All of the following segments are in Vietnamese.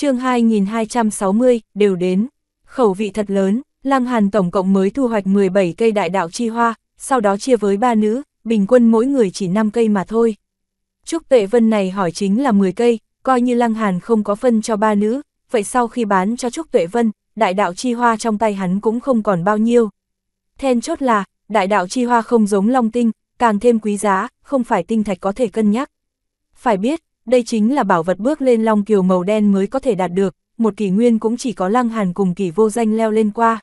chương 2260, đều đến. Khẩu vị thật lớn, Lăng Hàn tổng cộng mới thu hoạch 17 cây đại đạo chi hoa, sau đó chia với ba nữ, bình quân mỗi người chỉ 5 cây mà thôi. Trúc Tệ Vân này hỏi chính là 10 cây, coi như Lăng Hàn không có phân cho ba nữ, vậy sau khi bán cho Trúc Tuệ Vân, đại đạo chi hoa trong tay hắn cũng không còn bao nhiêu. Then chốt là, đại đạo chi hoa không giống long tinh, càng thêm quý giá, không phải tinh thạch có thể cân nhắc. Phải biết, đây chính là bảo vật bước lên Long Kiều màu đen mới có thể đạt được, một kỷ nguyên cũng chỉ có Lăng Hàn cùng kỳ vô danh leo lên qua.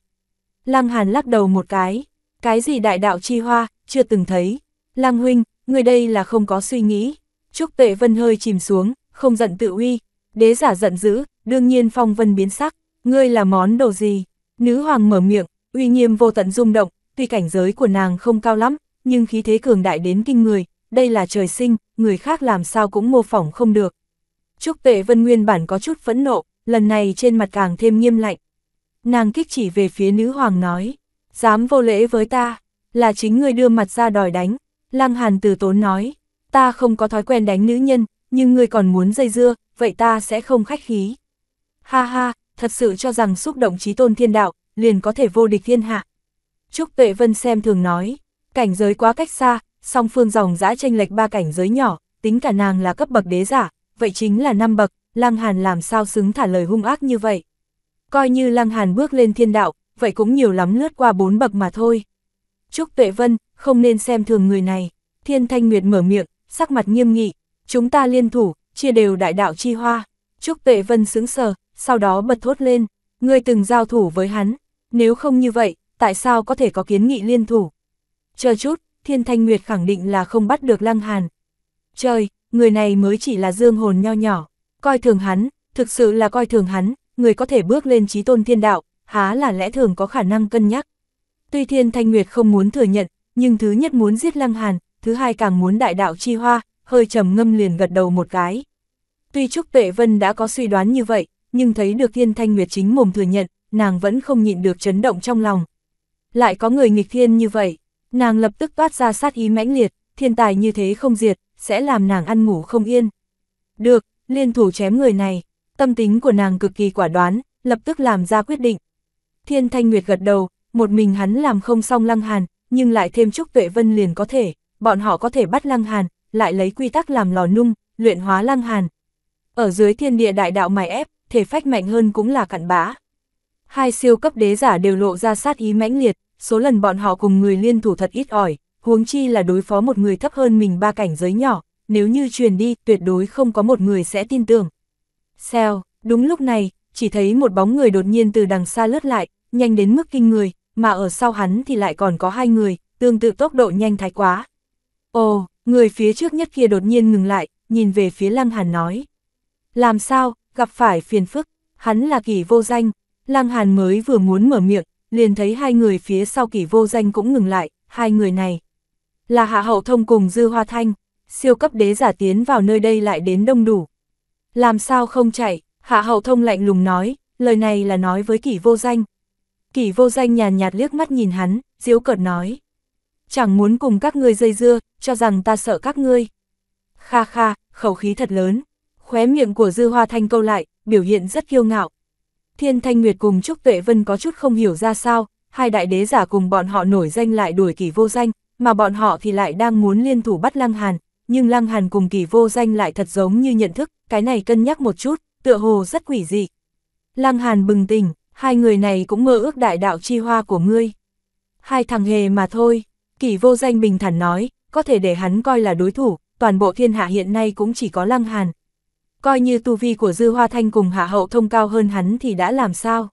Lăng Hàn lắc đầu một cái, cái gì đại đạo chi hoa, chưa từng thấy. Lăng huynh, người đây là không có suy nghĩ. Trúc Tuệ Vân hơi chìm xuống, không giận tự uy. Đế giả giận dữ, đương nhiên phong vân biến sắc, ngươi là món đồ gì? Nữ hoàng mở miệng, uy nghiêm vô tận rung động, tuy cảnh giới của nàng không cao lắm, nhưng khí thế cường đại đến kinh người, đây là trời sinh, người khác làm sao cũng mô phỏng không được. Trúc Tệ Vân nguyên bản có chút phẫn nộ, lần này trên mặt càng thêm nghiêm lạnh. Nàng kích chỉ về phía nữ hoàng nói, dám vô lễ với ta, là chính người đưa mặt ra đòi đánh. Lăng Hàn từ tốn nói, ta không có thói quen đánh nữ nhân, nhưng người còn muốn dây dưa, vậy ta sẽ không khách khí. Ha ha, thật sự cho rằng xúc động trí tôn thiên đạo, liền có thể vô địch thiên hạ. Trúc Tuệ Vân xem thường nói, cảnh giới quá cách xa, song phương dòng giã tranh lệch ba cảnh giới nhỏ, tính cả nàng là cấp bậc đế giả, vậy chính là năm bậc, Lăng Hàn làm sao xứng thả lời hung ác như vậy. Coi như Lăng Hàn bước lên thiên đạo, vậy cũng nhiều lắm lướt qua bốn bậc mà thôi. Trúc Tuệ Vân, không nên xem thường người này. Thiên Thanh Nguyệt mở miệng, sắc mặt nghiêm nghị, chúng ta liên thủ, chia đều đại đạo chi hoa. Trúc Tuệ Vân sững sờ, sau đó bật thốt lên, ngươi từng giao thủ với hắn, nếu không như vậy, tại sao có thể có kiến nghị liên thủ? Chờ chút, Thiên Thanh Nguyệt khẳng định là không bắt được Lăng Hàn. Trời, người này mới chỉ là dương hồn nho nhỏ, coi thường hắn, thực sự là coi thường hắn, người có thể bước lên trí tôn thiên đạo, há là lẽ thường có khả năng cân nhắc. Tuy Thiên Thanh Nguyệt không muốn thừa nhận, nhưng thứ nhất muốn giết Lăng Hàn, thứ hai càng muốn đại đạo chi hoa, hơi trầm ngâm liền gật đầu một cái. Tuy Trúc Tuệ Vân đã có suy đoán như vậy, nhưng thấy được Thiên Thanh Nguyệt chính mồm thừa nhận, nàng vẫn không nhịn được chấn động trong lòng. Lại có người nghịch thiên như vậy. Nàng lập tức toát ra sát ý mãnh liệt, thiên tài như thế không diệt, sẽ làm nàng ăn ngủ không yên. Được, liên thủ chém người này, tâm tính của nàng cực kỳ quả đoán, lập tức làm ra quyết định. Thiên Thanh Nguyệt gật đầu, một mình hắn làm không xong Lăng Hàn, nhưng lại thêm chút Tuệ Vân liền có thể, bọn họ có thể bắt Lăng Hàn, lại lấy quy tắc làm lò nung, luyện hóa Lăng Hàn. Ở dưới thiên địa đại đạo mài ép, thể phách mạnh hơn cũng là cặn bã. Hai siêu cấp đế giả đều lộ ra sát ý mãnh liệt, số lần bọn họ cùng người liên thủ thật ít ỏi, huống chi là đối phó một người thấp hơn mình ba cảnh giới nhỏ, nếu như truyền đi tuyệt đối không có một người sẽ tin tưởng. Sao, đúng lúc này, chỉ thấy một bóng người đột nhiên từ đằng xa lướt lại, nhanh đến mức kinh người, mà ở sau hắn thì lại còn có hai người, tương tự tốc độ nhanh thái quá. Ồ, người phía trước nhất kia đột nhiên ngừng lại, nhìn về phía Lăng Hàn nói. Làm sao, gặp phải phiền phức, hắn là kỳ vô danh, Lăng Hàn mới vừa muốn mở miệng, liền thấy hai người phía sau kỷ vô danh cũng ngừng lại, hai người này. Là Hạ Hậu Thông cùng Dư Hoa Thanh, siêu cấp đế giả tiến vào nơi đây lại đến đông đủ. Làm sao không chạy, Hạ Hậu Thông lạnh lùng nói, lời này là nói với kỷ vô danh. Kỷ vô danh nhàn nhạt liếc mắt nhìn hắn, diếu cợt nói. Chẳng muốn cùng các ngươi dây dưa, cho rằng ta sợ các ngươi. Kha kha, khẩu khí thật lớn. Khóe miệng của Dư Hoa Thanh câu lại, biểu hiện rất kiêu ngạo, Thiên Thanh Nguyệt cùng Trúc Tuệ Vân có chút không hiểu ra sao, hai đại đế giả cùng bọn họ nổi danh lại đuổi kỳ vô danh, mà bọn họ thì lại đang muốn liên thủ bắt Lăng Hàn, nhưng Lăng Hàn cùng kỳ vô danh lại thật giống như nhận thức, cái này cân nhắc một chút, tựa hồ rất quỷ dị. Lăng Hàn bừng tỉnh, hai người này cũng mơ ước đại đạo chi hoa của ngươi. Hai thằng hề mà thôi, kỳ vô danh bình thản nói, có thể để hắn coi là đối thủ, toàn bộ thiên hạ hiện nay cũng chỉ có Lăng Hàn, coi như tu vi của Dư Hoa Thanh cùng Hạ Hậu Thông cao hơn hắn thì đã làm sao.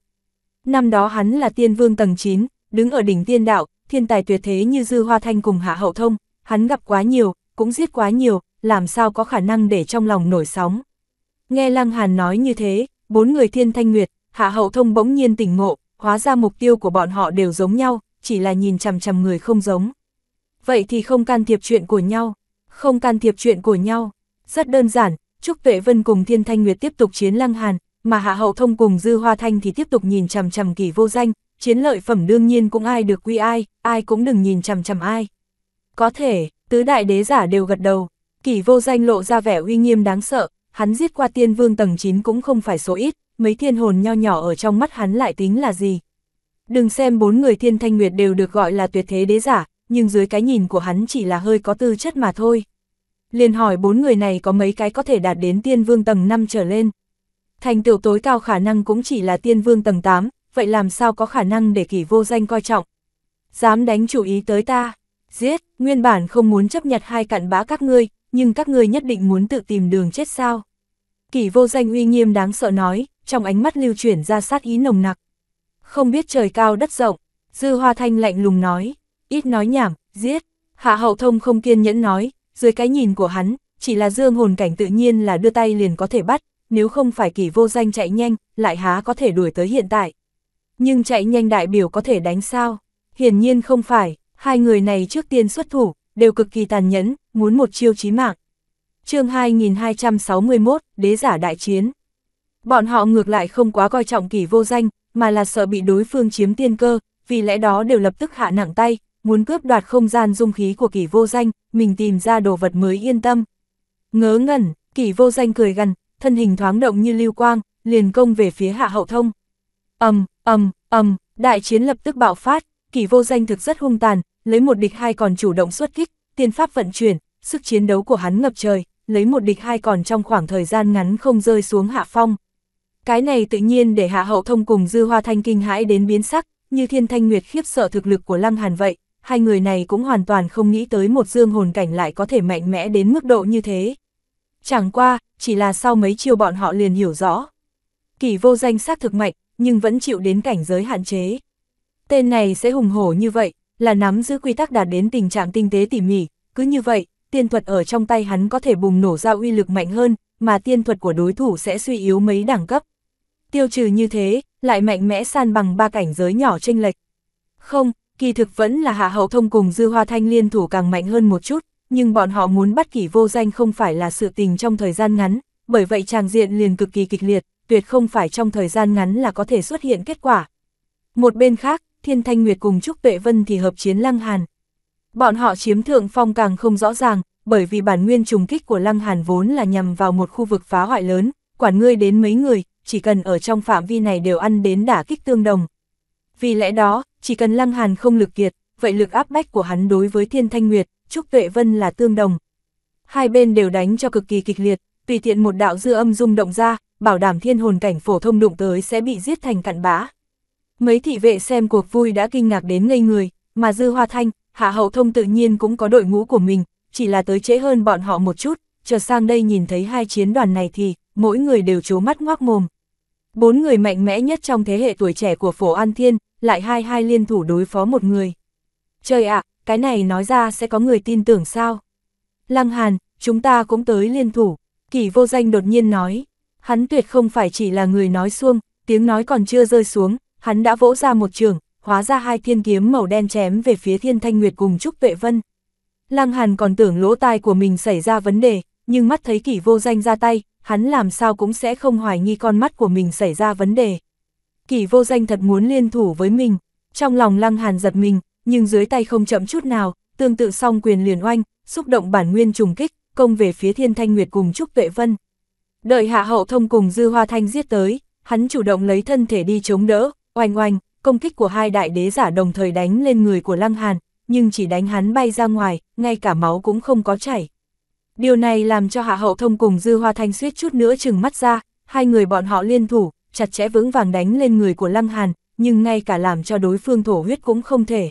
Năm đó hắn là tiên vương tầng 9, đứng ở đỉnh tiên đạo, thiên tài tuyệt thế như Dư Hoa Thanh cùng Hạ Hậu Thông, hắn gặp quá nhiều, cũng giết quá nhiều, làm sao có khả năng để trong lòng nổi sóng. Nghe Lăng Hàn nói như thế, bốn người thiên thanh nguyệt, Hạ Hậu Thông bỗng nhiên tỉnh ngộ, hóa ra mục tiêu của bọn họ đều giống nhau, chỉ là nhìn chằm chằm người không giống. Vậy thì không can thiệp chuyện của nhau, không can thiệp chuyện của nhau, rất đơn giản, Trúc Tuệ Vân cùng Thiên Thanh Nguyệt tiếp tục chiến Lăng Hàn, mà Hạ Hậu Thông cùng Dư Hoa Thanh thì tiếp tục nhìn chằm chằm kỳ vô danh, chiến lợi phẩm đương nhiên cũng ai được quy ai, ai cũng đừng nhìn chằm chằm ai. Có thể, tứ đại đế giả đều gật đầu, kỳ vô danh lộ ra vẻ uy nghiêm đáng sợ, hắn giết qua tiên vương tầng 9 cũng không phải số ít, mấy thiên hồn nho nhỏ ở trong mắt hắn lại tính là gì. Đừng xem bốn người thiên thanh nguyệt đều được gọi là tuyệt thế đế giả, nhưng dưới cái nhìn của hắn chỉ là hơi có tư chất mà thôi liền hỏi bốn người này có mấy cái có thể đạt đến tiên vương tầng 5 trở lên. Thành tựu tối cao khả năng cũng chỉ là tiên vương tầng 8, vậy làm sao có khả năng để kỷ vô danh coi trọng. Dám đánh chủ ý tới ta, giết, nguyên bản không muốn chấp nhận hai cặn bã các ngươi, nhưng các ngươi nhất định muốn tự tìm đường chết sao. Kỷ vô danh uy nghiêm đáng sợ nói, trong ánh mắt lưu chuyển ra sát ý nồng nặc. Không biết trời cao đất rộng, dư hoa thanh lạnh lùng nói, ít nói nhảm, giết. Hạ hậu thông không kiên nhẫn nói, dưới cái nhìn của hắn, chỉ là dương hồn cảnh tự nhiên là đưa tay liền có thể bắt, nếu không phải kỳ vô danh chạy nhanh, lại há có thể đuổi tới hiện tại. Nhưng chạy nhanh đại biểu có thể đánh sao? Hiển nhiên không phải, hai người này trước tiên xuất thủ, đều cực kỳ tàn nhẫn, muốn một chiêu chí mạng. chương 2261, Đế giả đại chiến. Bọn họ ngược lại không quá coi trọng kỳ vô danh, mà là sợ bị đối phương chiếm tiên cơ, vì lẽ đó đều lập tức hạ nặng tay, muốn cướp đoạt không gian dung khí của kỷ vô danh, mình tìm ra đồ vật mới yên tâm. Ngớ ngẩn, kỷ vô danh cười gần, thân hình thoáng động như lưu quang, liền công về phía hạ hậu thông. ầm ầm ầm đại chiến lập tức bạo phát, kỷ vô danh thực rất hung tàn, lấy một địch hai còn chủ động xuất kích, tiên pháp vận chuyển, sức chiến đấu của hắn ngập trời, lấy một địch hai còn trong khoảng thời gian ngắn không rơi xuống hạ phong. Cái này tự nhiên để hạ hậu thông cùng dư hoa thanh kinh hãi đến biến sắc, như thiên thanh nguyệt khiếp sợ thực lực của Lăng Hàn vậy, hai người này cũng hoàn toàn không nghĩ tới một dương hồn cảnh lại có thể mạnh mẽ đến mức độ như thế. Chẳng qua, chỉ là sau mấy chiêu bọn họ liền hiểu rõ. Kỳ vô danh xác thực mạnh, nhưng vẫn chịu đến cảnh giới hạn chế. Tên này sẽ hùng hổ như vậy, là nắm giữ quy tắc đạt đến tình trạng tinh tế tỉ mỉ, cứ như vậy, tiên thuật ở trong tay hắn có thể bùng nổ ra uy lực mạnh hơn, mà tiên thuật của đối thủ sẽ suy yếu mấy đẳng cấp. Tiêu trừ như thế, lại mạnh mẽ san bằng ba cảnh giới nhỏ chênh lệch. Không, Kỳ thực vẫn là Hạ Hậu Thông cùng Dư Hoa Thanh liên thủ càng mạnh hơn một chút, nhưng bọn họ muốn bắt kỷ vô danh không phải là sự tình trong thời gian ngắn, bởi vậy tràng diện liền cực kỳ kịch liệt, tuyệt không phải trong thời gian ngắn là có thể xuất hiện kết quả. Một bên khác, Thiên Thanh Nguyệt cùng Trúc Tuệ Vân thì hợp chiến Lăng Hàn. Bọn họ chiếm thượng phong càng không rõ ràng, bởi vì bản nguyên trùng kích của Lăng Hàn vốn là nhằm vào một khu vực phá hoại lớn, quản ngươi đến mấy người, chỉ cần ở trong phạm vi này đều ăn đến đả kích tương đồng, vì lẽ đó, chỉ cần Lăng Hàn không lực kiệt, vậy lực áp bách của hắn đối với Thiên Thanh Nguyệt, Trúc Tuệ Vân là tương đồng. Hai bên đều đánh cho cực kỳ kịch liệt, tùy tiện một đạo dư âm rung động ra, bảo đảm thiên hồn cảnh phổ thông đụng tới sẽ bị giết thành cặn bã. Mấy thị vệ xem cuộc vui đã kinh ngạc đến ngây người, mà Dư Hoa Thanh, Hạ Hậu Thông tự nhiên cũng có đội ngũ của mình, chỉ là tới trễ hơn bọn họ một chút, chờ sang đây nhìn thấy hai chiến đoàn này thì, mỗi người đều chố mắt ngoác mồm. Bốn người mạnh mẽ nhất trong thế hệ tuổi trẻ của phổ An Thiên, lại hai hai liên thủ đối phó một người. Trời ạ, cái này nói ra sẽ có người tin tưởng sao? Lăng Hàn, chúng ta cũng tới liên thủ, kỷ vô danh đột nhiên nói. Hắn tuyệt không phải chỉ là người nói xuông, tiếng nói còn chưa rơi xuống, hắn đã vỗ ra một trường, hóa ra hai thiên kiếm màu đen chém về phía thiên thanh nguyệt cùng Trúc Vệ Vân. Lăng Hàn còn tưởng lỗ tai của mình xảy ra vấn đề, nhưng mắt thấy kỷ vô danh ra tay, hắn làm sao cũng sẽ không hoài nghi con mắt của mình xảy ra vấn đề. Kỳ vô danh thật muốn liên thủ với mình, trong lòng lăng hàn giật mình, nhưng dưới tay không chậm chút nào, tương tự song quyền liền oanh, xúc động bản nguyên trùng kích, công về phía thiên thanh nguyệt cùng Trúc Tuệ Vân. Đợi hạ hậu thông cùng dư hoa thanh giết tới, hắn chủ động lấy thân thể đi chống đỡ, oanh oanh, công kích của hai đại đế giả đồng thời đánh lên người của lăng hàn, nhưng chỉ đánh hắn bay ra ngoài, ngay cả máu cũng không có chảy. Điều này làm cho Hạ Hậu Thông cùng Dư Hoa Thanh suýt chút nữa chừng mắt ra, hai người bọn họ liên thủ, chặt chẽ vững vàng đánh lên người của Lăng Hàn, nhưng ngay cả làm cho đối phương thổ huyết cũng không thể.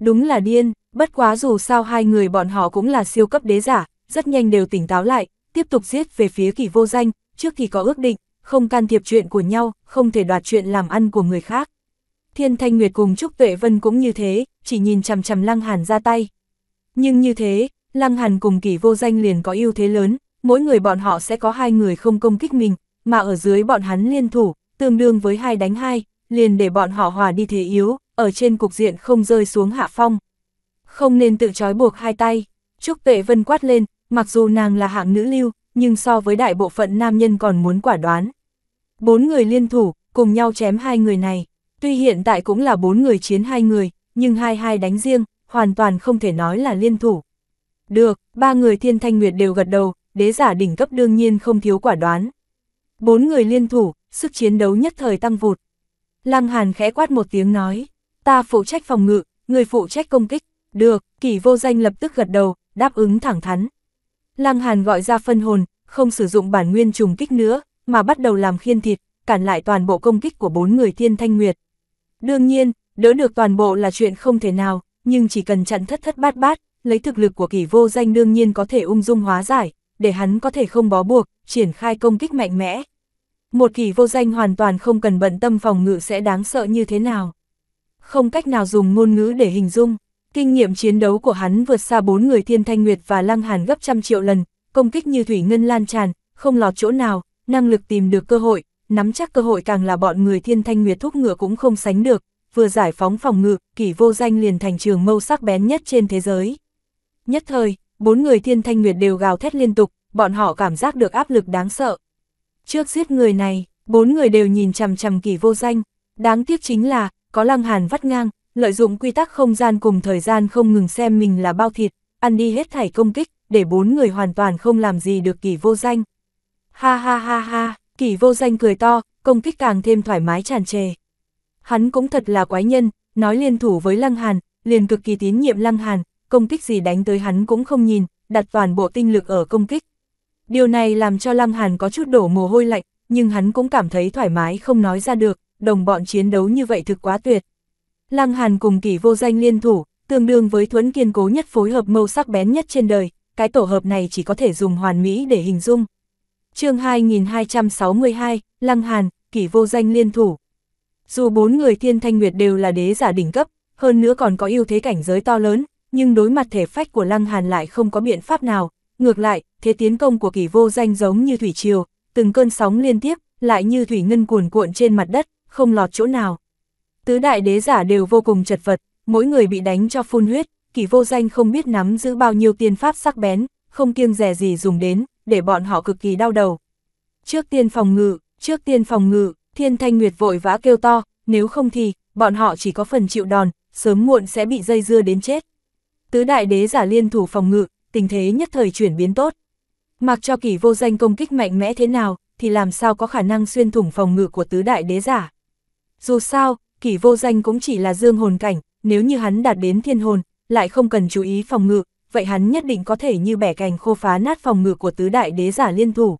Đúng là điên, bất quá dù sao hai người bọn họ cũng là siêu cấp đế giả, rất nhanh đều tỉnh táo lại, tiếp tục giết về phía kỳ vô danh, trước thì có ước định, không can thiệp chuyện của nhau, không thể đoạt chuyện làm ăn của người khác. Thiên Thanh Nguyệt cùng Trúc Tuệ Vân cũng như thế, chỉ nhìn chằm chằm Lăng Hàn ra tay. Nhưng như thế, Lăng Hàn cùng kỳ vô danh liền có ưu thế lớn, mỗi người bọn họ sẽ có hai người không công kích mình, mà ở dưới bọn hắn liên thủ, tương đương với hai đánh hai, liền để bọn họ hòa đi thế yếu, ở trên cục diện không rơi xuống hạ phong. Không nên tự trói buộc hai tay, Trúc Tuệ Vân quát lên, mặc dù nàng là hạng nữ lưu, nhưng so với đại bộ phận nam nhân còn muốn quả đoán. Bốn người liên thủ, cùng nhau chém hai người này, tuy hiện tại cũng là bốn người chiến hai người, nhưng hai hai đánh riêng, hoàn toàn không thể nói là liên thủ. Được, ba người thiên thanh nguyệt đều gật đầu, đế giả đỉnh cấp đương nhiên không thiếu quả đoán. Bốn người liên thủ, sức chiến đấu nhất thời tăng vụt. Lăng Hàn khẽ quát một tiếng nói, ta phụ trách phòng ngự, người phụ trách công kích. Được, kỷ vô danh lập tức gật đầu, đáp ứng thẳng thắn. Lăng Hàn gọi ra phân hồn, không sử dụng bản nguyên trùng kích nữa, mà bắt đầu làm khiên thịt, cản lại toàn bộ công kích của bốn người thiên thanh nguyệt. Đương nhiên, đỡ được toàn bộ là chuyện không thể nào, nhưng chỉ cần chặn thất thất bát bát, lấy thực lực của kỳ vô danh đương nhiên có thể ung dung hóa giải, để hắn có thể không bó buộc, triển khai công kích mạnh mẽ. Một kỳ vô danh hoàn toàn không cần bận tâm phòng ngự sẽ đáng sợ như thế nào. Không cách nào dùng ngôn ngữ để hình dung, kinh nghiệm chiến đấu của hắn vượt xa bốn người Thiên Thanh Nguyệt và Lăng Hàn gấp trăm triệu lần, công kích như thủy ngân lan tràn, không lọt chỗ nào, năng lực tìm được cơ hội, nắm chắc cơ hội càng là bọn người Thiên Thanh Nguyệt thúc ngựa cũng không sánh được, vừa giải phóng phòng ngự, kỳ vô danh liền thành trường mâu sắc bén nhất trên thế giới. Nhất thời, bốn người thiên thanh nguyệt đều gào thét liên tục, bọn họ cảm giác được áp lực đáng sợ. Trước giết người này, bốn người đều nhìn chằm chằm kỳ vô danh. Đáng tiếc chính là, có lăng hàn vắt ngang, lợi dụng quy tắc không gian cùng thời gian không ngừng xem mình là bao thịt, ăn đi hết thảy công kích, để bốn người hoàn toàn không làm gì được kỳ vô danh. Ha ha ha ha, kỳ vô danh cười to, công kích càng thêm thoải mái tràn trề. Hắn cũng thật là quái nhân, nói liên thủ với Lăng Hàn, liền cực kỳ tín nhiệm Lăng Hàn, công kích gì đánh tới hắn cũng không nhìn, đặt toàn bộ tinh lực ở công kích. Điều này làm cho Lăng Hàn có chút đổ mồ hôi lạnh, nhưng hắn cũng cảm thấy thoải mái không nói ra được, đồng bọn chiến đấu như vậy thực quá tuyệt. Lăng Hàn cùng kỷ vô danh liên thủ, tương đương với thuẫn kiên cố nhất phối hợp mâu sắc bén nhất trên đời, cái tổ hợp này chỉ có thể dùng hoàn mỹ để hình dung. chương 2262, Lăng Hàn, kỷ vô danh liên thủ. Dù bốn người thiên thanh nguyệt đều là đế giả đỉnh cấp, hơn nữa còn có ưu thế cảnh giới to lớn, nhưng đối mặt thể phách của Lăng Hàn lại không có biện pháp nào, ngược lại, thế tiến công của kỳ vô danh giống như thủy triều, từng cơn sóng liên tiếp, lại như thủy ngân cuồn cuộn trên mặt đất, không lọt chỗ nào. Tứ đại đế giả đều vô cùng chật vật, mỗi người bị đánh cho phun huyết, kỳ vô danh không biết nắm giữ bao nhiêu tiên pháp sắc bén, không kiêng rẻ gì dùng đến, để bọn họ cực kỳ đau đầu. Trước tiên phòng ngự, trước tiên phòng ngự, thiên thanh nguyệt vội vã kêu to, nếu không thì, bọn họ chỉ có phần chịu đòn, sớm muộn sẽ bị dây dưa đến chết tứ đại đế giả liên thủ phòng ngự, tình thế nhất thời chuyển biến tốt. Mặc cho kỳ vô danh công kích mạnh mẽ thế nào, thì làm sao có khả năng xuyên thủng phòng ngự của tứ đại đế giả. Dù sao, kỳ vô danh cũng chỉ là dương hồn cảnh, nếu như hắn đạt đến thiên hồn, lại không cần chú ý phòng ngự, vậy hắn nhất định có thể như bẻ cành khô phá nát phòng ngự của tứ đại đế giả liên thủ.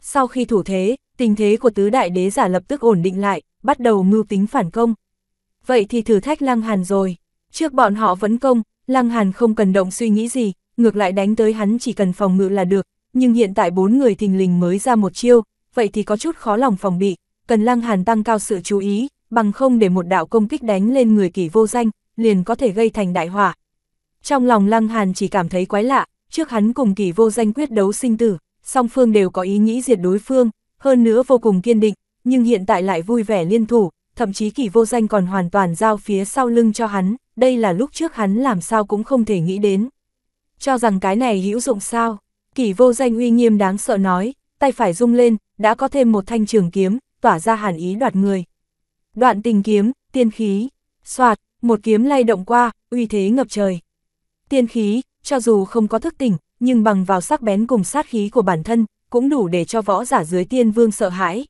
Sau khi thủ thế, tình thế của tứ đại đế giả lập tức ổn định lại, bắt đầu mưu tính phản công. Vậy thì thử thách lăng hàn rồi, trước bọn họ vẫn công, Lăng Hàn không cần động suy nghĩ gì, ngược lại đánh tới hắn chỉ cần phòng ngự là được, nhưng hiện tại bốn người thình lình mới ra một chiêu, vậy thì có chút khó lòng phòng bị, cần Lăng Hàn tăng cao sự chú ý, bằng không để một đạo công kích đánh lên người kỷ vô danh, liền có thể gây thành đại hỏa. Trong lòng Lăng Hàn chỉ cảm thấy quái lạ, trước hắn cùng kỷ vô danh quyết đấu sinh tử, song phương đều có ý nghĩ diệt đối phương, hơn nữa vô cùng kiên định, nhưng hiện tại lại vui vẻ liên thủ, thậm chí kỳ vô danh còn hoàn toàn giao phía sau lưng cho hắn, đây là lúc trước hắn làm sao cũng không thể nghĩ đến. Cho rằng cái này hữu dụng sao, kỳ vô danh uy nghiêm đáng sợ nói, tay phải rung lên, đã có thêm một thanh trường kiếm, tỏa ra hàn ý đoạt người. Đoạn tình kiếm, tiên khí, soạt, một kiếm lay động qua, uy thế ngập trời. Tiên khí, cho dù không có thức tỉnh, nhưng bằng vào sắc bén cùng sát khí của bản thân, cũng đủ để cho võ giả dưới tiên vương sợ hãi.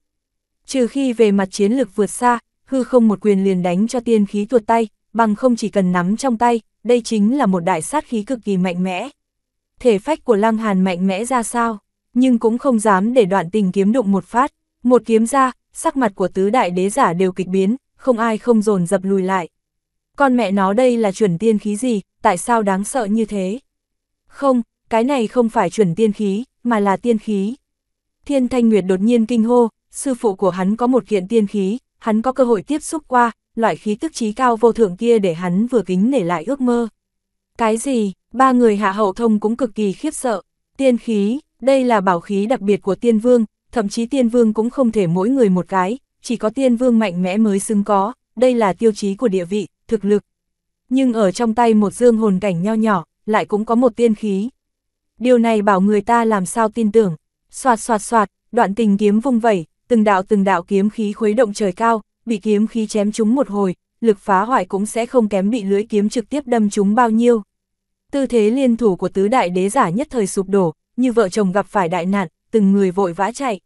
Trừ khi về mặt chiến lược vượt xa, hư không một quyền liền đánh cho tiên khí tuột tay, bằng không chỉ cần nắm trong tay, đây chính là một đại sát khí cực kỳ mạnh mẽ. Thể phách của Lăng Hàn mạnh mẽ ra sao, nhưng cũng không dám để đoạn tình kiếm đụng một phát, một kiếm ra, sắc mặt của tứ đại đế giả đều kịch biến, không ai không dồn dập lùi lại. Con mẹ nó đây là chuẩn tiên khí gì, tại sao đáng sợ như thế? Không, cái này không phải chuẩn tiên khí, mà là tiên khí. Thiên Thanh Nguyệt đột nhiên kinh hô, sư phụ của hắn có một kiện tiên khí, hắn có cơ hội tiếp xúc qua, loại khí tức trí cao vô thượng kia để hắn vừa kính nể lại ước mơ. Cái gì, ba người hạ hậu thông cũng cực kỳ khiếp sợ. Tiên khí, đây là bảo khí đặc biệt của tiên vương, thậm chí tiên vương cũng không thể mỗi người một cái, chỉ có tiên vương mạnh mẽ mới xứng có, đây là tiêu chí của địa vị, thực lực. Nhưng ở trong tay một dương hồn cảnh nho nhỏ, lại cũng có một tiên khí. Điều này bảo người ta làm sao tin tưởng. Soạt soạt soạt, đoạn tình kiếm vung vẩy, từng đạo từng đạo kiếm khí khuấy động trời cao, bị kiếm khí chém chúng một hồi, lực phá hoại cũng sẽ không kém bị lưỡi kiếm trực tiếp đâm chúng bao nhiêu. Tư thế liên thủ của tứ đại đế giả nhất thời sụp đổ, như vợ chồng gặp phải đại nạn, từng người vội vã chạy.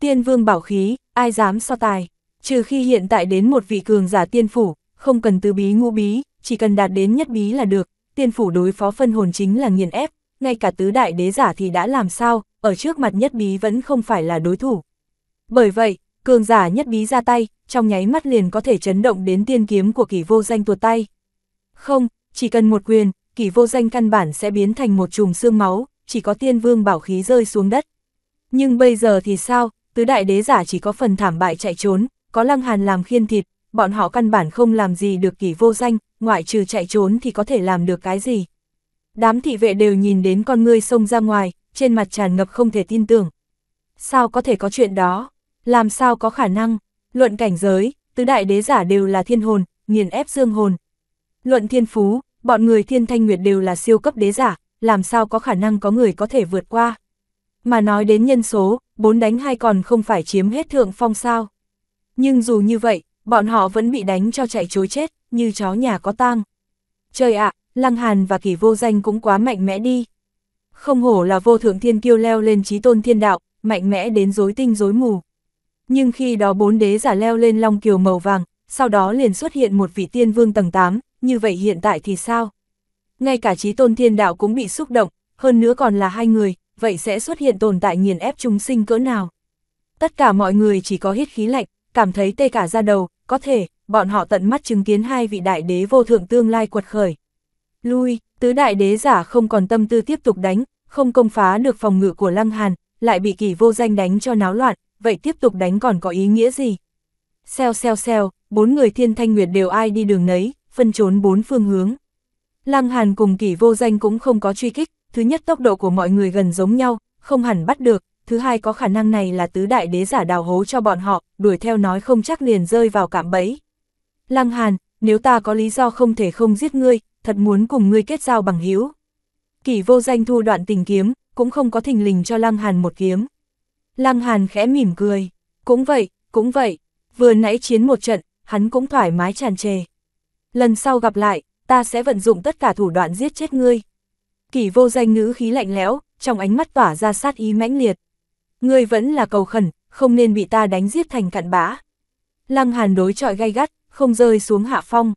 Tiên vương bảo khí, ai dám so tài, trừ khi hiện tại đến một vị cường giả tiên phủ, không cần tứ bí ngũ bí, chỉ cần đạt đến nhất bí là được, tiên phủ đối phó phân hồn chính là nghiền ép, ngay cả tứ đại đế giả thì đã làm sao, ở trước mặt nhất bí vẫn không phải là đối thủ. Bởi vậy, cường giả nhất bí ra tay, trong nháy mắt liền có thể chấn động đến tiên kiếm của kỷ vô danh tuột tay. Không, chỉ cần một quyền, kỷ vô danh căn bản sẽ biến thành một chùm xương máu, chỉ có tiên vương bảo khí rơi xuống đất. Nhưng bây giờ thì sao, tứ đại đế giả chỉ có phần thảm bại chạy trốn, có lăng hàn làm khiên thịt, bọn họ căn bản không làm gì được kỷ vô danh, ngoại trừ chạy trốn thì có thể làm được cái gì. Đám thị vệ đều nhìn đến con ngươi sông ra ngoài, trên mặt tràn ngập không thể tin tưởng. Sao có thể có chuyện đó? Làm sao có khả năng, luận cảnh giới, tứ đại đế giả đều là thiên hồn, nghiền ép dương hồn. Luận thiên phú, bọn người thiên thanh nguyệt đều là siêu cấp đế giả, làm sao có khả năng có người có thể vượt qua. Mà nói đến nhân số, bốn đánh hai còn không phải chiếm hết thượng phong sao. Nhưng dù như vậy, bọn họ vẫn bị đánh cho chạy chối chết, như chó nhà có tang. Trời ạ, Lăng Hàn và Kỳ Vô Danh cũng quá mạnh mẽ đi. Không hổ là vô thượng thiên kiêu leo lên trí tôn thiên đạo, mạnh mẽ đến rối tinh rối mù. Nhưng khi đó bốn đế giả leo lên Long Kiều màu vàng, sau đó liền xuất hiện một vị tiên vương tầng 8, như vậy hiện tại thì sao? Ngay cả trí tôn thiên đạo cũng bị xúc động, hơn nữa còn là hai người, vậy sẽ xuất hiện tồn tại nghiền ép chúng sinh cỡ nào? Tất cả mọi người chỉ có hít khí lạnh, cảm thấy tê cả ra đầu, có thể, bọn họ tận mắt chứng kiến hai vị đại đế vô thượng tương lai quật khởi. Lui, tứ đại đế giả không còn tâm tư tiếp tục đánh, không công phá được phòng ngự của Lăng Hàn, lại bị kỳ vô danh đánh cho náo loạn, vậy tiếp tục đánh còn có ý nghĩa gì? xeo xeo xeo bốn người thiên thanh nguyệt đều ai đi đường nấy, phân trốn bốn phương hướng. Lăng Hàn cùng kỷ vô danh cũng không có truy kích, thứ nhất tốc độ của mọi người gần giống nhau, không hẳn bắt được, thứ hai có khả năng này là tứ đại đế giả đào hố cho bọn họ, đuổi theo nói không chắc liền rơi vào cạm bẫy. Lăng Hàn, nếu ta có lý do không thể không giết ngươi, thật muốn cùng ngươi kết giao bằng hữu. Kỷ vô danh thu đoạn tình kiếm, cũng không có thình lình cho Lăng Hàn một kiếm. Lăng Hàn khẽ mỉm cười. Cũng vậy, cũng vậy. Vừa nãy chiến một trận, hắn cũng thoải mái tràn trề. Lần sau gặp lại, ta sẽ vận dụng tất cả thủ đoạn giết chết ngươi. Kỷ vô danh ngữ khí lạnh lẽo, trong ánh mắt tỏa ra sát ý mãnh liệt. Ngươi vẫn là cầu khẩn, không nên bị ta đánh giết thành cặn bã. Lăng Hàn đối trọi gay gắt, không rơi xuống hạ phong.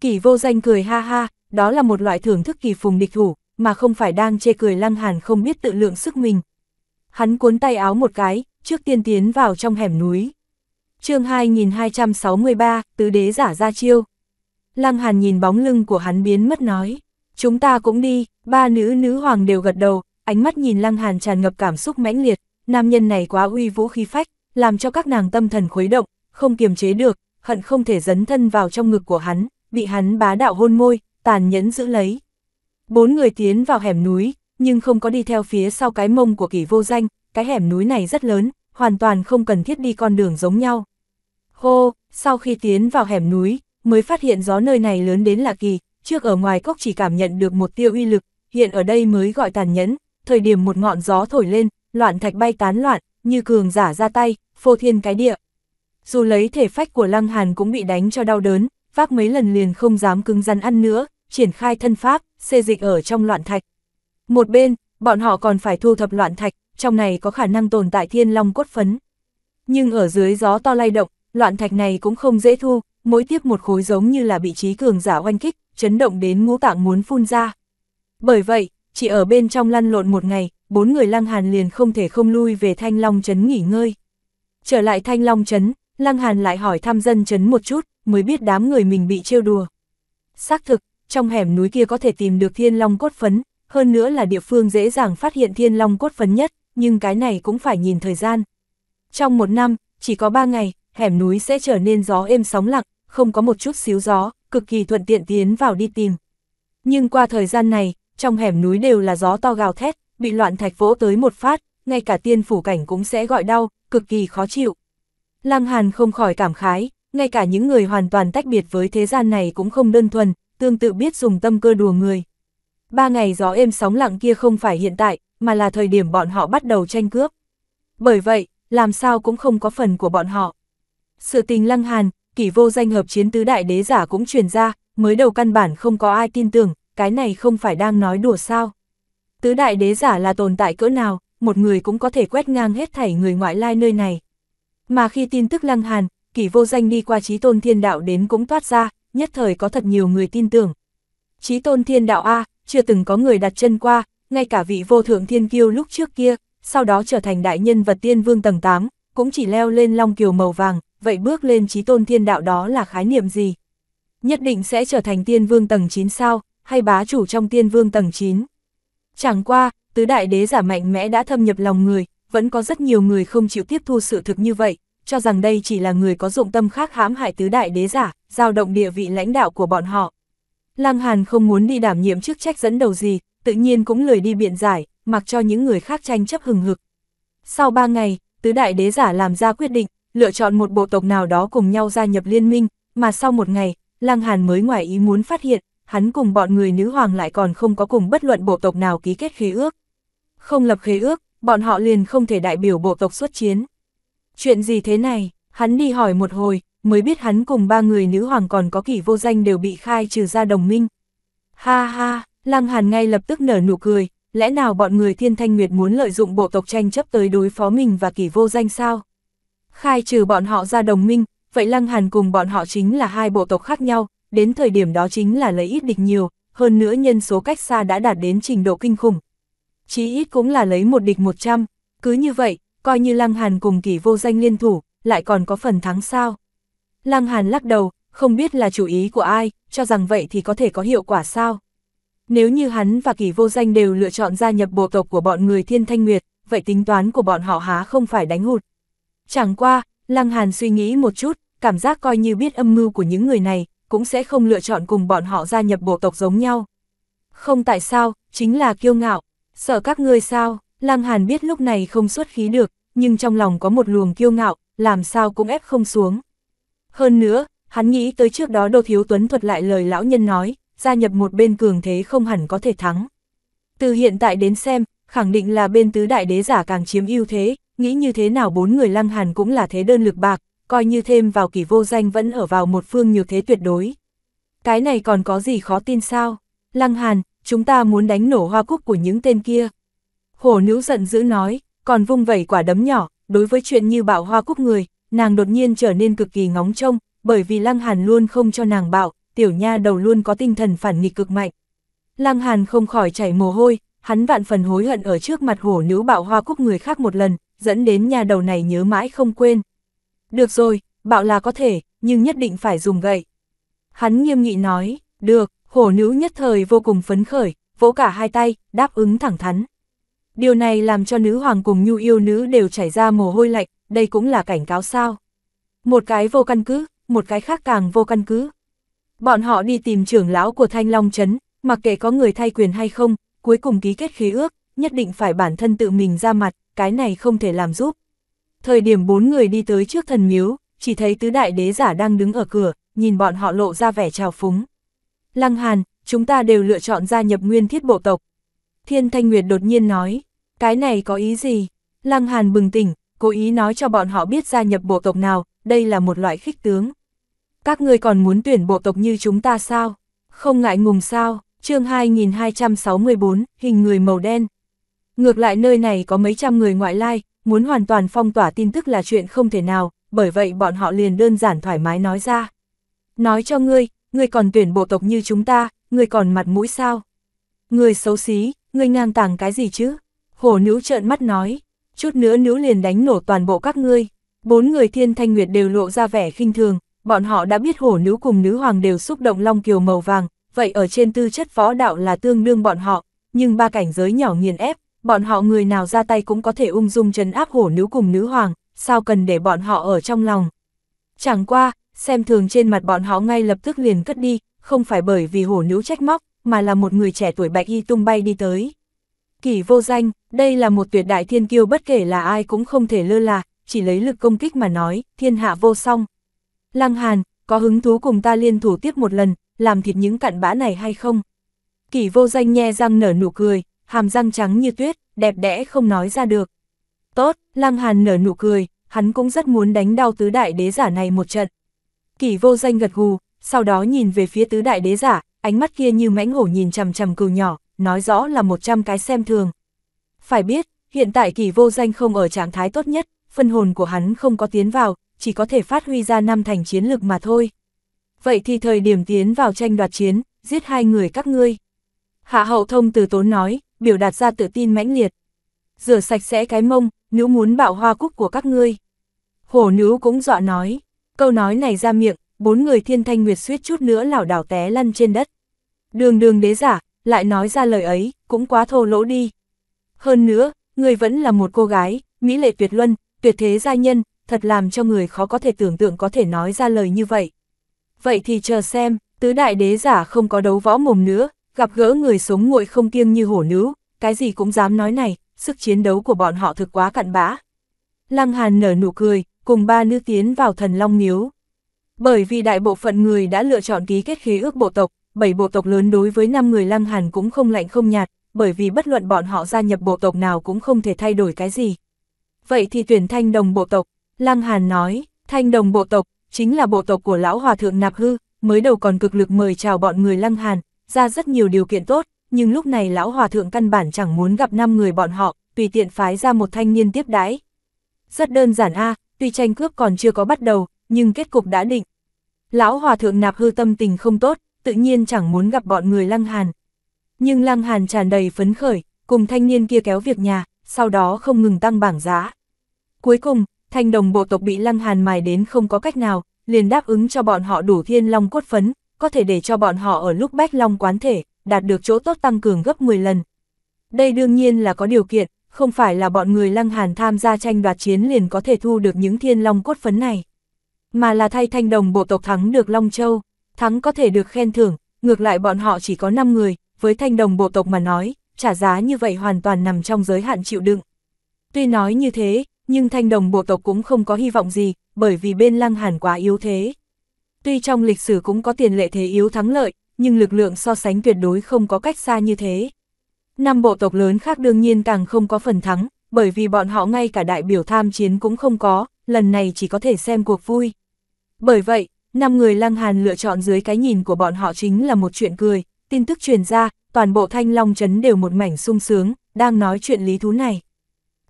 Kỷ vô danh cười ha ha, đó là một loại thưởng thức kỳ phùng địch thủ, mà không phải đang chê cười Lăng Hàn không biết tự lượng sức mình, Hắn cuốn tay áo một cái, trước tiên tiến vào trong hẻm núi. chương 2263, tứ đế giả ra chiêu. Lăng Hàn nhìn bóng lưng của hắn biến mất nói. Chúng ta cũng đi, ba nữ nữ hoàng đều gật đầu, ánh mắt nhìn Lăng Hàn tràn ngập cảm xúc mãnh liệt. Nam nhân này quá uy vũ khí phách, làm cho các nàng tâm thần khuấy động, không kiềm chế được, hận không thể dấn thân vào trong ngực của hắn, bị hắn bá đạo hôn môi, tàn nhẫn giữ lấy. Bốn người tiến vào hẻm núi, nhưng không có đi theo phía sau cái mông của kỳ vô danh, cái hẻm núi này rất lớn, hoàn toàn không cần thiết đi con đường giống nhau. Hô, sau khi tiến vào hẻm núi, mới phát hiện gió nơi này lớn đến là kỳ, trước ở ngoài cốc chỉ cảm nhận được một tiêu uy lực, hiện ở đây mới gọi tàn nhẫn, thời điểm một ngọn gió thổi lên, loạn thạch bay tán loạn, như cường giả ra tay, phô thiên cái địa. Dù lấy thể phách của Lăng Hàn cũng bị đánh cho đau đớn, vác mấy lần liền không dám cứng rắn ăn nữa, triển khai thân pháp, xê dịch ở trong loạn thạch. Một bên, bọn họ còn phải thu thập loạn thạch, trong này có khả năng tồn tại thiên long cốt phấn. Nhưng ở dưới gió to lay động, loạn thạch này cũng không dễ thu, mỗi tiếp một khối giống như là bị trí cường giả oanh kích, chấn động đến ngũ tạng muốn phun ra. Bởi vậy, chỉ ở bên trong lăn lộn một ngày, bốn người Lăng Hàn liền không thể không lui về Thanh Long Trấn nghỉ ngơi. Trở lại Thanh Long Trấn, Lăng Hàn lại hỏi thăm dân Trấn một chút, mới biết đám người mình bị trêu đùa. Xác thực, trong hẻm núi kia có thể tìm được thiên long cốt phấn, hơn nữa là địa phương dễ dàng phát hiện thiên long cốt phấn nhất, nhưng cái này cũng phải nhìn thời gian. Trong một năm, chỉ có ba ngày, hẻm núi sẽ trở nên gió êm sóng lặng, không có một chút xíu gió, cực kỳ thuận tiện tiến vào đi tìm. Nhưng qua thời gian này, trong hẻm núi đều là gió to gào thét, bị loạn thạch vỗ tới một phát, ngay cả tiên phủ cảnh cũng sẽ gọi đau, cực kỳ khó chịu. Lăng Hàn không khỏi cảm khái, ngay cả những người hoàn toàn tách biệt với thế gian này cũng không đơn thuần, tương tự biết dùng tâm cơ đùa người. Ba ngày gió êm sóng lặng kia không phải hiện tại, mà là thời điểm bọn họ bắt đầu tranh cướp. Bởi vậy, làm sao cũng không có phần của bọn họ. Sự tình lăng hàn, kỷ vô danh hợp chiến tứ đại đế giả cũng truyền ra, mới đầu căn bản không có ai tin tưởng, cái này không phải đang nói đùa sao. Tứ đại đế giả là tồn tại cỡ nào, một người cũng có thể quét ngang hết thảy người ngoại lai nơi này. Mà khi tin tức lăng hàn, kỷ vô danh đi qua trí tôn thiên đạo đến cũng toát ra, nhất thời có thật nhiều người tin tưởng. Trí tôn thiên đạo A, chưa từng có người đặt chân qua, ngay cả vị vô thượng thiên kiêu lúc trước kia, sau đó trở thành đại nhân vật tiên vương tầng 8, cũng chỉ leo lên long kiều màu vàng, vậy bước lên trí tôn thiên đạo đó là khái niệm gì? Nhất định sẽ trở thành tiên vương tầng 9 sao, hay bá chủ trong tiên vương tầng 9? Chẳng qua, tứ đại đế giả mạnh mẽ đã thâm nhập lòng người, vẫn có rất nhiều người không chịu tiếp thu sự thực như vậy, cho rằng đây chỉ là người có dụng tâm khác hãm hại tứ đại đế giả, giao động địa vị lãnh đạo của bọn họ. Lăng Hàn không muốn đi đảm nhiệm chức trách dẫn đầu gì, tự nhiên cũng lười đi biện giải, mặc cho những người khác tranh chấp hừng hực. Sau ba ngày, tứ đại đế giả làm ra quyết định, lựa chọn một bộ tộc nào đó cùng nhau gia nhập liên minh, mà sau một ngày, Lăng Hàn mới ngoài ý muốn phát hiện, hắn cùng bọn người nữ hoàng lại còn không có cùng bất luận bộ tộc nào ký kết khế ước. Không lập khế ước, bọn họ liền không thể đại biểu bộ tộc xuất chiến. Chuyện gì thế này, hắn đi hỏi một hồi, mới biết hắn cùng ba người nữ hoàng còn có kỷ vô danh đều bị khai trừ ra đồng minh. Ha ha, Lăng Hàn ngay lập tức nở nụ cười, lẽ nào bọn người thiên thanh nguyệt muốn lợi dụng bộ tộc tranh chấp tới đối phó mình và kỷ vô danh sao? Khai trừ bọn họ ra đồng minh, vậy Lăng Hàn cùng bọn họ chính là hai bộ tộc khác nhau, đến thời điểm đó chính là lấy ít địch nhiều, hơn nữa nhân số cách xa đã đạt đến trình độ kinh khủng. Chí ít cũng là lấy một địch một trăm, cứ như vậy, coi như Lăng Hàn cùng kỷ vô danh liên thủ, lại còn có phần thắng sao? Lăng Hàn lắc đầu, không biết là chủ ý của ai, cho rằng vậy thì có thể có hiệu quả sao. Nếu như hắn và kỳ vô danh đều lựa chọn gia nhập bộ tộc của bọn người thiên thanh nguyệt, vậy tính toán của bọn họ há không phải đánh hụt. Chẳng qua, Lăng Hàn suy nghĩ một chút, cảm giác coi như biết âm mưu của những người này, cũng sẽ không lựa chọn cùng bọn họ gia nhập bộ tộc giống nhau. Không tại sao, chính là kiêu ngạo, sợ các ngươi sao, Lăng Hàn biết lúc này không xuất khí được, nhưng trong lòng có một luồng kiêu ngạo, làm sao cũng ép không xuống. Hơn nữa, hắn nghĩ tới trước đó Đô Thiếu Tuấn thuật lại lời lão nhân nói, gia nhập một bên cường thế không hẳn có thể thắng. Từ hiện tại đến xem, khẳng định là bên tứ đại đế giả càng chiếm ưu thế, nghĩ như thế nào bốn người lăng hàn cũng là thế đơn lực bạc, coi như thêm vào kỷ vô danh vẫn ở vào một phương nhiều thế tuyệt đối. Cái này còn có gì khó tin sao? Lăng hàn, chúng ta muốn đánh nổ hoa cúc của những tên kia. Hổ nữ giận dữ nói, còn vung vẩy quả đấm nhỏ, đối với chuyện như bạo hoa cúc người, nàng đột nhiên trở nên cực kỳ ngóng trông, bởi vì Lăng Hàn luôn không cho nàng bạo, tiểu nha đầu luôn có tinh thần phản nghịch cực mạnh. Lăng Hàn không khỏi chảy mồ hôi, hắn vạn phần hối hận ở trước mặt hổ nữ bạo hoa cúc người khác một lần, dẫn đến nhà đầu này nhớ mãi không quên. Được rồi, bạo là có thể, nhưng nhất định phải dùng gậy. Hắn nghiêm nghị nói, được, hổ nữ nhất thời vô cùng phấn khởi, vỗ cả hai tay, đáp ứng thẳng thắn. Điều này làm cho nữ hoàng cùng nhu yêu nữ đều chảy ra mồ hôi lạnh, đây cũng là cảnh cáo sao. Một cái vô căn cứ, một cái khác càng vô căn cứ. Bọn họ đi tìm trưởng lão của Thanh Long Trấn, mặc kệ có người thay quyền hay không, cuối cùng ký kết khí ước, nhất định phải bản thân tự mình ra mặt, cái này không thể làm giúp. Thời điểm bốn người đi tới trước thần miếu, chỉ thấy tứ đại đế giả đang đứng ở cửa, nhìn bọn họ lộ ra vẻ trào phúng. Lăng Hàn, chúng ta đều lựa chọn gia nhập nguyên thiết bộ tộc. Thiên Thanh Nguyệt đột nhiên nói, cái này có ý gì? Lăng Hàn bừng tỉnh, cố ý nói cho bọn họ biết gia nhập bộ tộc nào, đây là một loại khích tướng. Các ngươi còn muốn tuyển bộ tộc như chúng ta sao? Không ngại ngùng sao? chương 2264, hình người màu đen. Ngược lại nơi này có mấy trăm người ngoại lai, muốn hoàn toàn phong tỏa tin tức là chuyện không thể nào, bởi vậy bọn họ liền đơn giản thoải mái nói ra. Nói cho ngươi, ngươi còn tuyển bộ tộc như chúng ta, ngươi còn mặt mũi sao? Ngươi xấu xí, ngươi ngang tàng cái gì chứ? Hổ nữ trợn mắt nói, chút nữa nếu liền đánh nổ toàn bộ các ngươi. Bốn người thiên thanh nguyệt đều lộ ra vẻ khinh thường, bọn họ đã biết hổ nữ cùng nữ hoàng đều xúc động long kiều màu vàng, vậy ở trên tư chất võ đạo là tương đương bọn họ, nhưng ba cảnh giới nhỏ nghiền ép, bọn họ người nào ra tay cũng có thể ung dung trấn áp hổ nữ cùng nữ hoàng, sao cần để bọn họ ở trong lòng. Chẳng qua, xem thường trên mặt bọn họ ngay lập tức liền cất đi, không phải bởi vì hổ nữ trách móc, mà là một người trẻ tuổi bạch y tung bay đi tới. Kỳ vô danh, đây là một tuyệt đại thiên kiêu bất kể là ai cũng không thể lơ là, chỉ lấy lực công kích mà nói, thiên hạ vô song. Lăng Hàn, có hứng thú cùng ta liên thủ tiếp một lần, làm thịt những cặn bã này hay không? Kỷ vô danh nhe răng nở nụ cười, hàm răng trắng như tuyết, đẹp đẽ không nói ra được. Tốt, Lăng Hàn nở nụ cười, hắn cũng rất muốn đánh đau tứ đại đế giả này một trận. Kỷ vô danh gật gù, sau đó nhìn về phía tứ đại đế giả, ánh mắt kia như mãnh hổ nhìn chằm chằm cừu nhỏ, nói rõ là 100 cái xem thường. Phải biết, hiện tại kỳ vô danh không ở trạng thái tốt nhất, phân hồn của hắn không có tiến vào, chỉ có thể phát huy ra năm thành chiến lực mà thôi. Vậy thì thời điểm tiến vào tranh đoạt chiến, giết hai người các ngươi. Hạ hậu thông từ tốn nói, biểu đạt ra tự tin mãnh liệt. Rửa sạch sẽ cái mông, nữ muốn bạo hoa cúc của các ngươi. Hổ nữ cũng dọa nói, câu nói này ra miệng, bốn người thiên thanh nguyệt suýt chút nữa lảo đảo té lăn trên đất. Đường đường đế giả, lại nói ra lời ấy, cũng quá thô lỗ đi. Hơn nữa, người vẫn là một cô gái, mỹ lệ tuyệt luân, tuyệt thế gia nhân, thật làm cho người khó có thể tưởng tượng có thể nói ra lời như vậy. Vậy thì chờ xem, tứ đại đế giả không có đấu võ mồm nữa, gặp gỡ người sống nguội không kiêng như hổ nữ, cái gì cũng dám nói này, sức chiến đấu của bọn họ thực quá cặn bã. Lăng Hàn nở nụ cười, cùng ba nữ tiến vào thần Long Miếu. Bởi vì đại bộ phận người đã lựa chọn ký kết khí ước bộ tộc, bảy bộ tộc lớn đối với năm người Lăng Hàn cũng không lạnh không nhạt, bởi vì bất luận bọn họ gia nhập bộ tộc nào cũng không thể thay đổi cái gì. Vậy thì tuyển thanh đồng bộ tộc, Lăng Hàn nói, thanh đồng bộ tộc, chính là bộ tộc của lão hòa thượng Nạp Hư, mới đầu còn cực lực mời chào bọn người Lăng Hàn, ra rất nhiều điều kiện tốt, nhưng lúc này lão hòa thượng căn bản chẳng muốn gặp năm người bọn họ, tùy tiện phái ra một thanh niên tiếp đãi. Rất đơn giản a, tuy tranh cướp còn chưa có bắt đầu, nhưng kết cục đã định. Lão hòa thượng Nạp Hư tâm tình không tốt, tự nhiên chẳng muốn gặp bọn người Lăng Hàn. Nhưng Lăng Hàn tràn đầy phấn khởi, cùng thanh niên kia kéo việc nhà, sau đó không ngừng tăng bảng giá. Cuối cùng, thanh đồng bộ tộc bị Lăng Hàn mài đến không có cách nào, liền đáp ứng cho bọn họ đủ thiên long cốt phấn, có thể để cho bọn họ ở lúc bách long quán thể, đạt được chỗ tốt tăng cường gấp 10 lần. Đây đương nhiên là có điều kiện, không phải là bọn người Lăng Hàn tham gia tranh đoạt chiến liền có thể thu được những thiên long cốt phấn này, mà là thay thanh đồng bộ tộc thắng được Long Châu thắng có thể được khen thưởng, ngược lại bọn họ chỉ có 5 người, với thanh đồng bộ tộc mà nói, trả giá như vậy hoàn toàn nằm trong giới hạn chịu đựng. Tuy nói như thế, nhưng thanh đồng bộ tộc cũng không có hy vọng gì, bởi vì bên lăng hàn quá yếu thế. Tuy trong lịch sử cũng có tiền lệ thế yếu thắng lợi, nhưng lực lượng so sánh tuyệt đối không có cách xa như thế. Năm bộ tộc lớn khác đương nhiên càng không có phần thắng, bởi vì bọn họ ngay cả đại biểu tham chiến cũng không có, lần này chỉ có thể xem cuộc vui. Bởi vậy, năm người Lăng Hàn lựa chọn dưới cái nhìn của bọn họ chính là một chuyện cười, tin tức truyền ra, toàn bộ thanh long chấn đều một mảnh sung sướng, đang nói chuyện lý thú này.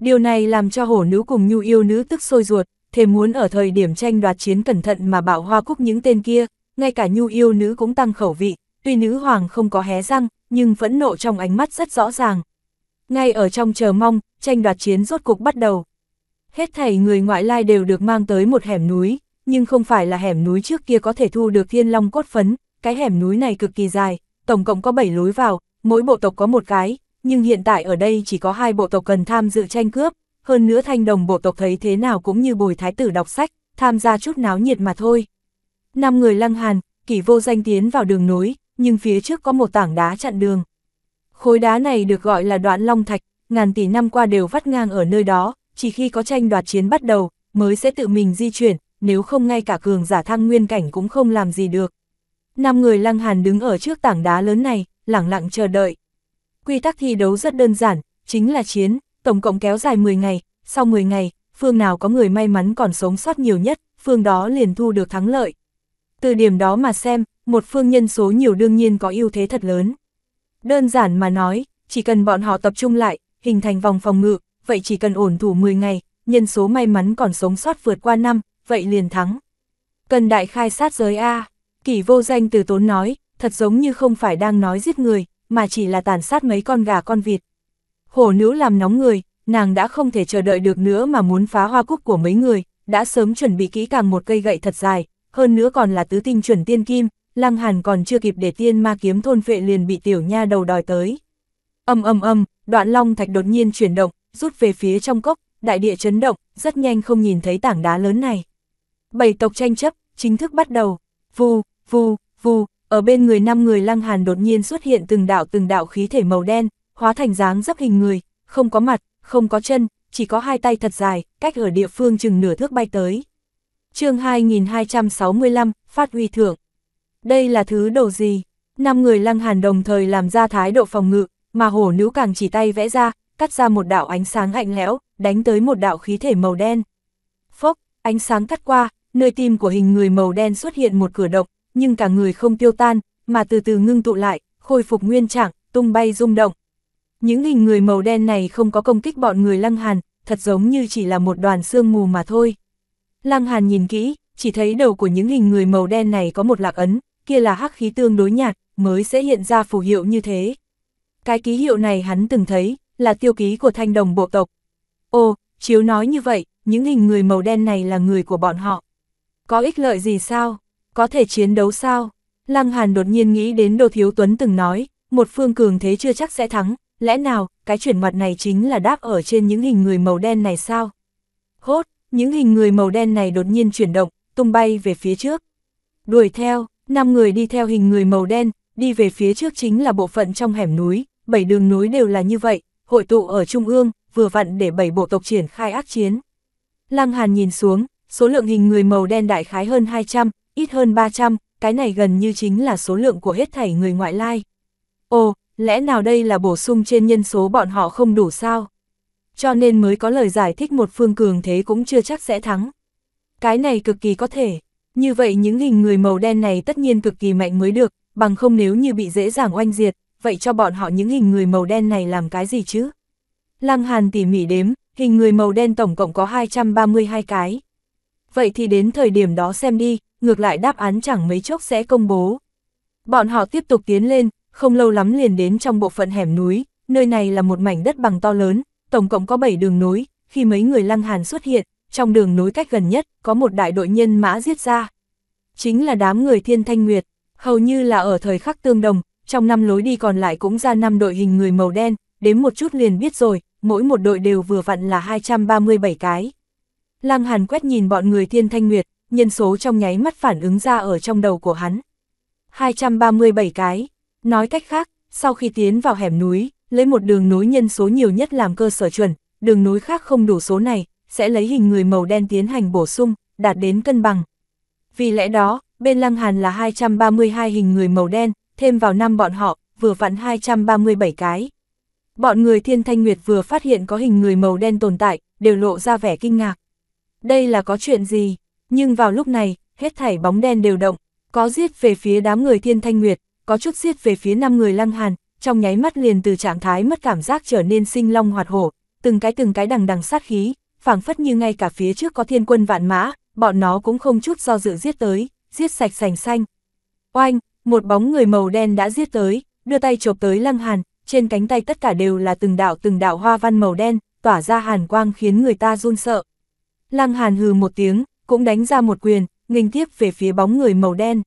Điều này làm cho hổ nữ cùng nhu yêu nữ tức sôi ruột, thề muốn ở thời điểm tranh đoạt chiến cẩn thận mà bảo hoa cúc những tên kia, ngay cả nhu yêu nữ cũng tăng khẩu vị, tuy nữ hoàng không có hé răng, nhưng phẫn nộ trong ánh mắt rất rõ ràng. Ngay ở trong chờ mong, tranh đoạt chiến rốt cục bắt đầu. Hết thảy người ngoại lai đều được mang tới một hẻm núi, nhưng không phải là hẻm núi trước kia có thể thu được thiên long cốt phấn, cái hẻm núi này cực kỳ dài, tổng cộng có 7 lối vào, mỗi bộ tộc có một cái, nhưng hiện tại ở đây chỉ có hai bộ tộc cần tham dự tranh cướp, hơn nữa thanh đồng bộ tộc thấy thế nào cũng như bồi thái tử đọc sách, tham gia chút náo nhiệt mà thôi. Năm người lăng hàn, kỷ vô danh tiến vào đường núi nhưng phía trước có một tảng đá chặn đường. Khối đá này được gọi là đoạn long thạch, ngàn tỷ năm qua đều vắt ngang ở nơi đó, chỉ khi có tranh đoạt chiến bắt đầu, mới sẽ tự mình di chuyển, nếu không ngay cả cường giả thăng nguyên cảnh cũng không làm gì được. Năm người lăng hàn đứng ở trước tảng đá lớn này, lẳng lặng chờ đợi. Quy tắc thi đấu rất đơn giản, chính là chiến, tổng cộng kéo dài 10 ngày, sau 10 ngày, phương nào có người may mắn còn sống sót nhiều nhất, phương đó liền thu được thắng lợi. Từ điểm đó mà xem, một phương nhân số nhiều đương nhiên có ưu thế thật lớn. Đơn giản mà nói, chỉ cần bọn họ tập trung lại, hình thành vòng phòng ngự, vậy chỉ cần ổn thủ 10 ngày, nhân số may mắn còn sống sót vượt qua năm, vậy liền thắng. Cần đại khai sát giới A, kỷ vô danh từ tốn nói, thật giống như không phải đang nói giết người, mà chỉ là tàn sát mấy con gà con vịt. Hổ nữ làm nóng người, nàng đã không thể chờ đợi được nữa mà muốn phá hoa cúc của mấy người, đã sớm chuẩn bị kỹ càng một cây gậy thật dài, hơn nữa còn là tứ tinh chuẩn tiên kim, lăng hàn còn chưa kịp để tiên ma kiếm thôn phệ liền bị tiểu nha đầu đòi tới. Âm âm âm, đoạn long thạch đột nhiên chuyển động, rút về phía trong cốc, đại địa chấn động, rất nhanh không nhìn thấy tảng đá lớn này bảy tộc tranh chấp, chính thức bắt đầu. Vù, vù, vù, ở bên người năm người lăng hàn đột nhiên xuất hiện từng đạo từng đạo khí thể màu đen, hóa thành dáng dấp hình người, không có mặt, không có chân, chỉ có hai tay thật dài, cách ở địa phương chừng nửa thước bay tới. chương 2265, Phát huy thưởng. Đây là thứ đầu gì? Năm người lăng hàn đồng thời làm ra thái độ phòng ngự, mà hổ nữ càng chỉ tay vẽ ra, cắt ra một đạo ánh sáng lạnh lẽo, đánh tới một đạo khí thể màu đen. Phốc, ánh sáng cắt qua, nơi tim của hình người màu đen xuất hiện một cửa động, nhưng cả người không tiêu tan, mà từ từ ngưng tụ lại, khôi phục nguyên trạng, tung bay rung động. Những hình người màu đen này không có công kích bọn người Lăng Hàn, thật giống như chỉ là một đoàn sương mù mà thôi. Lăng Hàn nhìn kỹ, chỉ thấy đầu của những hình người màu đen này có một lạc ấn, kia là hắc khí tương đối nhạt, mới sẽ hiện ra phù hiệu như thế. Cái ký hiệu này hắn từng thấy, là tiêu ký của thanh đồng bộ tộc. Ô, chiếu nói như vậy, những hình người màu đen này là người của bọn họ. Có ích lợi gì sao? Có thể chiến đấu sao? Lăng Hàn đột nhiên nghĩ đến đồ Thiếu Tuấn từng nói, một phương cường thế chưa chắc sẽ thắng, lẽ nào, cái chuyển mặt này chính là đáp ở trên những hình người màu đen này sao? Hốt, những hình người màu đen này đột nhiên chuyển động, tung bay về phía trước. Đuổi theo, năm người đi theo hình người màu đen, đi về phía trước chính là bộ phận trong hẻm núi, bảy đường núi đều là như vậy, hội tụ ở trung ương, vừa vặn để bảy bộ tộc triển khai ác chiến. Lăng Hàn nhìn xuống, số lượng hình người màu đen đại khái hơn 200, ít hơn 300, cái này gần như chính là số lượng của hết thảy người ngoại lai. Ồ, lẽ nào đây là bổ sung trên nhân số bọn họ không đủ sao? Cho nên mới có lời giải thích một phương cường thế cũng chưa chắc sẽ thắng. Cái này cực kỳ có thể, như vậy những hình người màu đen này tất nhiên cực kỳ mạnh mới được, bằng không nếu như bị dễ dàng oanh diệt, vậy cho bọn họ những hình người màu đen này làm cái gì chứ? Lăng Hàn tỉ mỉ đếm, hình người màu đen tổng cộng có 232 cái vậy thì đến thời điểm đó xem đi, ngược lại đáp án chẳng mấy chốc sẽ công bố. Bọn họ tiếp tục tiến lên, không lâu lắm liền đến trong bộ phận hẻm núi, nơi này là một mảnh đất bằng to lớn, tổng cộng có 7 đường núi khi mấy người lăng hàn xuất hiện, trong đường núi cách gần nhất, có một đại đội nhân mã giết ra. Chính là đám người thiên thanh nguyệt, hầu như là ở thời khắc tương đồng, trong năm lối đi còn lại cũng ra năm đội hình người màu đen, đếm một chút liền biết rồi, mỗi một đội đều vừa vặn là 237 cái. Lăng Hàn quét nhìn bọn người Thiên Thanh Nguyệt, nhân số trong nháy mắt phản ứng ra ở trong đầu của hắn. 237 cái. Nói cách khác, sau khi tiến vào hẻm núi, lấy một đường núi nhân số nhiều nhất làm cơ sở chuẩn, đường núi khác không đủ số này, sẽ lấy hình người màu đen tiến hành bổ sung, đạt đến cân bằng. Vì lẽ đó, bên Lăng Hàn là 232 hình người màu đen, thêm vào năm bọn họ, vừa vặn 237 cái. Bọn người Thiên Thanh Nguyệt vừa phát hiện có hình người màu đen tồn tại, đều lộ ra vẻ kinh ngạc đây là có chuyện gì, nhưng vào lúc này, hết thảy bóng đen đều động, có giết về phía đám người thiên thanh nguyệt, có chút giết về phía năm người lăng hàn, trong nháy mắt liền từ trạng thái mất cảm giác trở nên sinh long hoạt hổ, từng cái từng cái đằng đằng sát khí, phảng phất như ngay cả phía trước có thiên quân vạn mã, bọn nó cũng không chút do dự giết tới, giết sạch sành xanh. Oanh, một bóng người màu đen đã giết tới, đưa tay chộp tới lăng hàn, trên cánh tay tất cả đều là từng đạo từng đạo hoa văn màu đen, tỏa ra hàn quang khiến người ta run sợ. Lăng Hàn hừ một tiếng, cũng đánh ra một quyền, nghênh tiếp về phía bóng người màu đen.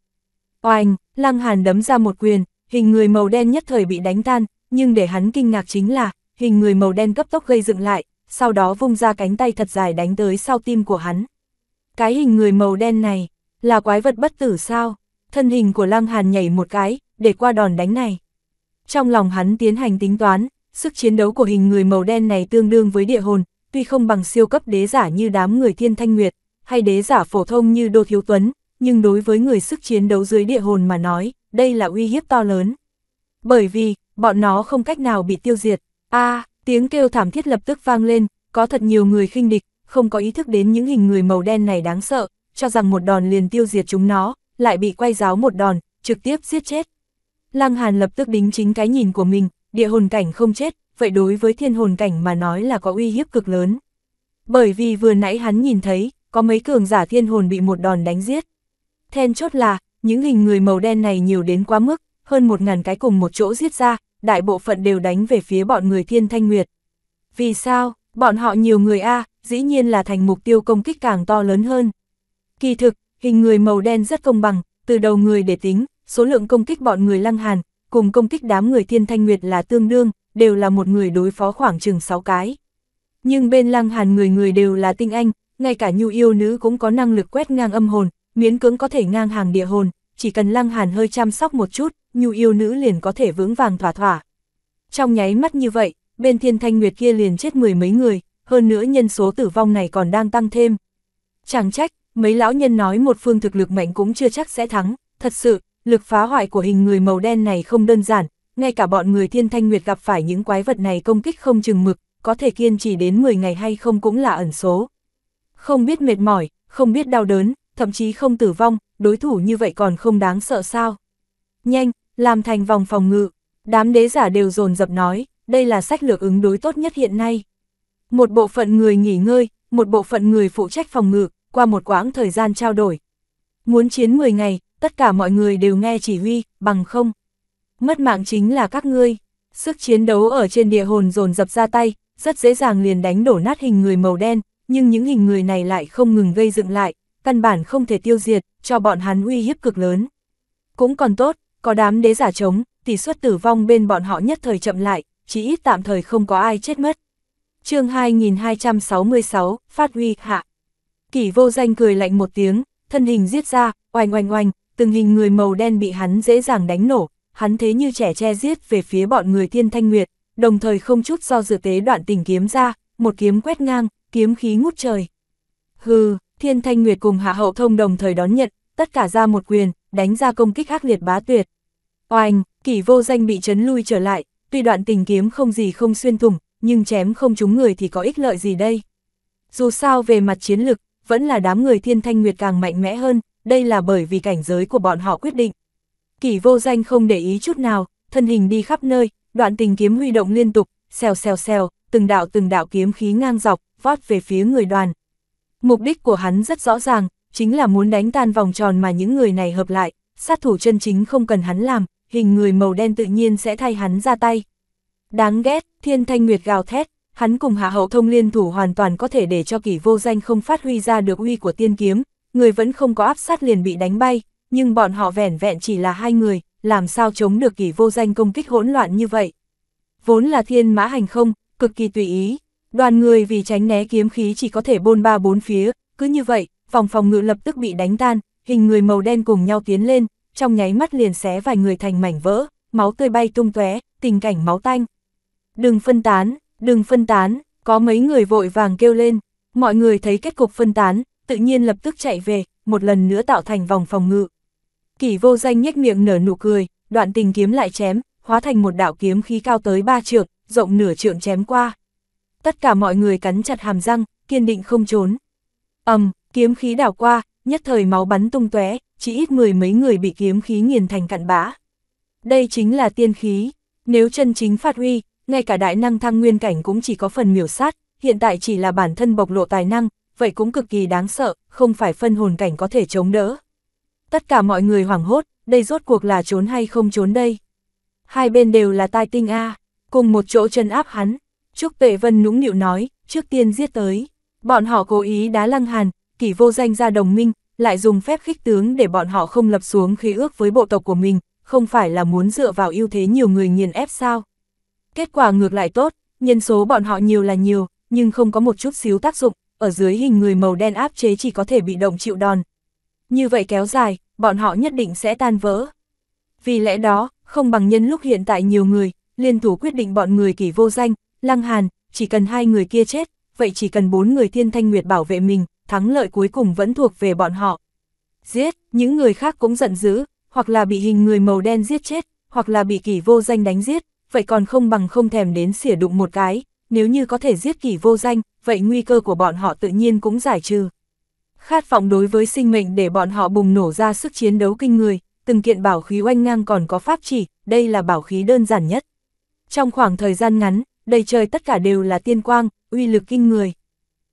Oanh, Lăng Hàn đấm ra một quyền, hình người màu đen nhất thời bị đánh tan, nhưng để hắn kinh ngạc chính là, hình người màu đen cấp tốc gây dựng lại, sau đó vung ra cánh tay thật dài đánh tới sau tim của hắn. Cái hình người màu đen này, là quái vật bất tử sao? Thân hình của Lăng Hàn nhảy một cái, để qua đòn đánh này. Trong lòng hắn tiến hành tính toán, sức chiến đấu của hình người màu đen này tương đương với địa hồn, tuy không bằng siêu cấp đế giả như đám người thiên thanh nguyệt, hay đế giả phổ thông như Đô Thiếu Tuấn, nhưng đối với người sức chiến đấu dưới địa hồn mà nói, đây là uy hiếp to lớn. Bởi vì, bọn nó không cách nào bị tiêu diệt. a tiếng kêu thảm thiết lập tức vang lên, có thật nhiều người khinh địch, không có ý thức đến những hình người màu đen này đáng sợ, cho rằng một đòn liền tiêu diệt chúng nó, lại bị quay giáo một đòn, trực tiếp giết chết. Lăng Hàn lập tức đính chính cái nhìn của mình, địa hồn cảnh không chết, vậy đối với thiên hồn cảnh mà nói là có uy hiếp cực lớn. Bởi vì vừa nãy hắn nhìn thấy, có mấy cường giả thiên hồn bị một đòn đánh giết. Then chốt là, những hình người màu đen này nhiều đến quá mức, hơn một ngàn cái cùng một chỗ giết ra, đại bộ phận đều đánh về phía bọn người thiên thanh nguyệt. Vì sao, bọn họ nhiều người A, dĩ nhiên là thành mục tiêu công kích càng to lớn hơn. Kỳ thực, hình người màu đen rất công bằng, từ đầu người để tính, số lượng công kích bọn người lăng hàn, cùng công kích đám người thiên thanh nguyệt là tương đương, đều là một người đối phó khoảng chừng 6 cái. Nhưng bên lăng hàn người người đều là tinh anh, ngay cả nhu yêu nữ cũng có năng lực quét ngang âm hồn, miễn cưỡng có thể ngang hàng địa hồn, chỉ cần lăng hàn hơi chăm sóc một chút, nhu yêu nữ liền có thể vững vàng thỏa thỏa. Trong nháy mắt như vậy, bên thiên thanh nguyệt kia liền chết mười mấy người, hơn nữa nhân số tử vong này còn đang tăng thêm. Chẳng trách, mấy lão nhân nói một phương thực lực mạnh cũng chưa chắc sẽ thắng, thật sự, lực phá hoại của hình người màu đen này không đơn giản, ngay cả bọn người thiên thanh nguyệt gặp phải những quái vật này công kích không chừng mực, có thể kiên trì đến 10 ngày hay không cũng là ẩn số. Không biết mệt mỏi, không biết đau đớn, thậm chí không tử vong, đối thủ như vậy còn không đáng sợ sao. Nhanh, làm thành vòng phòng ngự, đám đế giả đều dồn dập nói, đây là sách lược ứng đối tốt nhất hiện nay. Một bộ phận người nghỉ ngơi, một bộ phận người phụ trách phòng ngự, qua một quãng thời gian trao đổi. Muốn chiến 10 ngày, tất cả mọi người đều nghe chỉ huy, bằng không mất mạng chính là các ngươi. Sức chiến đấu ở trên địa hồn dồn dập ra tay, rất dễ dàng liền đánh đổ nát hình người màu đen, nhưng những hình người này lại không ngừng gây dựng lại, căn bản không thể tiêu diệt, cho bọn hắn uy hiếp cực lớn. Cũng còn tốt, có đám đế giả chống, tỷ suất tử vong bên bọn họ nhất thời chậm lại, chỉ ít tạm thời không có ai chết mất. chương 2266, Phát huy hạ. Kỷ vô danh cười lạnh một tiếng, thân hình giết ra, oanh oanh oanh, từng hình người màu đen bị hắn dễ dàng đánh nổ, hắn thế như trẻ che giết về phía bọn người thiên thanh nguyệt, đồng thời không chút do dự tế đoạn tình kiếm ra, một kiếm quét ngang, kiếm khí ngút trời. Hừ, thiên thanh nguyệt cùng hạ hậu thông đồng thời đón nhận, tất cả ra một quyền, đánh ra công kích ác liệt bá tuyệt. Oanh, kỷ vô danh bị chấn lui trở lại, tuy đoạn tình kiếm không gì không xuyên thủng, nhưng chém không trúng người thì có ích lợi gì đây. Dù sao về mặt chiến lực, vẫn là đám người thiên thanh nguyệt càng mạnh mẽ hơn, đây là bởi vì cảnh giới của bọn họ quyết định kỷ vô danh không để ý chút nào, thân hình đi khắp nơi, đoạn tình kiếm huy động liên tục, xèo xèo xèo, từng đạo từng đạo kiếm khí ngang dọc, vót về phía người đoàn. Mục đích của hắn rất rõ ràng, chính là muốn đánh tan vòng tròn mà những người này hợp lại, sát thủ chân chính không cần hắn làm, hình người màu đen tự nhiên sẽ thay hắn ra tay. Đáng ghét, thiên thanh nguyệt gào thét, hắn cùng hạ hậu thông liên thủ hoàn toàn có thể để cho kỷ vô danh không phát huy ra được uy của tiên kiếm, người vẫn không có áp sát liền bị đánh bay, nhưng bọn họ vẻn vẹn chỉ là hai người, làm sao chống được kỷ vô danh công kích hỗn loạn như vậy. Vốn là thiên mã hành không, cực kỳ tùy ý, đoàn người vì tránh né kiếm khí chỉ có thể bôn ba bốn phía, cứ như vậy, phòng phòng ngự lập tức bị đánh tan, hình người màu đen cùng nhau tiến lên, trong nháy mắt liền xé vài người thành mảnh vỡ, máu tươi bay tung tóe, tình cảnh máu tanh. Đừng phân tán, đừng phân tán, có mấy người vội vàng kêu lên, mọi người thấy kết cục phân tán, tự nhiên lập tức chạy về, một lần nữa tạo thành vòng phòng ngự. Kỷ vô danh nhếch miệng nở nụ cười, đoạn tình kiếm lại chém, hóa thành một đạo kiếm khí cao tới ba trượng, rộng nửa trượng chém qua. Tất cả mọi người cắn chặt hàm răng, kiên định không trốn. ầm, kiếm khí đảo qua, nhất thời máu bắn tung tóe, chỉ ít mười mấy người bị kiếm khí nghiền thành cặn bã. Đây chính là tiên khí, nếu chân chính phát huy, ngay cả đại năng thăng nguyên cảnh cũng chỉ có phần miểu sát, hiện tại chỉ là bản thân bộc lộ tài năng, vậy cũng cực kỳ đáng sợ, không phải phân hồn cảnh có thể chống đỡ. Tất cả mọi người hoảng hốt, đây rốt cuộc là trốn hay không trốn đây. Hai bên đều là tai tinh A, cùng một chỗ chân áp hắn. Trúc Tuệ Vân nũng nịu nói, trước tiên giết tới. Bọn họ cố ý đá lăng hàn, kỷ vô danh ra đồng minh, lại dùng phép khích tướng để bọn họ không lập xuống khí ước với bộ tộc của mình, không phải là muốn dựa vào ưu thế nhiều người nghiền ép sao. Kết quả ngược lại tốt, nhân số bọn họ nhiều là nhiều, nhưng không có một chút xíu tác dụng, ở dưới hình người màu đen áp chế chỉ có thể bị động chịu đòn, như vậy kéo dài, bọn họ nhất định sẽ tan vỡ. Vì lẽ đó, không bằng nhân lúc hiện tại nhiều người, liên thủ quyết định bọn người kỷ vô danh, lăng hàn, chỉ cần hai người kia chết, vậy chỉ cần bốn người thiên thanh nguyệt bảo vệ mình, thắng lợi cuối cùng vẫn thuộc về bọn họ. Giết, những người khác cũng giận dữ, hoặc là bị hình người màu đen giết chết, hoặc là bị kỷ vô danh đánh giết, vậy còn không bằng không thèm đến xỉa đụng một cái, nếu như có thể giết kỷ vô danh, vậy nguy cơ của bọn họ tự nhiên cũng giải trừ khát vọng đối với sinh mệnh để bọn họ bùng nổ ra sức chiến đấu kinh người, từng kiện bảo khí oanh ngang còn có pháp chỉ, đây là bảo khí đơn giản nhất. Trong khoảng thời gian ngắn, đầy trời tất cả đều là tiên quang, uy lực kinh người.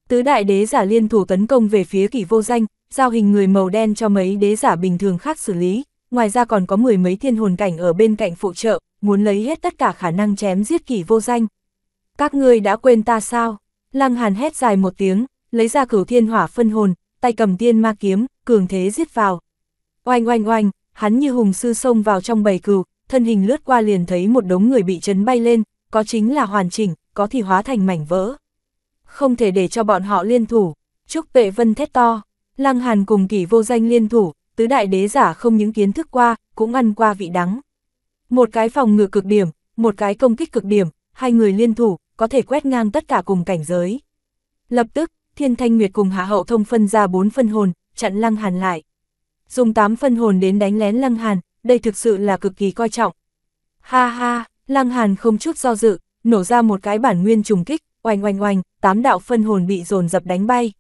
Tứ đại đế giả liên thủ tấn công về phía kỷ vô danh, giao hình người màu đen cho mấy đế giả bình thường khác xử lý, ngoài ra còn có mười mấy thiên hồn cảnh ở bên cạnh phụ trợ, muốn lấy hết tất cả khả năng chém giết kỷ vô danh. Các ngươi đã quên ta sao? Lăng Hàn hét dài một tiếng, lấy ra cửu thiên hỏa phân hồn, tay cầm tiên ma kiếm, cường thế giết vào. Oanh oanh oanh, hắn như hùng sư xông vào trong bầy cừu, thân hình lướt qua liền thấy một đống người bị chấn bay lên, có chính là hoàn chỉnh, có thì hóa thành mảnh vỡ. Không thể để cho bọn họ liên thủ, Trúc Tuệ Vân thét to, Lăng Hàn cùng kỷ vô danh liên thủ, tứ đại đế giả không những kiến thức qua, cũng ăn qua vị đắng. Một cái phòng ngự cực điểm, một cái công kích cực điểm, hai người liên thủ, có thể quét ngang tất cả cùng cảnh giới. Lập tức, Thiên Thanh Nguyệt cùng Hạ Hậu Thông phân ra bốn phân hồn, chặn Lăng Hàn lại. Dùng tám phân hồn đến đánh lén Lăng Hàn, đây thực sự là cực kỳ coi trọng. Ha ha, Lăng Hàn không chút do dự, nổ ra một cái bản nguyên trùng kích, oanh oanh oanh, tám đạo phân hồn bị dồn dập đánh bay.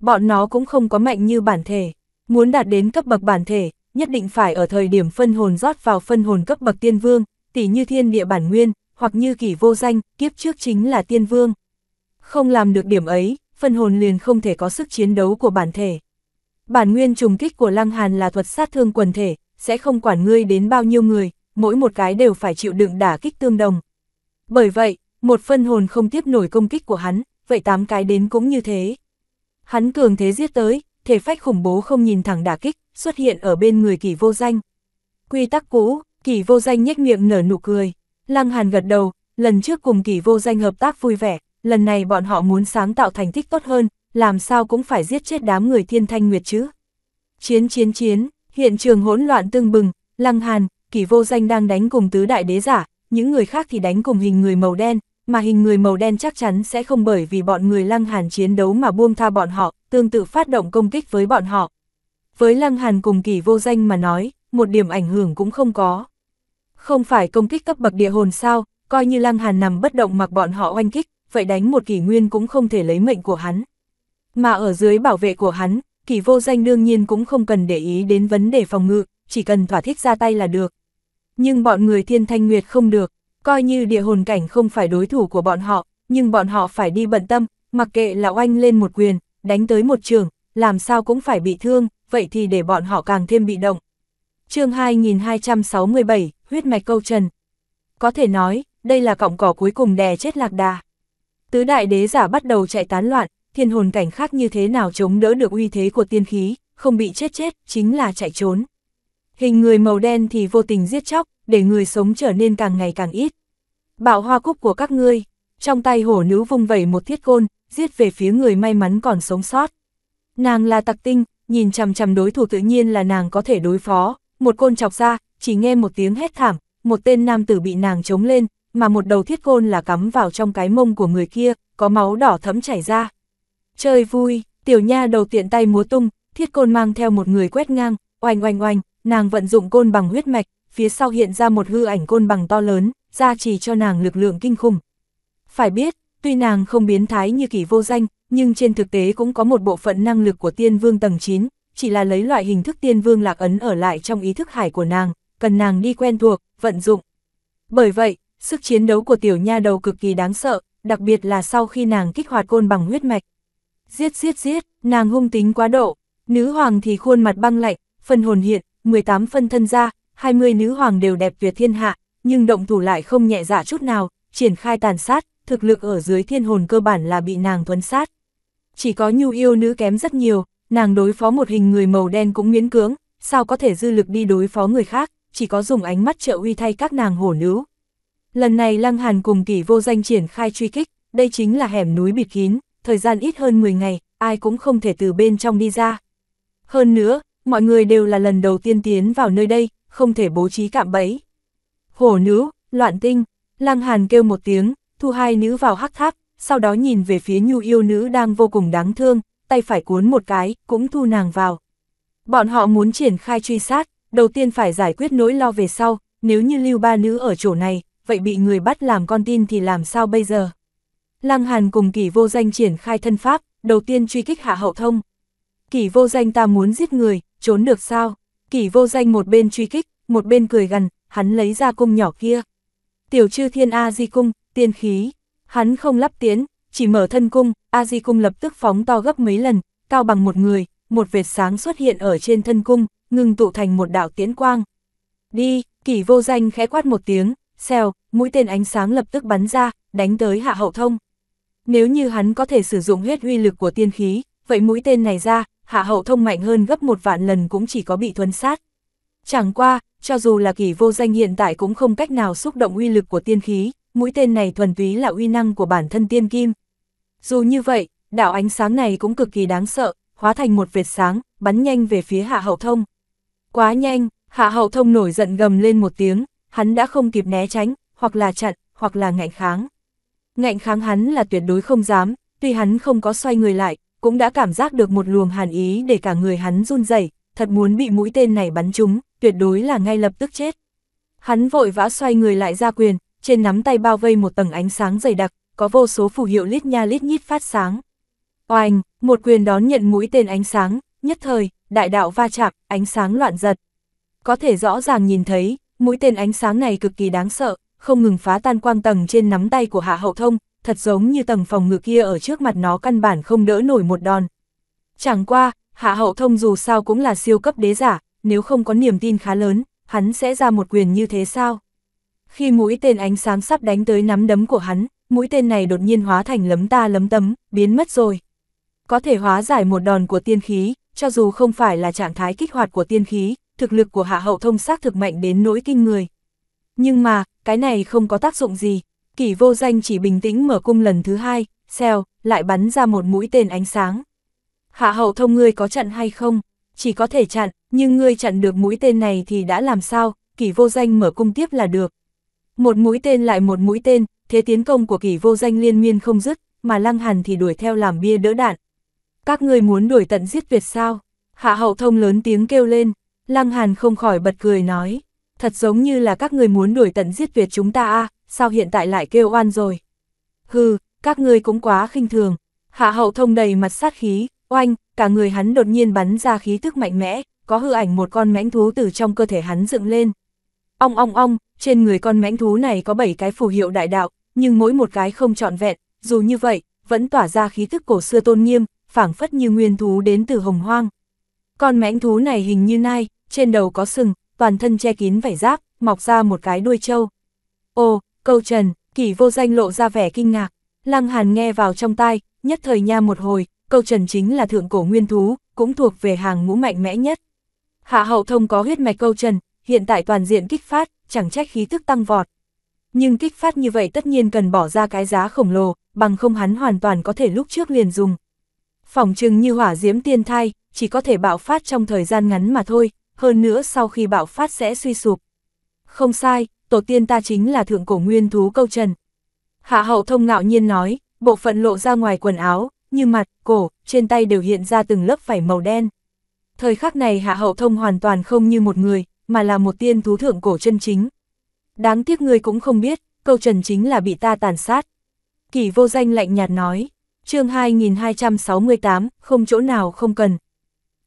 Bọn nó cũng không có mạnh như bản thể, muốn đạt đến cấp bậc bản thể, nhất định phải ở thời điểm phân hồn rót vào phân hồn cấp bậc tiên vương, tỷ như thiên địa bản nguyên, hoặc như kỷ vô danh, kiếp trước chính là tiên vương. Không làm được điểm ấy, phân hồn liền không thể có sức chiến đấu của bản thể. Bản nguyên trùng kích của Lăng Hàn là thuật sát thương quần thể, sẽ không quản ngươi đến bao nhiêu người, mỗi một cái đều phải chịu đựng đả kích tương đồng. Bởi vậy, một phân hồn không tiếp nổi công kích của hắn, vậy tám cái đến cũng như thế. Hắn cường thế giết tới, thể phách khủng bố không nhìn thẳng đả kích, xuất hiện ở bên người kỳ vô danh. Quy tắc cũ, kỳ vô danh nhếch miệng nở nụ cười. Lăng Hàn gật đầu, lần trước cùng kỳ vô danh hợp tác vui vẻ, lần này bọn họ muốn sáng tạo thành tích tốt hơn, làm sao cũng phải giết chết đám người thiên thanh nguyệt chứ. Chiến chiến chiến, hiện trường hỗn loạn tương bừng, lăng hàn, kỷ vô danh đang đánh cùng tứ đại đế giả, những người khác thì đánh cùng hình người màu đen, mà hình người màu đen chắc chắn sẽ không bởi vì bọn người lăng hàn chiến đấu mà buông tha bọn họ, tương tự phát động công kích với bọn họ. Với lăng hàn cùng kỷ vô danh mà nói, một điểm ảnh hưởng cũng không có. Không phải công kích cấp bậc địa hồn sao, coi như lăng hàn nằm bất động mặc bọn họ oanh kích, vậy đánh một kỷ nguyên cũng không thể lấy mệnh của hắn. Mà ở dưới bảo vệ của hắn, kỷ vô danh đương nhiên cũng không cần để ý đến vấn đề phòng ngự, chỉ cần thỏa thích ra tay là được. Nhưng bọn người thiên thanh nguyệt không được, coi như địa hồn cảnh không phải đối thủ của bọn họ, nhưng bọn họ phải đi bận tâm, mặc kệ là oanh lên một quyền, đánh tới một trường, làm sao cũng phải bị thương, vậy thì để bọn họ càng thêm bị động. chương 2267, huyết mạch câu trần. Có thể nói, đây là cọng cỏ cuối cùng đè chết lạc đà tứ đại đế giả bắt đầu chạy tán loạn, thiên hồn cảnh khác như thế nào chống đỡ được uy thế của tiên khí, không bị chết chết, chính là chạy trốn. Hình người màu đen thì vô tình giết chóc, để người sống trở nên càng ngày càng ít. Bạo hoa cúc của các ngươi, trong tay hổ nữ vung vẩy một thiết côn, giết về phía người may mắn còn sống sót. Nàng là tặc tinh, nhìn chằm chằm đối thủ tự nhiên là nàng có thể đối phó, một côn chọc ra, chỉ nghe một tiếng hét thảm, một tên nam tử bị nàng chống lên, mà một đầu thiết côn là cắm vào trong cái mông của người kia, có máu đỏ thấm chảy ra. Chơi vui, tiểu nha đầu tiện tay múa tung, thiết côn mang theo một người quét ngang, oanh oanh oanh, nàng vận dụng côn bằng huyết mạch, phía sau hiện ra một hư ảnh côn bằng to lớn, ra chỉ cho nàng lực lượng kinh khủng. Phải biết, tuy nàng không biến thái như kỷ vô danh, nhưng trên thực tế cũng có một bộ phận năng lực của tiên vương tầng 9, chỉ là lấy loại hình thức tiên vương lạc ấn ở lại trong ý thức hải của nàng, cần nàng đi quen thuộc, vận dụng. Bởi vậy, sức chiến đấu của tiểu nha đầu cực kỳ đáng sợ, đặc biệt là sau khi nàng kích hoạt côn bằng huyết mạch. Giết giết giết, nàng hung tính quá độ, nữ hoàng thì khuôn mặt băng lạnh, phần hồn hiện, 18 phân thân ra, 20 nữ hoàng đều đẹp tuyệt thiên hạ, nhưng động thủ lại không nhẹ dạ chút nào, triển khai tàn sát, thực lực ở dưới thiên hồn cơ bản là bị nàng thuấn sát. Chỉ có nhu yêu nữ kém rất nhiều, nàng đối phó một hình người màu đen cũng miễn cưỡng, sao có thể dư lực đi đối phó người khác, chỉ có dùng ánh mắt trợ uy thay các nàng hổ nữ, Lần này Lăng Hàn cùng kỷ vô danh triển khai truy kích, đây chính là hẻm núi bịt kín, thời gian ít hơn 10 ngày, ai cũng không thể từ bên trong đi ra. Hơn nữa, mọi người đều là lần đầu tiên tiến vào nơi đây, không thể bố trí cạm bẫy. Hổ nữ, loạn tinh, Lăng Hàn kêu một tiếng, thu hai nữ vào hắc tháp, sau đó nhìn về phía nhu yêu nữ đang vô cùng đáng thương, tay phải cuốn một cái, cũng thu nàng vào. Bọn họ muốn triển khai truy sát, đầu tiên phải giải quyết nỗi lo về sau, nếu như lưu ba nữ ở chỗ này, vậy bị người bắt làm con tin thì làm sao bây giờ? Lăng Hàn cùng kỷ vô danh triển khai thân pháp, đầu tiên truy kích hạ hậu thông. Kỷ vô danh ta muốn giết người, trốn được sao? Kỷ vô danh một bên truy kích, một bên cười gần, hắn lấy ra cung nhỏ kia. Tiểu chư thiên A-di cung, tiên khí. Hắn không lắp tiến, chỉ mở thân cung, A-di cung lập tức phóng to gấp mấy lần, cao bằng một người, một vệt sáng xuất hiện ở trên thân cung, ngừng tụ thành một đạo tiến quang. Đi, kỷ vô danh khẽ quát một tiếng, xèo, mũi tên ánh sáng lập tức bắn ra, đánh tới hạ hậu thông. Nếu như hắn có thể sử dụng huyết uy lực của tiên khí, vậy mũi tên này ra, hạ hậu thông mạnh hơn gấp một vạn lần cũng chỉ có bị thuần sát. Chẳng qua, cho dù là kỳ vô danh hiện tại cũng không cách nào xúc động uy lực của tiên khí, mũi tên này thuần túy là uy năng của bản thân tiên kim. Dù như vậy, đạo ánh sáng này cũng cực kỳ đáng sợ, hóa thành một vệt sáng, bắn nhanh về phía hạ hậu thông. Quá nhanh, hạ hậu thông nổi giận gầm lên một tiếng, hắn đã không kịp né tránh, hoặc là chặn, hoặc là ngạnh kháng. Ngạnh kháng hắn là tuyệt đối không dám, tuy hắn không có xoay người lại, cũng đã cảm giác được một luồng hàn ý để cả người hắn run rẩy, thật muốn bị mũi tên này bắn trúng, tuyệt đối là ngay lập tức chết. Hắn vội vã xoay người lại ra quyền, trên nắm tay bao vây một tầng ánh sáng dày đặc, có vô số phù hiệu lít nha lít nhít phát sáng. Oanh, một quyền đón nhận mũi tên ánh sáng, nhất thời, đại đạo va chạm, ánh sáng loạn giật. Có thể rõ ràng nhìn thấy, mũi tên ánh sáng này cực kỳ đáng sợ, không ngừng phá tan quang tầng trên nắm tay của Hạ Hậu Thông, thật giống như tầng phòng ngự kia ở trước mặt nó căn bản không đỡ nổi một đòn. Chẳng qua, Hạ Hậu Thông dù sao cũng là siêu cấp đế giả, nếu không có niềm tin khá lớn, hắn sẽ ra một quyền như thế sao? Khi mũi tên ánh sáng sắp đánh tới nắm đấm của hắn, mũi tên này đột nhiên hóa thành lấm ta lấm tấm, biến mất rồi. Có thể hóa giải một đòn của tiên khí, cho dù không phải là trạng thái kích hoạt của tiên khí, thực lực của Hạ Hậu Thông xác thực mạnh đến nỗi kinh người. Nhưng mà, cái này không có tác dụng gì, kỷ vô danh chỉ bình tĩnh mở cung lần thứ hai, xèo, lại bắn ra một mũi tên ánh sáng. Hạ Hậu Thông ngươi có chặn hay không? Chỉ có thể chặn, nhưng ngươi chặn được mũi tên này thì đã làm sao, kỷ vô danh mở cung tiếp là được. Một mũi tên lại một mũi tên, thế tiến công của kỷ vô danh liên miên không dứt, mà lăng hàn thì đuổi theo làm bia đỡ đạn. Các ngươi muốn đuổi tận giết tuyệt sao? Hạ hậu thông lớn tiếng kêu lên, Lăng Hàn không khỏi bật cười nói, thật giống như là các người muốn đuổi tận giết tuyệt chúng ta a sao hiện tại lại kêu oan rồi. Hừ, các người cũng quá khinh thường, hạ hậu thông đầy mặt sát khí, oanh, cả người hắn đột nhiên bắn ra khí tức mạnh mẽ, có hư ảnh một con mãnh thú từ trong cơ thể hắn dựng lên. Ong ong ong, trên người con mãnh thú này có 7 cái phù hiệu đại đạo, nhưng mỗi một cái không trọn vẹn, dù như vậy, vẫn tỏa ra khí tức cổ xưa tôn nghiêm, phảng phất như nguyên thú đến từ hồng hoang. Con mãnh thú này hình như nai, trên đầu có sừng, toàn thân che kín vảy giáp, mọc ra một cái đuôi trâu. Ồ, câu trần, kỷ vô danh lộ ra vẻ kinh ngạc, lăng hàn nghe vào trong tai, nhất thời nha một hồi, câu trần chính là thượng cổ nguyên thú, cũng thuộc về hàng ngũ mạnh mẽ nhất. Hạ hậu thông có huyết mạch câu trần, hiện tại toàn diện kích phát, chẳng trách khí tức tăng vọt. Nhưng kích phát như vậy tất nhiên cần bỏ ra cái giá khổng lồ, bằng không hắn hoàn toàn có thể lúc trước liền dùng. phòng chừng như hỏa diễm tiên thai, chỉ có thể bạo phát trong thời gian ngắn mà thôi, hơn nữa sau khi bạo phát sẽ suy sụp. Không sai, tổ tiên ta chính là thượng cổ nguyên thú câu trần. Hạ hậu thông ngạo nhiên nói, bộ phận lộ ra ngoài quần áo, như mặt, cổ, trên tay đều hiện ra từng lớp vảy màu đen. Thời khắc này hạ hậu thông hoàn toàn không như một người, mà là một tiên thú thượng cổ chân chính. Đáng tiếc người cũng không biết, câu trần chính là bị ta tàn sát. kỷ vô danh lạnh nhạt nói, chương 2268, không chỗ nào không cần.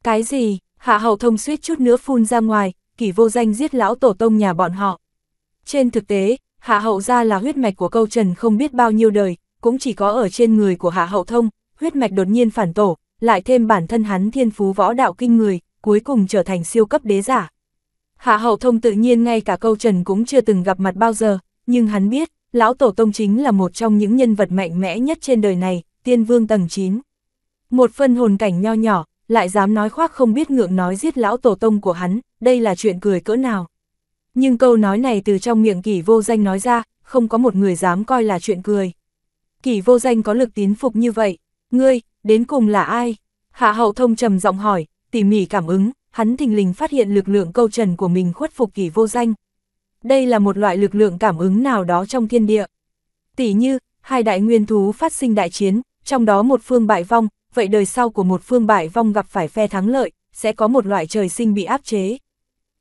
Cái gì, hạ hậu thông suýt chút nữa phun ra ngoài, kỷ vô danh giết lão tổ tông nhà bọn họ. Trên thực tế, hạ hậu ra là huyết mạch của câu trần không biết bao nhiêu đời, cũng chỉ có ở trên người của hạ hậu thông, huyết mạch đột nhiên phản tổ, lại thêm bản thân hắn thiên phú võ đạo kinh người, cuối cùng trở thành siêu cấp đế giả. Hạ hậu thông tự nhiên ngay cả câu trần cũng chưa từng gặp mặt bao giờ, nhưng hắn biết, lão tổ tông chính là một trong những nhân vật mạnh mẽ nhất trên đời này, tiên vương tầng 9. Một phân hồn cảnh nho nhỏ, lại dám nói khoác không biết ngượng nói giết lão tổ tông của hắn, đây là chuyện cười cỡ nào. Nhưng câu nói này từ trong miệng kỷ vô danh nói ra, không có một người dám coi là chuyện cười. Kỷ vô danh có lực tín phục như vậy, ngươi, đến cùng là ai? Hạ hậu thông trầm giọng hỏi, tỉ mỉ cảm ứng, hắn thình lình phát hiện lực lượng câu trần của mình khuất phục kỷ vô danh. Đây là một loại lực lượng cảm ứng nào đó trong thiên địa. Tỉ như, hai đại nguyên thú phát sinh đại chiến, trong đó một phương bại vong, vậy đời sau của một phương bại vong gặp phải phe thắng lợi, sẽ có một loại trời sinh bị áp chế.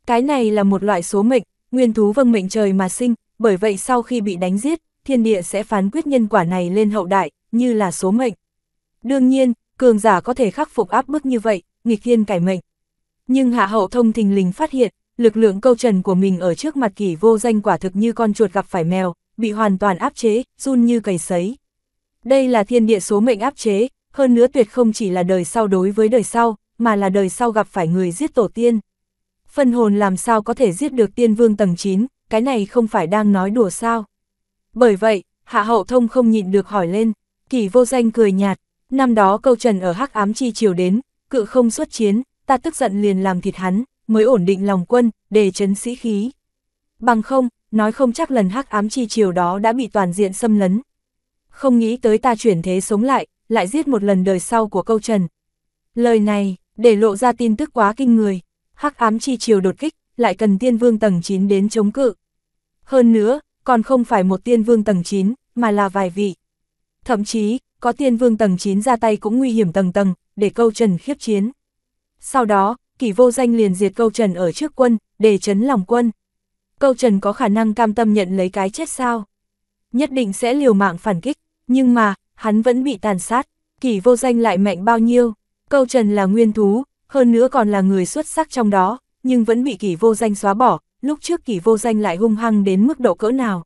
Cái này là một loại số mệnh, nguyên thú vâng mệnh trời mà sinh, bởi vậy sau khi bị đánh giết, thiên địa sẽ phán quyết nhân quả này lên hậu đại, như là số mệnh. Đương nhiên, cường giả có thể khắc phục áp bức như vậy, nghịch thiên cải mệnh. Nhưng hạ hậu thông thình lình phát hiện, lực lượng câu trần của mình ở trước mặt kỷ vô danh quả thực như con chuột gặp phải mèo, bị hoàn toàn áp chế, run như cầy sấy. Đây là thiên địa số mệnh áp chế, hơn nữa tuyệt không chỉ là đời sau đối với đời sau, mà là đời sau gặp phải người giết tổ tiên. Phân hồn làm sao có thể giết được tiên vương tầng 9, cái này không phải đang nói đùa sao. Bởi vậy, Hạ Hậu Thông không nhịn được hỏi lên, kỳ vô danh cười nhạt, năm đó câu trần ở hắc ám chi chiều đến, cự không xuất chiến, ta tức giận liền làm thịt hắn, mới ổn định lòng quân, để chấn sĩ khí. Bằng không, nói không chắc lần hắc ám chi chiều đó đã bị toàn diện xâm lấn. Không nghĩ tới ta chuyển thế sống lại, lại giết một lần đời sau của câu trần. Lời này, để lộ ra tin tức quá kinh người, hắc ám chi chiều đột kích, lại cần tiên vương tầng 9 đến chống cự. Hơn nữa, còn không phải một tiên vương tầng 9, mà là vài vị. Thậm chí, có tiên vương tầng 9 ra tay cũng nguy hiểm tầng tầng, để câu trần khiếp chiến. Sau đó, kỷ vô danh liền diệt câu trần ở trước quân, để chấn lòng quân. Câu trần có khả năng cam tâm nhận lấy cái chết sao? Nhất định sẽ liều mạng phản kích, nhưng mà, hắn vẫn bị tàn sát, kỷ vô danh lại mạnh bao nhiêu, câu trần là nguyên thú, hơn nữa còn là người xuất sắc trong đó, nhưng vẫn bị kỷ vô danh xóa bỏ, lúc trước kỷ vô danh lại hung hăng đến mức độ cỡ nào.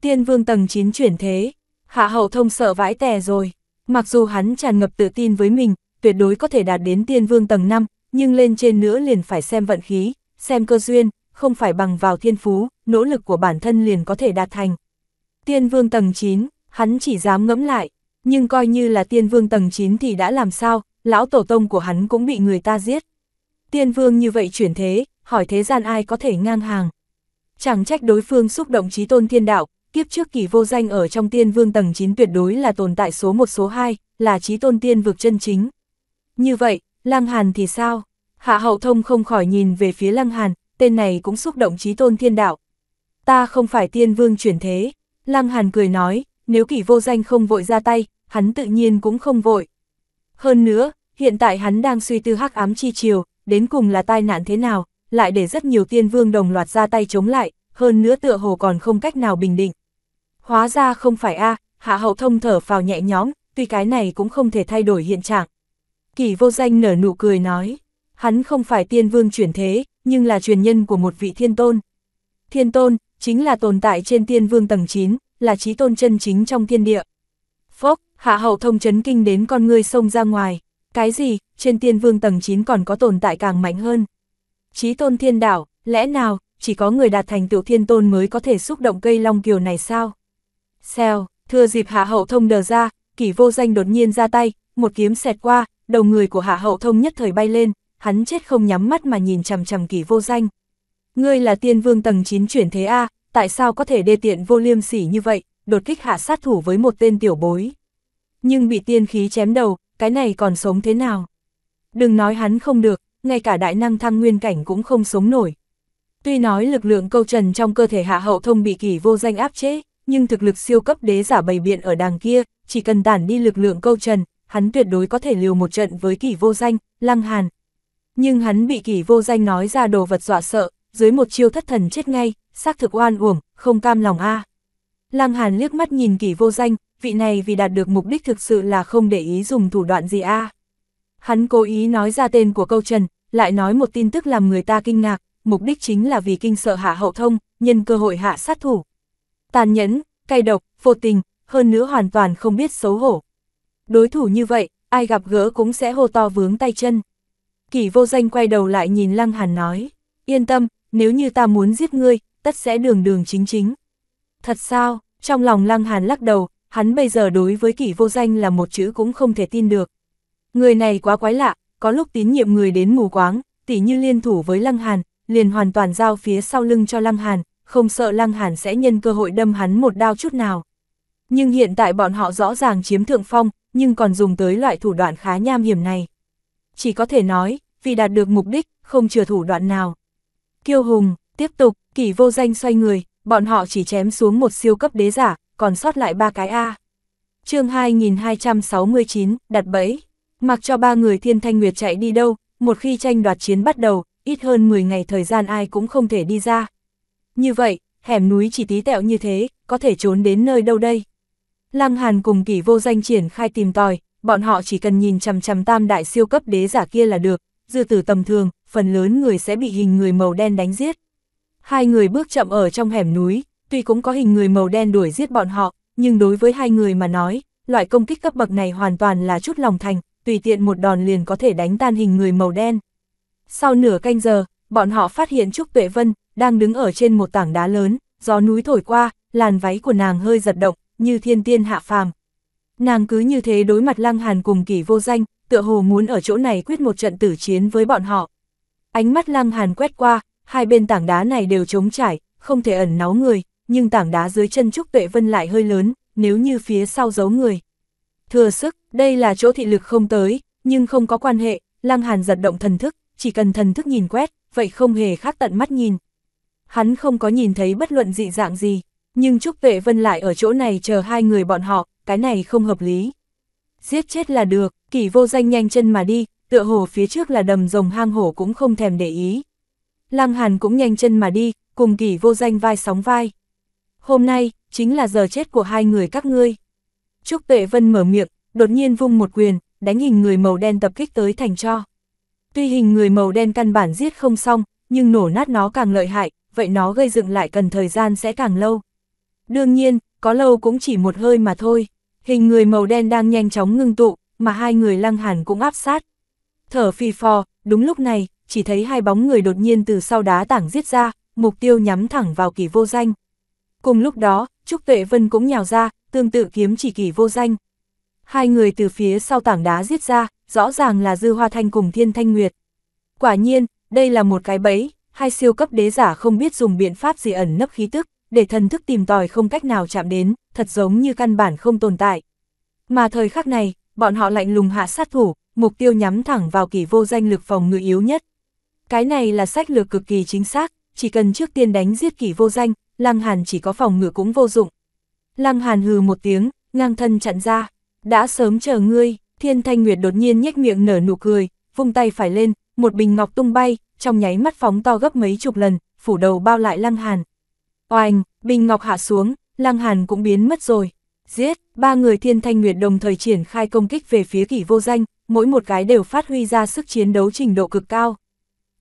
Tiên vương tầng 9 chuyển thế, hạ hậu thông sợ vãi tè rồi, mặc dù hắn tràn ngập tự tin với mình, tuyệt đối có thể đạt đến tiên vương tầng 5, nhưng lên trên nữa liền phải xem vận khí, xem cơ duyên, không phải bằng vào thiên phú, nỗ lực của bản thân liền có thể đạt thành. Tiên vương tầng 9, hắn chỉ dám ngẫm lại, nhưng coi như là tiên vương tầng 9 thì đã làm sao, lão tổ tông của hắn cũng bị người ta giết. Tiên vương như vậy chuyển thế, hỏi thế gian ai có thể ngang hàng. Chẳng trách đối phương xúc động trí tôn thiên đạo, kiếp trước kỳ vô danh ở trong tiên vương tầng 9 tuyệt đối là tồn tại số 1 số 2, là trí tôn tiên vực chân chính. Như vậy, Lăng Hàn thì sao? Hạ hậu thông không khỏi nhìn về phía Lăng Hàn, tên này cũng xúc động trí tôn thiên đạo. Ta không phải tiên vương chuyển thế. Lăng Hàn cười nói, nếu kỷ vô danh không vội ra tay, hắn tự nhiên cũng không vội. Hơn nữa, hiện tại hắn đang suy tư hắc ám chi chiều, đến cùng là tai nạn thế nào, lại để rất nhiều tiên vương đồng loạt ra tay chống lại, hơn nữa tựa hồ còn không cách nào bình định. Hóa ra không phải a hạ hậu thông thở vào nhẹ nhõm, tuy cái này cũng không thể thay đổi hiện trạng. Kỷ vô danh nở nụ cười nói, hắn không phải tiên vương chuyển thế, nhưng là truyền nhân của một vị thiên tôn. Thiên tôn, chính là tồn tại trên tiên vương tầng 9, là trí tôn chân chính trong thiên địa. Phốc, hạ hậu thông chấn kinh đến con ngươi xông ra ngoài, cái gì, trên tiên vương tầng 9 còn có tồn tại càng mạnh hơn. Trí tôn thiên đảo, lẽ nào, chỉ có người đạt thành tựu thiên tôn mới có thể xúc động cây long kiều này sao? Xeo, thưa dịp hạ hậu thông đờ ra, kỷ vô danh đột nhiên ra tay, một kiếm xẹt qua, đầu người của hạ hậu thông nhất thời bay lên, hắn chết không nhắm mắt mà nhìn chằm chằm kỷ vô danh. Ngươi là tiên vương tầng 9 chuyển thế A, tại sao có thể đê tiện vô liêm sỉ như vậy, đột kích hạ sát thủ với một tên tiểu bối. Nhưng bị tiên khí chém đầu, cái này còn sống thế nào? Đừng nói hắn không được, ngay cả đại năng thăng nguyên cảnh cũng không sống nổi. Tuy nói lực lượng câu trần trong cơ thể hạ hậu thông bị kỳ vô danh áp chế, nhưng thực lực siêu cấp đế giả bày biện ở đàng kia, chỉ cần tản đi lực lượng câu trần, hắn tuyệt đối có thể liều một trận với kỳ vô danh, lăng hàn. Nhưng hắn bị kỳ vô danh nói ra đồ vật dọa sợ, dưới một chiêu thất thần chết ngay, xác thực oan uổng, không cam lòng a. À. Lăng Hàn liếc mắt nhìn kỷ vô danh, vị này vì đạt được mục đích thực sự là không để ý dùng thủ đoạn gì a. Hắn cố ý nói ra tên của câu trần, lại nói một tin tức làm người ta kinh ngạc, mục đích chính là vì kinh sợ hạ hậu thông, nhân cơ hội hạ sát thủ. Tàn nhẫn, cay độc, vô tình, hơn nữa hoàn toàn không biết xấu hổ. Đối thủ như vậy, ai gặp gỡ cũng sẽ hô to vướng tay chân. Kỷ vô danh quay đầu lại nhìn Lăng Hàn nói, yên tâm, nếu như ta muốn giết ngươi, tất sẽ đường đường chính chính. Thật sao, trong lòng Lăng Hàn lắc đầu, hắn bây giờ đối với kỷ vô danh là một chữ cũng không thể tin được. Người này quá quái lạ, có lúc tín nhiệm người đến mù quáng, tỉ như liên thủ với Lăng Hàn, liền hoàn toàn giao phía sau lưng cho Lăng Hàn, không sợ Lăng Hàn sẽ nhân cơ hội đâm hắn một đao chút nào. Nhưng hiện tại bọn họ rõ ràng chiếm thượng phong, nhưng còn dùng tới loại thủ đoạn khá nham hiểm này. Chỉ có thể nói, vì đạt được mục đích, không chừa thủ đoạn nào. Kiêu hùng, tiếp tục, kỷ vô danh xoay người, bọn họ chỉ chém xuống một siêu cấp đế giả, còn sót lại ba cái A. chương 2269, đặt bẫy. Mặc cho ba người thiên thanh nguyệt chạy đi đâu, một khi tranh đoạt chiến bắt đầu, ít hơn 10 ngày thời gian ai cũng không thể đi ra. Như vậy, hẻm núi chỉ tí tẹo như thế, có thể trốn đến nơi đâu đây. Lăng Hàn cùng kỷ vô danh triển khai tìm tòi, bọn họ chỉ cần nhìn chằm chằm tam đại siêu cấp đế giả kia là được, dư tử tầm thường, phần lớn người sẽ bị hình người màu đen đánh giết. Hai người bước chậm ở trong hẻm núi, tuy cũng có hình người màu đen đuổi giết bọn họ, nhưng đối với hai người mà nói, loại công kích cấp bậc này hoàn toàn là chút lòng thành, tùy tiện một đòn liền có thể đánh tan hình người màu đen. Sau nửa canh giờ, bọn họ phát hiện Trúc Tuệ Vân đang đứng ở trên một tảng đá lớn, gió núi thổi qua, làn váy của nàng hơi giật động, như thiên tiên hạ phàm. Nàng cứ như thế đối mặt Lăng Hàn cùng kỳ vô danh, tựa hồ muốn ở chỗ này quyết một trận tử chiến với bọn họ. Ánh mắt lăng hàn quét qua, hai bên tảng đá này đều trống trải, không thể ẩn náu người, nhưng tảng đá dưới chân Trúc Tuệ Vân lại hơi lớn, nếu như phía sau giấu người. Thừa sức, đây là chỗ thị lực không tới, nhưng không có quan hệ, lăng hàn giật động thần thức, chỉ cần thần thức nhìn quét, vậy không hề khác tận mắt nhìn. Hắn không có nhìn thấy bất luận dị dạng gì, nhưng Trúc Tuệ Vân lại ở chỗ này chờ hai người bọn họ, cái này không hợp lý. Giết chết là được, kỷ vô danh nhanh chân mà đi, tựa hồ phía trước là đầm rồng hang hổ cũng không thèm để ý. Lăng Hàn cũng nhanh chân mà đi, cùng kỷ vô danh vai sóng vai. Hôm nay, chính là giờ chết của hai người các ngươi. Trúc Tuệ Vân mở miệng, đột nhiên vung một quyền, đánh hình người màu đen tập kích tới thành cho. Tuy hình người màu đen căn bản giết không xong, nhưng nổ nát nó càng lợi hại, vậy nó gây dựng lại cần thời gian sẽ càng lâu. Đương nhiên, có lâu cũng chỉ một hơi mà thôi. Hình người màu đen đang nhanh chóng ngưng tụ, mà hai người lăng hàn cũng áp sát, thở phi phò, đúng lúc này, chỉ thấy hai bóng người đột nhiên từ sau đá tảng giết ra, mục tiêu nhắm thẳng vào kỳ vô danh. Cùng lúc đó, Trúc Tuệ Vân cũng nhào ra, tương tự kiếm chỉ kỳ vô danh. Hai người từ phía sau tảng đá giết ra, rõ ràng là Dư Hoa Thanh cùng Thiên Thanh Nguyệt. Quả nhiên, đây là một cái bẫy, hai siêu cấp đế giả không biết dùng biện pháp gì ẩn nấp khí tức, để thần thức tìm tòi không cách nào chạm đến, thật giống như căn bản không tồn tại. Mà thời khắc này, bọn họ lạnh lùng hạ sát thủ, mục tiêu nhắm thẳng vào kỷ vô danh lực phòng ngự yếu nhất. Cái này là sách lược cực kỳ chính xác, chỉ cần trước tiên đánh giết kỷ vô danh, Lăng Hàn chỉ có phòng ngự cũng vô dụng. Lăng Hàn hừ một tiếng, ngang thân chặn ra, đã sớm chờ ngươi, Thiên Thanh Nguyệt đột nhiên nhếch miệng nở nụ cười, vung tay phải lên, một bình ngọc tung bay, trong nháy mắt phóng to gấp mấy chục lần, phủ đầu bao lại Lăng Hàn. Oanh, bình ngọc hạ xuống, Lăng Hàn cũng biến mất rồi. Giết, ba người thiên thanh nguyệt đồng thời triển khai công kích về phía kỷ vô danh, mỗi một cái đều phát huy ra sức chiến đấu trình độ cực cao.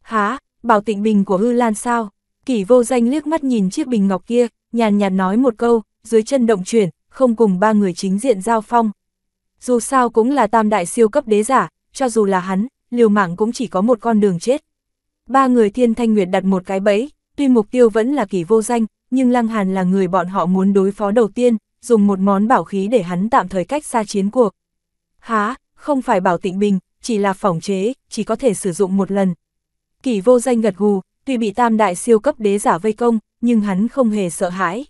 Há, bảo tịnh bình của hư lan sao? Kỷ vô danh liếc mắt nhìn chiếc bình ngọc kia, nhàn nhạt nói một câu, dưới chân động chuyển, không cùng ba người chính diện giao phong. Dù sao cũng là tam đại siêu cấp đế giả, cho dù là hắn, liều mạng cũng chỉ có một con đường chết. Ba người thiên thanh nguyệt đặt một cái bẫy, tuy mục tiêu vẫn là kỷ vô danh, nhưng Lăng Hàn là người bọn họ muốn đối phó đầu tiên, dùng một món bảo khí để hắn tạm thời cách xa chiến cuộc. Há, không phải bảo tịnh bình, chỉ là phỏng chế, chỉ có thể sử dụng một lần. Kỳ vô danh gật gù, tuy bị tam đại siêu cấp đế giả vây công, nhưng hắn không hề sợ hãi.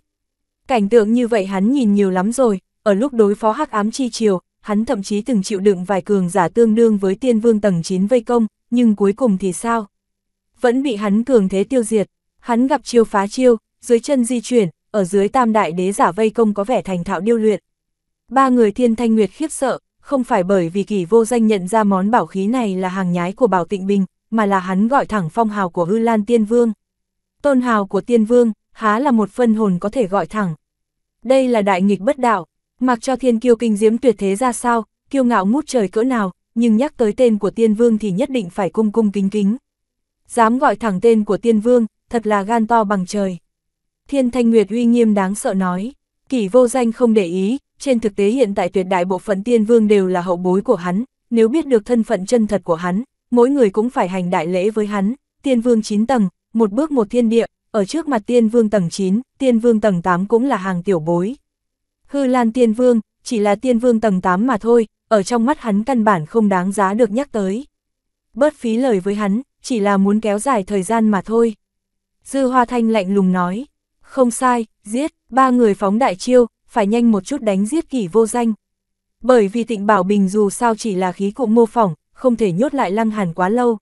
Cảnh tượng như vậy hắn nhìn nhiều lắm rồi, ở lúc đối phó hắc ám chi chiều, hắn thậm chí từng chịu đựng vài cường giả tương đương với tiên vương tầng 9 vây công, nhưng cuối cùng thì sao? Vẫn bị hắn cường thế tiêu diệt, hắn gặp chiêu phá chiêu, dưới chân di chuyển, ở dưới tam đại đế giả vây công có vẻ thành thạo điêu luyện. Ba người thiên thanh nguyệt khiếp sợ, không phải bởi vì kỳ vô danh nhận ra món bảo khí này là hàng nhái của bảo tịnh bình, mà là hắn gọi thẳng phong hào của hư lan tiên vương. Tôn hào của tiên vương, há là một phân hồn có thể gọi thẳng. Đây là đại nghịch bất đạo, mặc cho thiên kiêu kinh diễm tuyệt thế ra sao, kiêu ngạo ngút trời cỡ nào, nhưng nhắc tới tên của tiên vương thì nhất định phải cung cung kính kính. Dám gọi thẳng tên của tiên vương, thật là gan to bằng trời. Thiên Thanh Nguyệt uy nghiêm đáng sợ nói, kỷ vô danh không để ý, trên thực tế hiện tại tuyệt đại bộ phận tiên vương đều là hậu bối của hắn, nếu biết được thân phận chân thật của hắn, mỗi người cũng phải hành đại lễ với hắn, tiên vương 9 tầng, một bước một thiên địa, ở trước mặt tiên vương tầng 9, tiên vương tầng 8 cũng là hàng tiểu bối. Hư Lan tiên vương, chỉ là tiên vương tầng 8 mà thôi, ở trong mắt hắn căn bản không đáng giá được nhắc tới. Bớt phí lời với hắn, chỉ là muốn kéo dài thời gian mà thôi. Dư Hoa Thanh lạnh lùng nói. Không sai, giết, ba người phóng đại chiêu, phải nhanh một chút đánh giết kỷ vô danh. Bởi vì tịnh Bảo Bình dù sao chỉ là khí cụ mô phỏng, không thể nhốt lại lăng hàn quá lâu.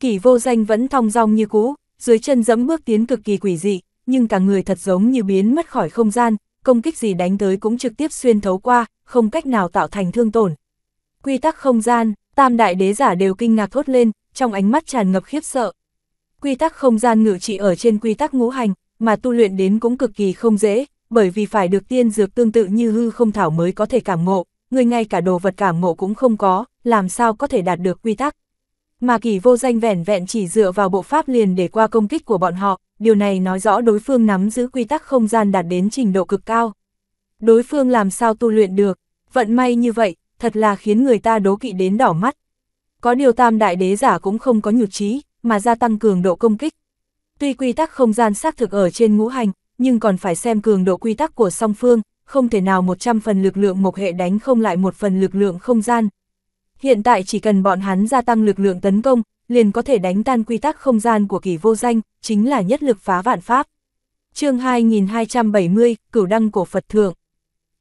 Kỷ vô danh vẫn thong dong như cũ, dưới chân dẫm bước tiến cực kỳ quỷ dị, nhưng cả người thật giống như biến mất khỏi không gian, công kích gì đánh tới cũng trực tiếp xuyên thấu qua, không cách nào tạo thành thương tổn. Quy tắc không gian, tam đại đế giả đều kinh ngạc thốt lên, trong ánh mắt tràn ngập khiếp sợ. Quy tắc không gian ngự trị ở trên quy tắc ngũ hành, mà tu luyện đến cũng cực kỳ không dễ, bởi vì phải được tiên dược tương tự như hư không thảo mới có thể cảm ngộ, người ngay cả đồ vật cảm ngộ cũng không có, làm sao có thể đạt được quy tắc. Mà kỳ vô danh vẻn vẹn chỉ dựa vào bộ pháp liền để qua công kích của bọn họ, điều này nói rõ đối phương nắm giữ quy tắc không gian đạt đến trình độ cực cao. Đối phương làm sao tu luyện được, vận may như vậy, thật là khiến người ta đố kỵ đến đỏ mắt. Có điều tam đại đế giả cũng không có nhụt chí, mà gia tăng cường độ công kích, Tuy quy tắc không gian xác thực ở trên ngũ hành, nhưng còn phải xem cường độ quy tắc của song phương, không thể nào 100 phần lực lượng mộc hệ đánh không lại một phần lực lượng không gian. Hiện tại chỉ cần bọn hắn gia tăng lực lượng tấn công, liền có thể đánh tan quy tắc không gian của kỳ vô danh, chính là nhất lực phá vạn pháp. chương 2270, cửu đăng cổ Phật Thượng.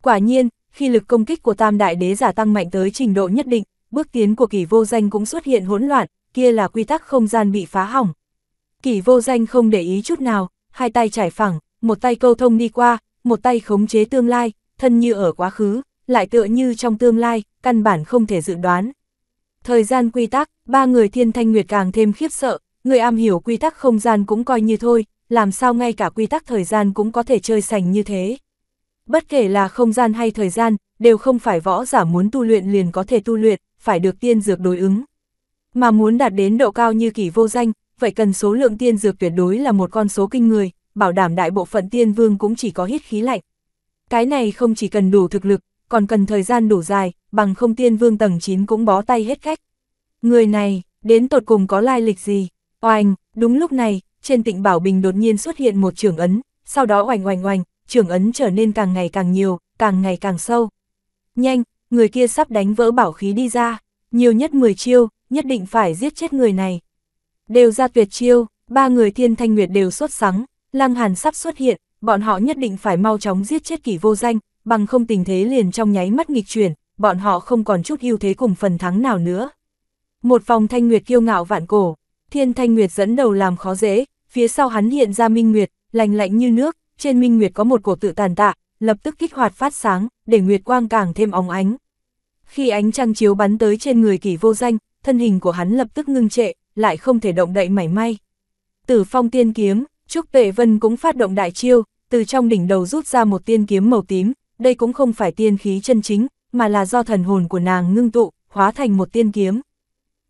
Quả nhiên, khi lực công kích của tam đại đế giả tăng mạnh tới trình độ nhất định, bước tiến của kỳ vô danh cũng xuất hiện hỗn loạn, kia là quy tắc không gian bị phá hỏng, Kỷ vô danh không để ý chút nào, hai tay trải phẳng, một tay câu thông đi qua, một tay khống chế tương lai, thân như ở quá khứ, lại tựa như trong tương lai, căn bản không thể dự đoán. Thời gian quy tắc, ba người thiên thanh nguyệt càng thêm khiếp sợ, người am hiểu quy tắc không gian cũng coi như thôi, làm sao ngay cả quy tắc thời gian cũng có thể chơi sành như thế. Bất kể là không gian hay thời gian, đều không phải võ giả muốn tu luyện liền có thể tu luyện, phải được tiên dược đối ứng. Mà muốn đạt đến độ cao như kỷ vô danh, vậy cần số lượng tiên dược tuyệt đối là một con số kinh người, bảo đảm đại bộ phận tiên vương cũng chỉ có hít khí lạnh. Cái này không chỉ cần đủ thực lực, còn cần thời gian đủ dài, bằng không tiên vương tầng 9 cũng bó tay hết cách Người này, đến tột cùng có lai lịch gì? Oanh, đúng lúc này, trên tịnh Bảo Bình đột nhiên xuất hiện một trưởng ấn, sau đó oanh oanh oanh trưởng ấn trở nên càng ngày càng nhiều, càng ngày càng sâu. Nhanh, người kia sắp đánh vỡ bảo khí đi ra, nhiều nhất 10 chiêu, nhất định phải giết chết người này đều ra tuyệt chiêu, ba người thiên thanh nguyệt đều xuất sáng lăng hàn sắp xuất hiện, bọn họ nhất định phải mau chóng giết chết kỷ vô danh, bằng không tình thế liền trong nháy mắt nghịch chuyển, bọn họ không còn chút ưu thế cùng phần thắng nào nữa. Một vòng thanh nguyệt kiêu ngạo vạn cổ, thiên thanh nguyệt dẫn đầu làm khó dễ, phía sau hắn hiện ra minh nguyệt, lành lạnh như nước, trên minh nguyệt có một cổ tự tàn tạ, lập tức kích hoạt phát sáng, để nguyệt quang càng thêm óng ánh. Khi ánh trăng chiếu bắn tới trên người kỷ vô danh, thân hình của hắn lập tức ngưng trệ, lại không thể động đậy mảy may. Tử phong tiên kiếm, Trúc Tuệ Vân cũng phát động đại chiêu, từ trong đỉnh đầu rút ra một tiên kiếm màu tím, đây cũng không phải tiên khí chân chính, mà là do thần hồn của nàng ngưng tụ, hóa thành một tiên kiếm.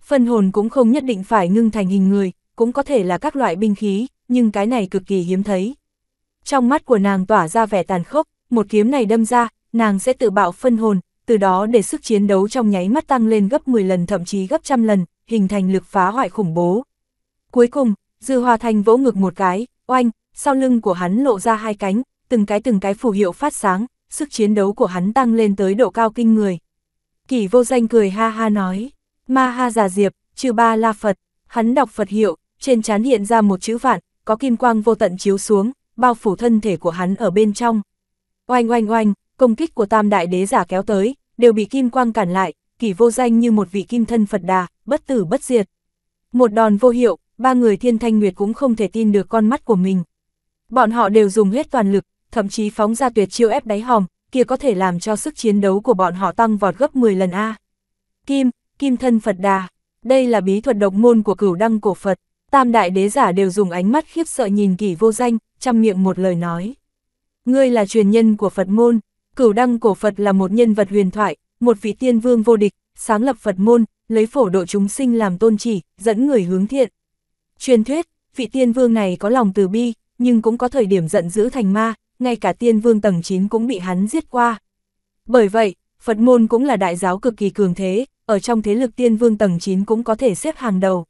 Phần hồn cũng không nhất định phải ngưng thành hình người, cũng có thể là các loại binh khí, nhưng cái này cực kỳ hiếm thấy. Trong mắt của nàng tỏa ra vẻ tàn khốc, một kiếm này đâm ra, nàng sẽ tự bạo phân hồn, từ đó để sức chiến đấu trong nháy mắt tăng lên gấp 10 lần thậm chí gấp trăm lần, hình thành lực phá hoại khủng bố. Cuối cùng, Dư Hòa Thành vỗ ngực một cái, oanh, sau lưng của hắn lộ ra hai cánh, từng cái từng cái phù hiệu phát sáng, sức chiến đấu của hắn tăng lên tới độ cao kinh người. Kỷ vô danh cười ha ha nói, ma ha giả diệp, chư ba la Phật, hắn đọc Phật hiệu, trên trán hiện ra một chữ vạn, có kim quang vô tận chiếu xuống, bao phủ thân thể của hắn ở bên trong. Oanh oanh oanh, công kích của tam đại đế giả kéo tới, đều bị kim quang cản lại, kỷ vô danh như một vị kim thân Phật đà, bất tử bất diệt. Một đòn vô hiệu, ba người thiên thanh nguyệt cũng không thể tin được con mắt của mình. Bọn họ đều dùng hết toàn lực, thậm chí phóng ra tuyệt chiêu ép đáy hòm, kia có thể làm cho sức chiến đấu của bọn họ tăng vọt gấp 10 lần A. Kim, Kim thân Phật Đà, đây là bí thuật độc môn của cửu đăng cổ Phật, tam đại đế giả đều dùng ánh mắt khiếp sợ nhìn kỷ vô danh, chăm miệng một lời nói. Ngươi là truyền nhân của Phật môn, cửu đăng cổ Phật là một nhân vật huyền thoại, một vị tiên vương vô địch, sáng lập Phật môn, lấy phổ độ chúng sinh làm tôn chỉ, dẫn người hướng thiện. Truyền thuyết, vị tiên vương này có lòng từ bi, nhưng cũng có thời điểm giận dữ thành ma, ngay cả tiên vương tầng 9 cũng bị hắn giết qua. Bởi vậy, Phật môn cũng là đại giáo cực kỳ cường thế, ở trong thế lực tiên vương tầng 9 cũng có thể xếp hàng đầu.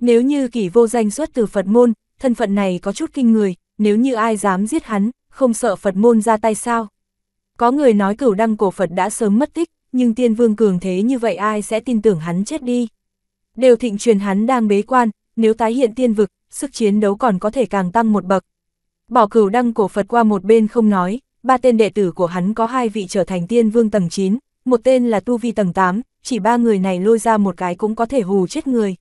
Nếu như kỷ vô danh xuất từ Phật môn, thân phận này có chút kinh người, nếu như ai dám giết hắn, không sợ Phật môn ra tay sao? Có người nói cửu đăng cổ Phật đã sớm mất tích, nhưng tiên vương cường thế như vậy ai sẽ tin tưởng hắn chết đi. Đều thịnh truyền hắn đang bế quan, nếu tái hiện tiên vực, sức chiến đấu còn có thể càng tăng một bậc. Bỏ cửu đăng cổ Phật qua một bên không nói, ba tên đệ tử của hắn có hai vị trở thành tiên vương tầng 9, một tên là tu vi tầng 8, chỉ ba người này lôi ra một cái cũng có thể hù chết người.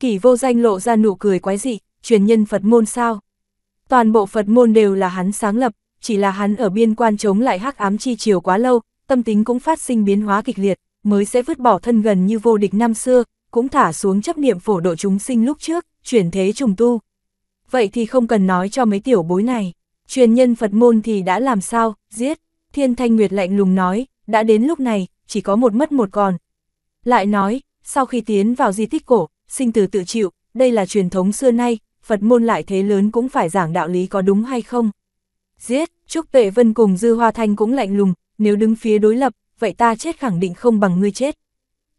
Kỷ vô danh lộ ra nụ cười quái dị, truyền nhân Phật môn sao? Toàn bộ Phật môn đều là hắn sáng lập, chỉ là hắn ở biên quan chống lại hắc ám chi chiều quá lâu, tâm tính cũng phát sinh biến hóa kịch liệt, mới sẽ vứt bỏ thân gần như vô địch năm xưa, cũng thả xuống chấp niệm phổ độ chúng sinh lúc trước, chuyển thế trùng tu. Vậy thì không cần nói cho mấy tiểu bối này, truyền nhân Phật môn thì đã làm sao, giết, Thiên Thanh Nguyệt lạnh lùng nói, đã đến lúc này, chỉ có một mất một còn. Lại nói, sau khi tiến vào di tích cổ, sinh tử tự chịu, đây là truyền thống xưa nay, Phật môn lại thế lớn cũng phải giảng đạo lý có đúng hay không. Giết, Trúc Tuệ Vân cùng Dư Hoa Thanh cũng lạnh lùng, nếu đứng phía đối lập, vậy ta chết khẳng định không bằng ngươi chết.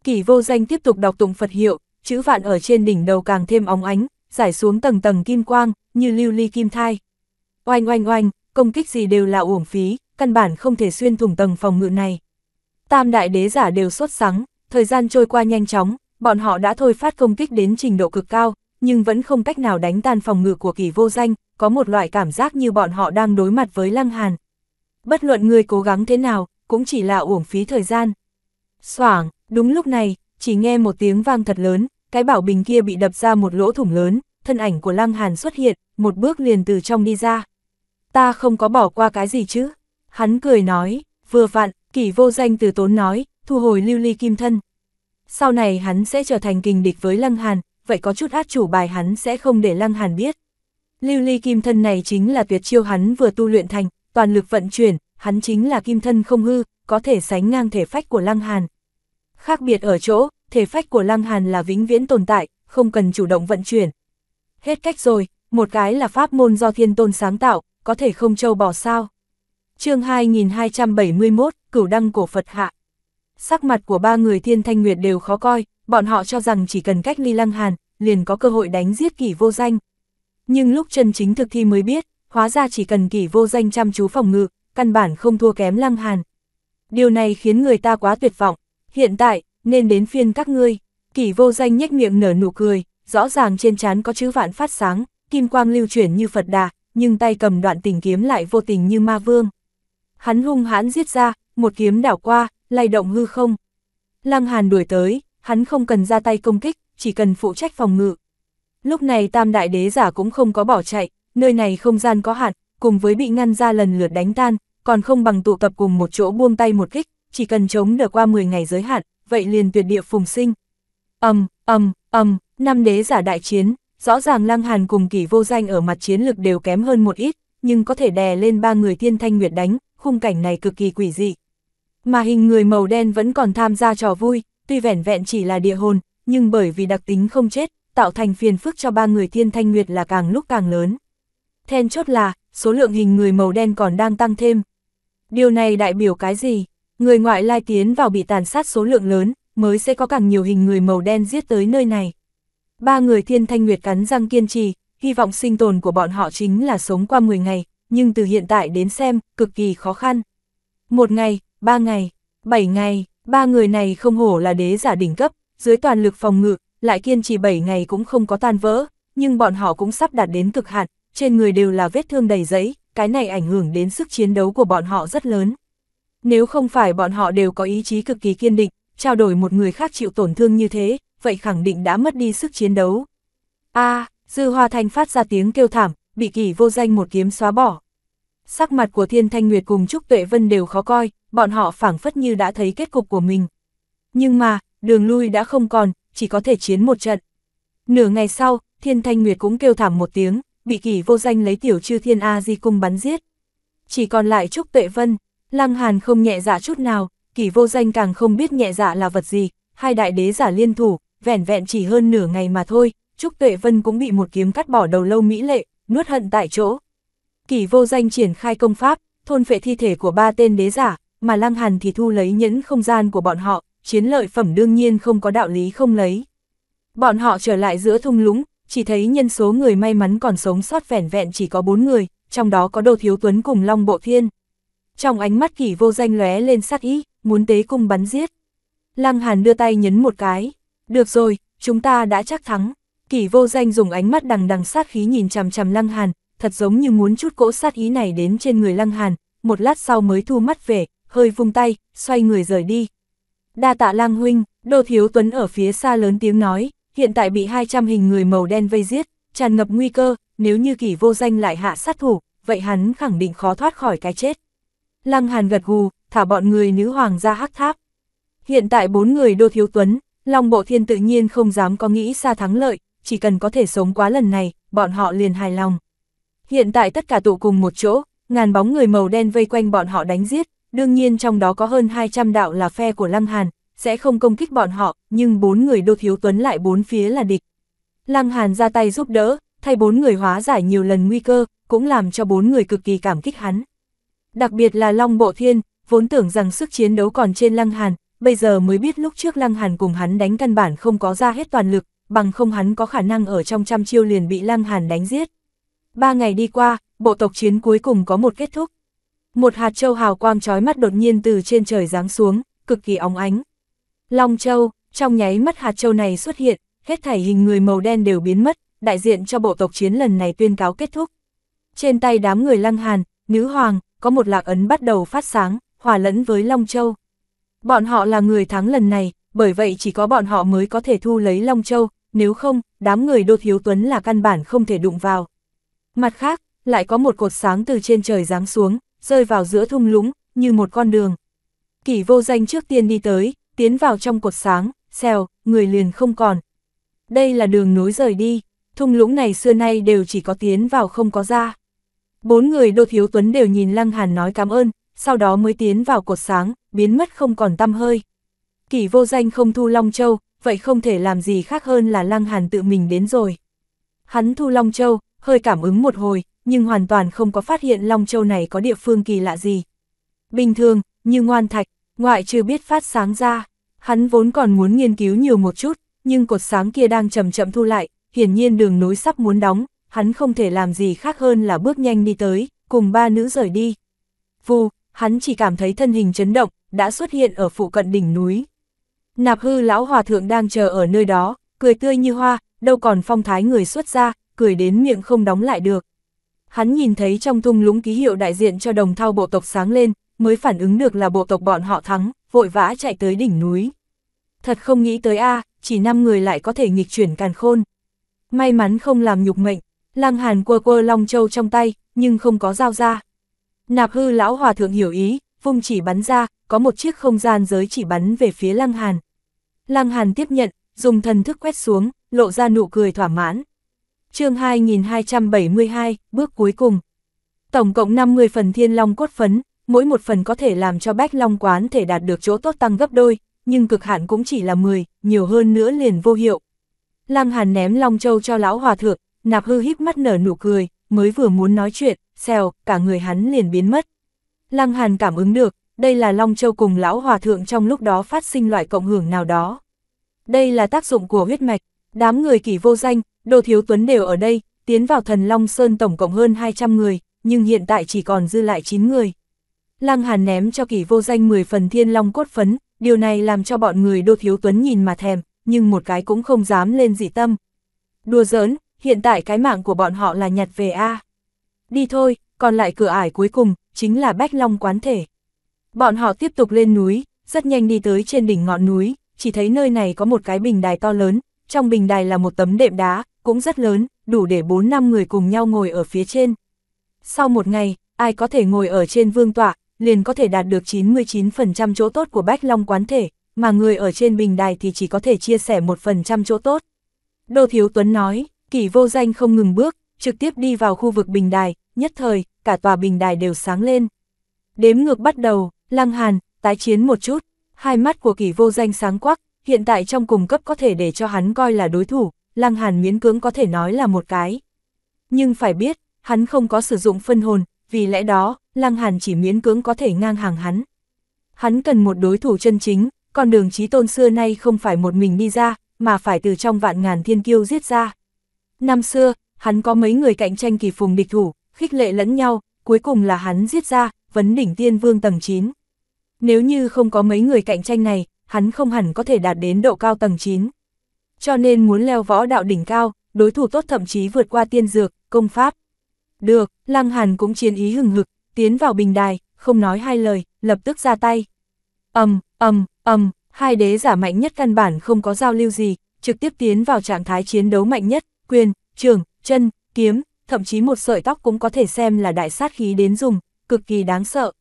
Kỷ vô danh tiếp tục đọc tụng Phật hiệu, chữ vạn ở trên đỉnh đầu càng thêm óng ánh, giải xuống tầng tầng kim quang, như lưu ly kim thai. Oanh oanh oanh, công kích gì đều là uổng phí, căn bản không thể xuyên thủng tầng phòng ngự này. Tam đại đế giả đều sốt sắng, thời gian trôi qua nhanh chóng, bọn họ đã thôi phát công kích đến trình độ cực cao, nhưng vẫn không cách nào đánh tan phòng ngự của kỳ vô danh, có một loại cảm giác như bọn họ đang đối mặt với lăng hàn, bất luận người cố gắng thế nào, cũng chỉ là uổng phí thời gian. Soảng, đúng lúc này, chỉ nghe một tiếng vang thật lớn, cái bảo bình kia bị đập ra một lỗ thủng lớn, thân ảnh của Lăng Hàn xuất hiện, một bước liền từ trong đi ra. Ta không có bỏ qua cái gì chứ? Hắn cười nói, vừa vặn, kỷ vô danh từ tốn nói, thu hồi lưu ly kim thân. Sau này hắn sẽ trở thành kình địch với Lăng Hàn, vậy có chút át chủ bài hắn sẽ không để Lăng Hàn biết. Lưu ly kim thân này chính là tuyệt chiêu hắn vừa tu luyện thành, toàn lực vận chuyển, hắn chính là kim thân không hư, có thể sánh ngang thể phách của Lăng Hàn. Khác biệt ở chỗ, thể phách của Lăng Hàn là vĩnh viễn tồn tại, không cần chủ động vận chuyển. Hết cách rồi, một cái là pháp môn do thiên tôn sáng tạo, có thể không trâu bỏ sao. chương 2271, cửu đăng cổ Phật hạ. Sắc mặt của ba người thiên thanh nguyệt đều khó coi, bọn họ cho rằng chỉ cần cách ly lăng hàn, liền có cơ hội đánh giết kỷ vô danh. Nhưng lúc chân chính thực thi mới biết, hóa ra chỉ cần kỷ vô danh chăm chú phòng ngự, căn bản không thua kém lăng hàn. Điều này khiến người ta quá tuyệt vọng, hiện tại, nên đến phiên các ngươi. Kỷ vô danh nhếch miệng nở nụ cười, rõ ràng trên trán có chữ vạn phát sáng, kim quang lưu chuyển như Phật đà, nhưng tay cầm đoạn tình kiếm lại vô tình như ma vương. Hắn hung hãn giết ra, một kiếm đảo qua, lay động hư không. Lăng Hàn đuổi tới, hắn không cần ra tay công kích, chỉ cần phụ trách phòng ngự. Lúc này tam đại đế giả cũng không có bỏ chạy, nơi này không gian có hạn, cùng với bị ngăn ra lần lượt đánh tan, còn không bằng tụ tập cùng một chỗ buông tay một kích, chỉ cần chống đỡ qua 10 ngày giới hạn, vậy liền tuyệt địa phùng sinh. Ầm, ầm, ầm, năm đế giả đại chiến, rõ ràng Lăng Hàn cùng Kỷ Vô Danh ở mặt chiến lực đều kém hơn một ít, nhưng có thể đè lên ba người Thiên Thanh Nguyệt đánh, khung cảnh này cực kỳ quỷ dị. Mà hình người màu đen vẫn còn tham gia trò vui, tuy vẻn vẹn chỉ là địa hồn, nhưng bởi vì đặc tính không chết, tạo thành phiền phức cho ba người Thiên Thanh Nguyệt là càng lúc càng lớn then chốt là, số lượng hình người màu đen còn đang tăng thêm. Điều này đại biểu cái gì? Người ngoại lai tiến vào bị tàn sát số lượng lớn, mới sẽ có càng nhiều hình người màu đen giết tới nơi này. Ba người thiên thanh nguyệt cắn răng kiên trì, hy vọng sinh tồn của bọn họ chính là sống qua 10 ngày, nhưng từ hiện tại đến xem, cực kỳ khó khăn. Một ngày, ba ngày, bảy ngày, ba người này không hổ là đế giả đỉnh cấp, dưới toàn lực phòng ngự, lại kiên trì bảy ngày cũng không có tan vỡ, nhưng bọn họ cũng sắp đạt đến cực hạn, trên người đều là vết thương đầy giấy, cái này ảnh hưởng đến sức chiến đấu của bọn họ rất lớn. Nếu không phải bọn họ đều có ý chí cực kỳ kiên định, trao đổi một người khác chịu tổn thương như thế, vậy khẳng định đã mất đi sức chiến đấu. A, Dư Hoa Thanh phát ra tiếng kêu thảm, bị kỳ vô danh một kiếm xóa bỏ. Sắc mặt của Thiên Thanh Nguyệt cùng Trúc Tuệ Vân đều khó coi, bọn họ phảng phất như đã thấy kết cục của mình. Nhưng mà, đường lui đã không còn, chỉ có thể chiến một trận. Nửa ngày sau, Thiên Thanh Nguyệt cũng kêu thảm một tiếng, bị kỷ vô danh lấy tiểu chư thiên A di cung bắn giết. Chỉ còn lại Trúc Tuệ Vân, Lăng Hàn không nhẹ dạ chút nào, kỷ vô danh càng không biết nhẹ dạ là vật gì, hai đại đế giả liên thủ, vẻn vẹn chỉ hơn nửa ngày mà thôi, Trúc Tuệ Vân cũng bị một kiếm cắt bỏ đầu lâu mỹ lệ, nuốt hận tại chỗ. Kỷ vô danh triển khai công pháp, thôn phệ thi thể của ba tên đế giả, mà Lăng Hàn thì thu lấy nhẫn không gian của bọn họ, chiến lợi phẩm đương nhiên không có đạo lý không lấy. Bọn họ trở lại giữa thung lũng, chỉ thấy nhân số người may mắn còn sống sót vẻn vẹn chỉ có bốn người, trong đó có Đô thiếu tuấn cùng Long Bộ Thiên. Trong ánh mắt kỷ vô danh lóe lên sát ý, muốn tế cung bắn giết. Lăng Hàn đưa tay nhấn một cái. Được rồi, chúng ta đã chắc thắng. Kỷ vô danh dùng ánh mắt đằng đằng sát khí nhìn chằm chằm Lăng Hàn, thật giống như muốn chút cỗ sát ý này đến trên người Lăng Hàn, một lát sau mới thu mắt về, hơi vung tay, xoay người rời đi. Đa tạ Lăng Huynh, Đô Thiếu Tuấn ở phía xa lớn tiếng nói, hiện tại bị 200 hình người màu đen vây giết, tràn ngập nguy cơ, nếu như kỷ vô danh lại hạ sát thủ, vậy hắn khẳng định khó thoát khỏi cái chết. Lăng Hàn gật gù, thả bọn người nữ hoàng ra hắc tháp. Hiện tại bốn người đô thiếu tuấn, Long Bộ Thiên tự nhiên không dám có nghĩ xa thắng lợi, chỉ cần có thể sống quá lần này, bọn họ liền hài lòng. Hiện tại tất cả tụ cùng một chỗ, ngàn bóng người màu đen vây quanh bọn họ đánh giết, đương nhiên trong đó có hơn 200 đạo là phe của Lăng Hàn, sẽ không công kích bọn họ, nhưng bốn người Đô Thiếu Tuấn lại bốn phía là địch. Lăng Hàn ra tay giúp đỡ, thay bốn người hóa giải nhiều lần nguy cơ, cũng làm cho bốn người cực kỳ cảm kích hắn. Đặc biệt là Long Bộ Thiên, vốn tưởng rằng sức chiến đấu còn trên Lăng Hàn, bây giờ mới biết lúc trước Lăng Hàn cùng hắn đánh căn bản không có ra hết toàn lực, bằng không hắn có khả năng ở trong trăm chiêu liền bị Lăng Hàn đánh giết. Ba ngày đi qua, bộ tộc chiến cuối cùng có một kết thúc. Một hạt châu hào quang chói mắt đột nhiên từ trên trời giáng xuống, cực kỳ óng ánh, Long Châu, trong nháy mắt hạt châu này xuất hiện, hết thảy hình người màu đen đều biến mất, đại diện cho bộ tộc chiến lần này tuyên cáo kết thúc. Trên tay đám người lăng hàn, nữ hoàng, có một lạc ấn bắt đầu phát sáng, hòa lẫn với Long Châu. Bọn họ là người thắng lần này, bởi vậy chỉ có bọn họ mới có thể thu lấy Long Châu, nếu không, đám người đô thiếu tuấn là căn bản không thể đụng vào. Mặt khác, lại có một cột sáng từ trên trời giáng xuống, rơi vào giữa thung lũng, như một con đường. Kỷ vô danh trước tiên đi tới, tiến vào trong cột sáng, xèo, người liền không còn. Đây là đường nối rời đi, thung lũng này xưa nay đều chỉ có tiến vào không có ra. Bốn người đô thiếu tuấn đều nhìn Lăng Hàn nói cảm ơn, sau đó mới tiến vào cột sáng, biến mất không còn tăm hơi. Kỷ vô danh không thu Long Châu, vậy không thể làm gì khác hơn là Lăng Hàn tự mình đến rồi. Hắn thu Long Châu, hơi cảm ứng một hồi, nhưng hoàn toàn không có phát hiện Long Châu này có địa phương kỳ lạ gì. Bình thường, như ngoan thạch, Ngoại trừ biết phát sáng ra, hắn vốn còn muốn nghiên cứu nhiều một chút, nhưng cột sáng kia đang chậm chậm thu lại, hiển nhiên đường núi sắp muốn đóng, hắn không thể làm gì khác hơn là bước nhanh đi tới, cùng ba nữ rời đi. Vù, hắn chỉ cảm thấy thân hình chấn động, đã xuất hiện ở phụ cận đỉnh núi. Nạp hư lão hòa thượng đang chờ ở nơi đó, cười tươi như hoa, đâu còn phong thái người xuất ra, cười đến miệng không đóng lại được. Hắn nhìn thấy trong thung lũng ký hiệu đại diện cho đồng thao bộ tộc sáng lên, mới phản ứng được là bộ tộc bọn họ thắng, vội vã chạy tới đỉnh núi. Thật không nghĩ tới a chỉ 5 người lại có thể nghịch chuyển càn khôn. May mắn không làm nhục mệnh, Lăng Hàn quơ quơ long châu trong tay, nhưng không có dao ra. Nạp hư lão hòa thượng hiểu ý, vung chỉ bắn ra, có một chiếc không gian giới chỉ bắn về phía Lăng Hàn. Lăng Hàn tiếp nhận, dùng thần thức quét xuống, lộ ra nụ cười thỏa mãn. chương 2272, bước cuối cùng. Tổng cộng 50 phần thiên long cốt phấn, mỗi một phần có thể làm cho Bách Long quán thể đạt được chỗ tốt tăng gấp đôi, nhưng cực hạn cũng chỉ là 10, nhiều hơn nữa liền vô hiệu. Lăng Hàn ném Long Châu cho lão hòa thượng, nạp hư híp mắt nở nụ cười, mới vừa muốn nói chuyện, xèo, cả người hắn liền biến mất. Lăng Hàn cảm ứng được, đây là Long Châu cùng lão hòa thượng trong lúc đó phát sinh loại cộng hưởng nào đó. Đây là tác dụng của huyết mạch, đám người kỳ vô danh, đồ thiếu tuấn đều ở đây, tiến vào thần Long Sơn tổng cộng hơn 200 người, nhưng hiện tại chỉ còn dư lại 9 người. Lăng Hàn ném cho kỷ vô danh 10 phần thiên long cốt phấn, điều này làm cho bọn người đô thiếu tuấn nhìn mà thèm, nhưng một cái cũng không dám lên dị tâm. Đùa giỡn, hiện tại cái mạng của bọn họ là nhặt về A. Đi thôi, còn lại cửa ải cuối cùng, chính là Bách Long quán thể. Bọn họ tiếp tục lên núi, rất nhanh đi tới trên đỉnh ngọn núi, chỉ thấy nơi này có một cái bình đài to lớn, trong bình đài là một tấm đệm đá, cũng rất lớn, đủ để 4 năm người cùng nhau ngồi ở phía trên. Sau một ngày, ai có thể ngồi ở trên vương tọa, liền có thể đạt được 99% chỗ tốt của Bách Long quán thể, mà người ở trên bình đài thì chỉ có thể chia sẻ 1% chỗ tốt. Đô Thiếu Tuấn nói, kỷ vô danh không ngừng bước, trực tiếp đi vào khu vực bình đài, nhất thời, cả tòa bình đài đều sáng lên. Đếm ngược bắt đầu, lăng hàn, tái chiến một chút, hai mắt của kỷ vô danh sáng quắc, hiện tại trong cùng cấp có thể để cho hắn coi là đối thủ, lăng hàn miễn cưỡng có thể nói là một cái. Nhưng phải biết, hắn không có sử dụng phân hồn, vì lẽ đó, Lăng Hàn chỉ miễn cưỡng có thể ngang hàng hắn. Hắn cần một đối thủ chân chính, còn đường trí tôn xưa nay không phải một mình đi ra, mà phải từ trong vạn ngàn thiên kiêu giết ra. Năm xưa, hắn có mấy người cạnh tranh kỳ phùng địch thủ, khích lệ lẫn nhau, cuối cùng là hắn giết ra, vấn đỉnh tiên vương tầng 9. Nếu như không có mấy người cạnh tranh này, hắn không hẳn có thể đạt đến độ cao tầng 9. Cho nên muốn leo võ đạo đỉnh cao, đối thủ tốt thậm chí vượt qua tiên dược, công pháp. Được, Lăng Hàn cũng chiến ý hừng hực, tiến vào bình đài, không nói hai lời, lập tức ra tay. Ầm, ầm, ầm, hai đế giả mạnh nhất căn bản không có giao lưu gì, trực tiếp tiến vào trạng thái chiến đấu mạnh nhất, quyền, trường, chân, kiếm, thậm chí một sợi tóc cũng có thể xem là đại sát khí đến dùng, cực kỳ đáng sợ.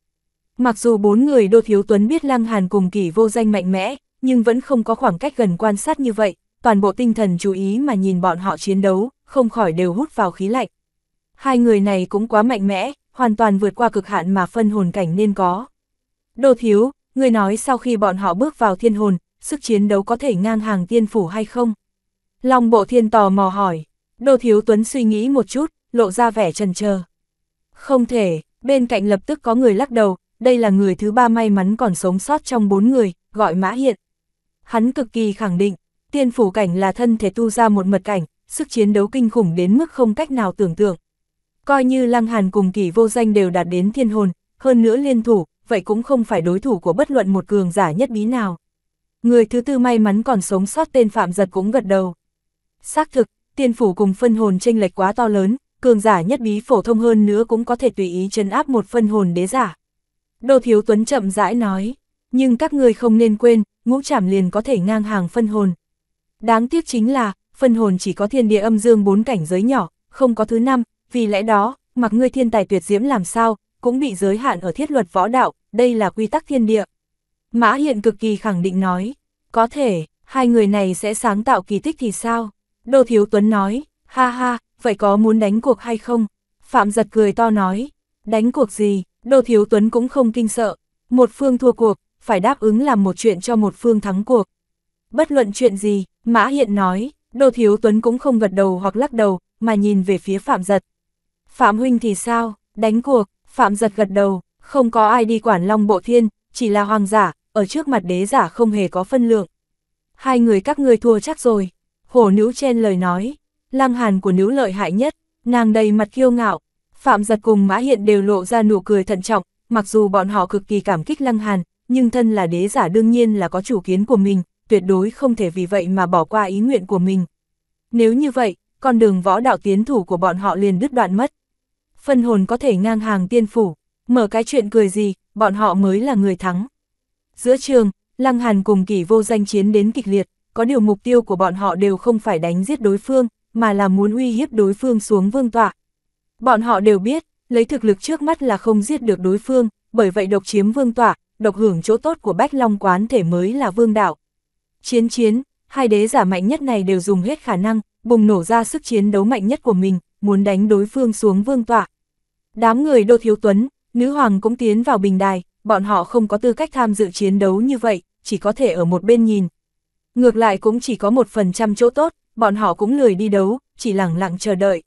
Mặc dù bốn người Đô Thiếu Tuấn biết Lăng Hàn cùng kỳ vô danh mạnh mẽ, nhưng vẫn không có khoảng cách gần quan sát như vậy, toàn bộ tinh thần chú ý mà nhìn bọn họ chiến đấu, không khỏi đều hút vào khí lạnh hai người này cũng quá mạnh mẽ, hoàn toàn vượt qua cực hạn mà phân hồn cảnh nên có. Đô thiếu, người nói sau khi bọn họ bước vào thiên hồn, sức chiến đấu có thể ngang hàng tiên phủ hay không? Long bộ thiên tò mò hỏi, đô thiếu tuấn suy nghĩ một chút, lộ ra vẻ trần chờ Không thể, bên cạnh lập tức có người lắc đầu, đây là người thứ ba may mắn còn sống sót trong bốn người, gọi mã hiện. Hắn cực kỳ khẳng định, tiên phủ cảnh là thân thể tu ra một mật cảnh, sức chiến đấu kinh khủng đến mức không cách nào tưởng tượng. Coi như Lăng Hàn cùng kỳ vô danh đều đạt đến thiên hồn, hơn nữa liên thủ, vậy cũng không phải đối thủ của bất luận một cường giả nhất bí nào. Người thứ tư may mắn còn sống sót tên Phạm Giật cũng gật đầu. Xác thực, tiên phủ cùng phân hồn chênh lệch quá to lớn, cường giả nhất bí phổ thông hơn nữa cũng có thể tùy ý trấn áp một phân hồn đế giả. Đô Thiếu Tuấn chậm rãi nói, nhưng các người không nên quên, ngũ trảm liền có thể ngang hàng phân hồn. Đáng tiếc chính là, phân hồn chỉ có thiên địa âm dương bốn cảnh giới nhỏ, không có thứ năm, vì lẽ đó, mặc ngươi thiên tài tuyệt diễm làm sao, cũng bị giới hạn ở thiết luật võ đạo, đây là quy tắc thiên địa. Mã Hiện cực kỳ khẳng định nói, có thể, hai người này sẽ sáng tạo kỳ tích thì sao? Đô Thiếu Tuấn nói, ha ha, vậy có muốn đánh cuộc hay không? Phạm giật cười to nói, đánh cuộc gì, Đô Thiếu Tuấn cũng không kinh sợ, một phương thua cuộc, phải đáp ứng làm một chuyện cho một phương thắng cuộc. Bất luận chuyện gì, Mã Hiện nói, Đô Thiếu Tuấn cũng không gật đầu hoặc lắc đầu, mà nhìn về phía Phạm Giật. Phạm Huynh thì sao, đánh cuộc, Phạm giật gật đầu, không có ai đi quản long bộ thiên, chỉ là hoàng giả, ở trước mặt đế giả không hề có phân lượng. Hai người các ngươi thua chắc rồi, hổ nữ trên lời nói, lăng hàn của nữ lợi hại nhất, nàng đầy mặt kiêu ngạo, Phạm giật cùng mã hiện đều lộ ra nụ cười thận trọng, mặc dù bọn họ cực kỳ cảm kích lăng hàn, nhưng thân là đế giả đương nhiên là có chủ kiến của mình, tuyệt đối không thể vì vậy mà bỏ qua ý nguyện của mình. Nếu như vậy, con đường võ đạo tiến thủ của bọn họ liền đứt đoạn mất phân hồn có thể ngang hàng tiên phủ, mở cái chuyện cười gì, bọn họ mới là người thắng. Giữa trường, Lăng Hàn cùng kỷ vô danh chiến đến kịch liệt, có điều mục tiêu của bọn họ đều không phải đánh giết đối phương, mà là muốn uy hiếp đối phương xuống vương tọa. Bọn họ đều biết, lấy thực lực trước mắt là không giết được đối phương, bởi vậy độc chiếm vương tọa, độc hưởng chỗ tốt của Bách Long quán thể mới là vương đạo. Chiến chiến, hai đế giả mạnh nhất này đều dùng hết khả năng, bùng nổ ra sức chiến đấu mạnh nhất của mình, muốn đánh đối phương xuống vương tọa. Đám người Đô Thiếu Tuấn, nữ hoàng cũng tiến vào bình đài, bọn họ không có tư cách tham dự chiến đấu như vậy, chỉ có thể ở một bên nhìn. Ngược lại cũng chỉ có một phần trăm chỗ tốt, bọn họ cũng lười đi đấu, chỉ lặng lặng chờ đợi.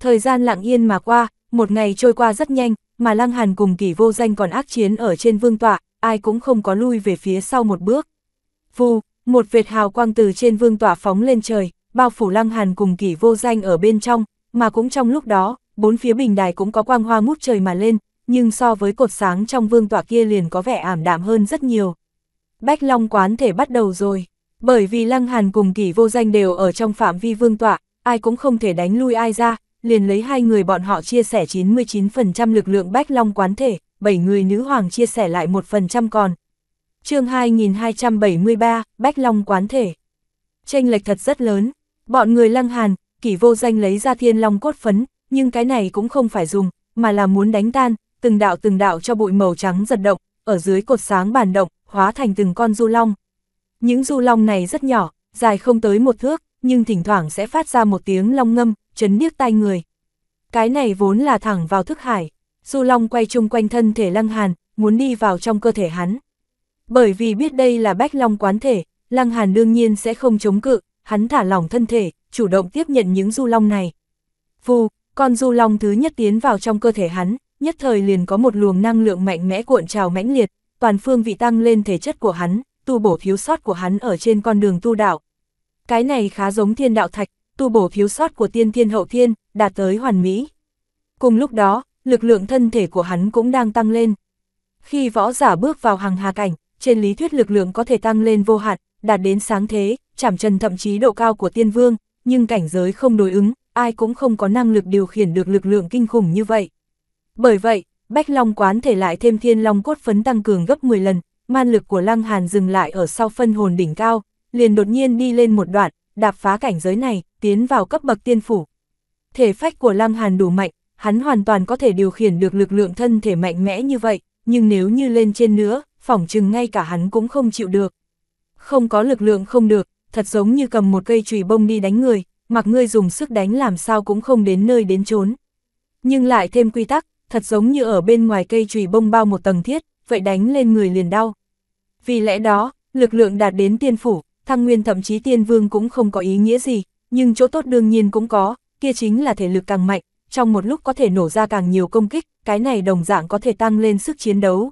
Thời gian lặng yên mà qua, một ngày trôi qua rất nhanh, mà Lăng Hàn cùng kỷ vô danh còn ác chiến ở trên vương tọa, ai cũng không có lui về phía sau một bước. Vù, một vệt hào quang từ trên vương tọa phóng lên trời, bao phủ Lăng Hàn cùng kỷ vô danh ở bên trong, mà cũng trong lúc đó, bốn phía bình đài cũng có quang hoa ngút trời mà lên, nhưng so với cột sáng trong vương tỏa kia liền có vẻ ảm đạm hơn rất nhiều. Bách Long quán thể bắt đầu rồi, bởi vì Lăng Hàn cùng kỷ vô danh đều ở trong phạm vi vương tỏa, ai cũng không thể đánh lui ai ra, liền lấy hai người bọn họ chia sẻ 99% lực lượng Bách Long quán thể, bảy người nữ hoàng chia sẻ lại 1% còn. chương 2273, Bách Long quán thể. Tranh lệch thật rất lớn, bọn người Lăng Hàn, kỷ vô danh lấy ra thiên long cốt phấn, nhưng cái này cũng không phải dùng, mà là muốn đánh tan, từng đạo từng đạo cho bụi màu trắng giật động, ở dưới cột sáng bàn động, hóa thành từng con du long. Những du long này rất nhỏ, dài không tới một thước, nhưng thỉnh thoảng sẽ phát ra một tiếng long ngâm, chấn điếc tai người. Cái này vốn là thẳng vào thức hải, du long quay chung quanh thân thể lăng hàn, muốn đi vào trong cơ thể hắn. Bởi vì biết đây là bách long quán thể, lăng hàn đương nhiên sẽ không chống cự, hắn thả lỏng thân thể, chủ động tiếp nhận những du long này. Vù, con du long thứ nhất tiến vào trong cơ thể hắn, nhất thời liền có một luồng năng lượng mạnh mẽ cuộn trào mãnh liệt, toàn phương vị tăng lên thể chất của hắn, tu bổ thiếu sót của hắn ở trên con đường tu đạo. Cái này khá giống thiên đạo thạch, tu bổ thiếu sót của tiên thiên hậu thiên, đạt tới hoàn mỹ. Cùng lúc đó, lực lượng thân thể của hắn cũng đang tăng lên. Khi võ giả bước vào hàng hà cảnh, trên lý thuyết lực lượng có thể tăng lên vô hạn, đạt đến sáng thế, chảm trần thậm chí độ cao của tiên vương, nhưng cảnh giới không đối ứng, ai cũng không có năng lực điều khiển được lực lượng kinh khủng như vậy. Bởi vậy, Bách Long quán thể lại thêm thiên long cốt phấn tăng cường gấp 10 lần, man lực của Lăng Hàn dừng lại ở sau phân hồn đỉnh cao, liền đột nhiên đi lên một đoạn, đạp phá cảnh giới này, tiến vào cấp bậc tiên phủ. Thể phách của Lăng Hàn đủ mạnh, hắn hoàn toàn có thể điều khiển được lực lượng thân thể mạnh mẽ như vậy, nhưng nếu như lên trên nữa, phỏng chừng ngay cả hắn cũng không chịu được. Không có lực lượng không được, thật giống như cầm một cây chùy bông đi đánh người, mặc ngươi dùng sức đánh làm sao cũng không đến nơi đến chốn. Nhưng lại thêm quy tắc, thật giống như ở bên ngoài cây chùy bông bao một tầng thiết, vậy đánh lên người liền đau. Vì lẽ đó, lực lượng đạt đến tiên phủ, thăng nguyên thậm chí tiên vương cũng không có ý nghĩa gì, nhưng chỗ tốt đương nhiên cũng có, kia chính là thể lực càng mạnh, trong một lúc có thể nổ ra càng nhiều công kích, cái này đồng dạng có thể tăng lên sức chiến đấu.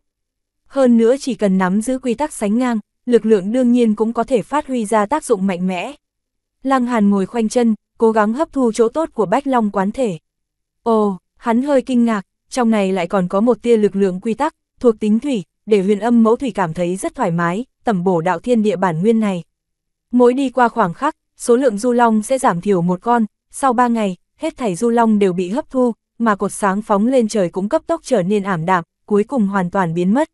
Hơn nữa chỉ cần nắm giữ quy tắc sánh ngang, lực lượng đương nhiên cũng có thể phát huy ra tác dụng mạnh mẽ. Lăng Hàn ngồi khoanh chân, cố gắng hấp thu chỗ tốt của Bách Long quán thể. Ồ, hắn hơi kinh ngạc, trong này lại còn có một tia lực lượng quy tắc, thuộc tính thủy, để huyền âm mẫu thủy cảm thấy rất thoải mái, tẩm bổ đạo thiên địa bản nguyên này. Mỗi đi qua khoảng khắc, số lượng du long sẽ giảm thiểu một con, sau ba ngày, hết thảy du long đều bị hấp thu, mà cột sáng phóng lên trời cũng cấp tốc trở nên ảm đạm, cuối cùng hoàn toàn biến mất.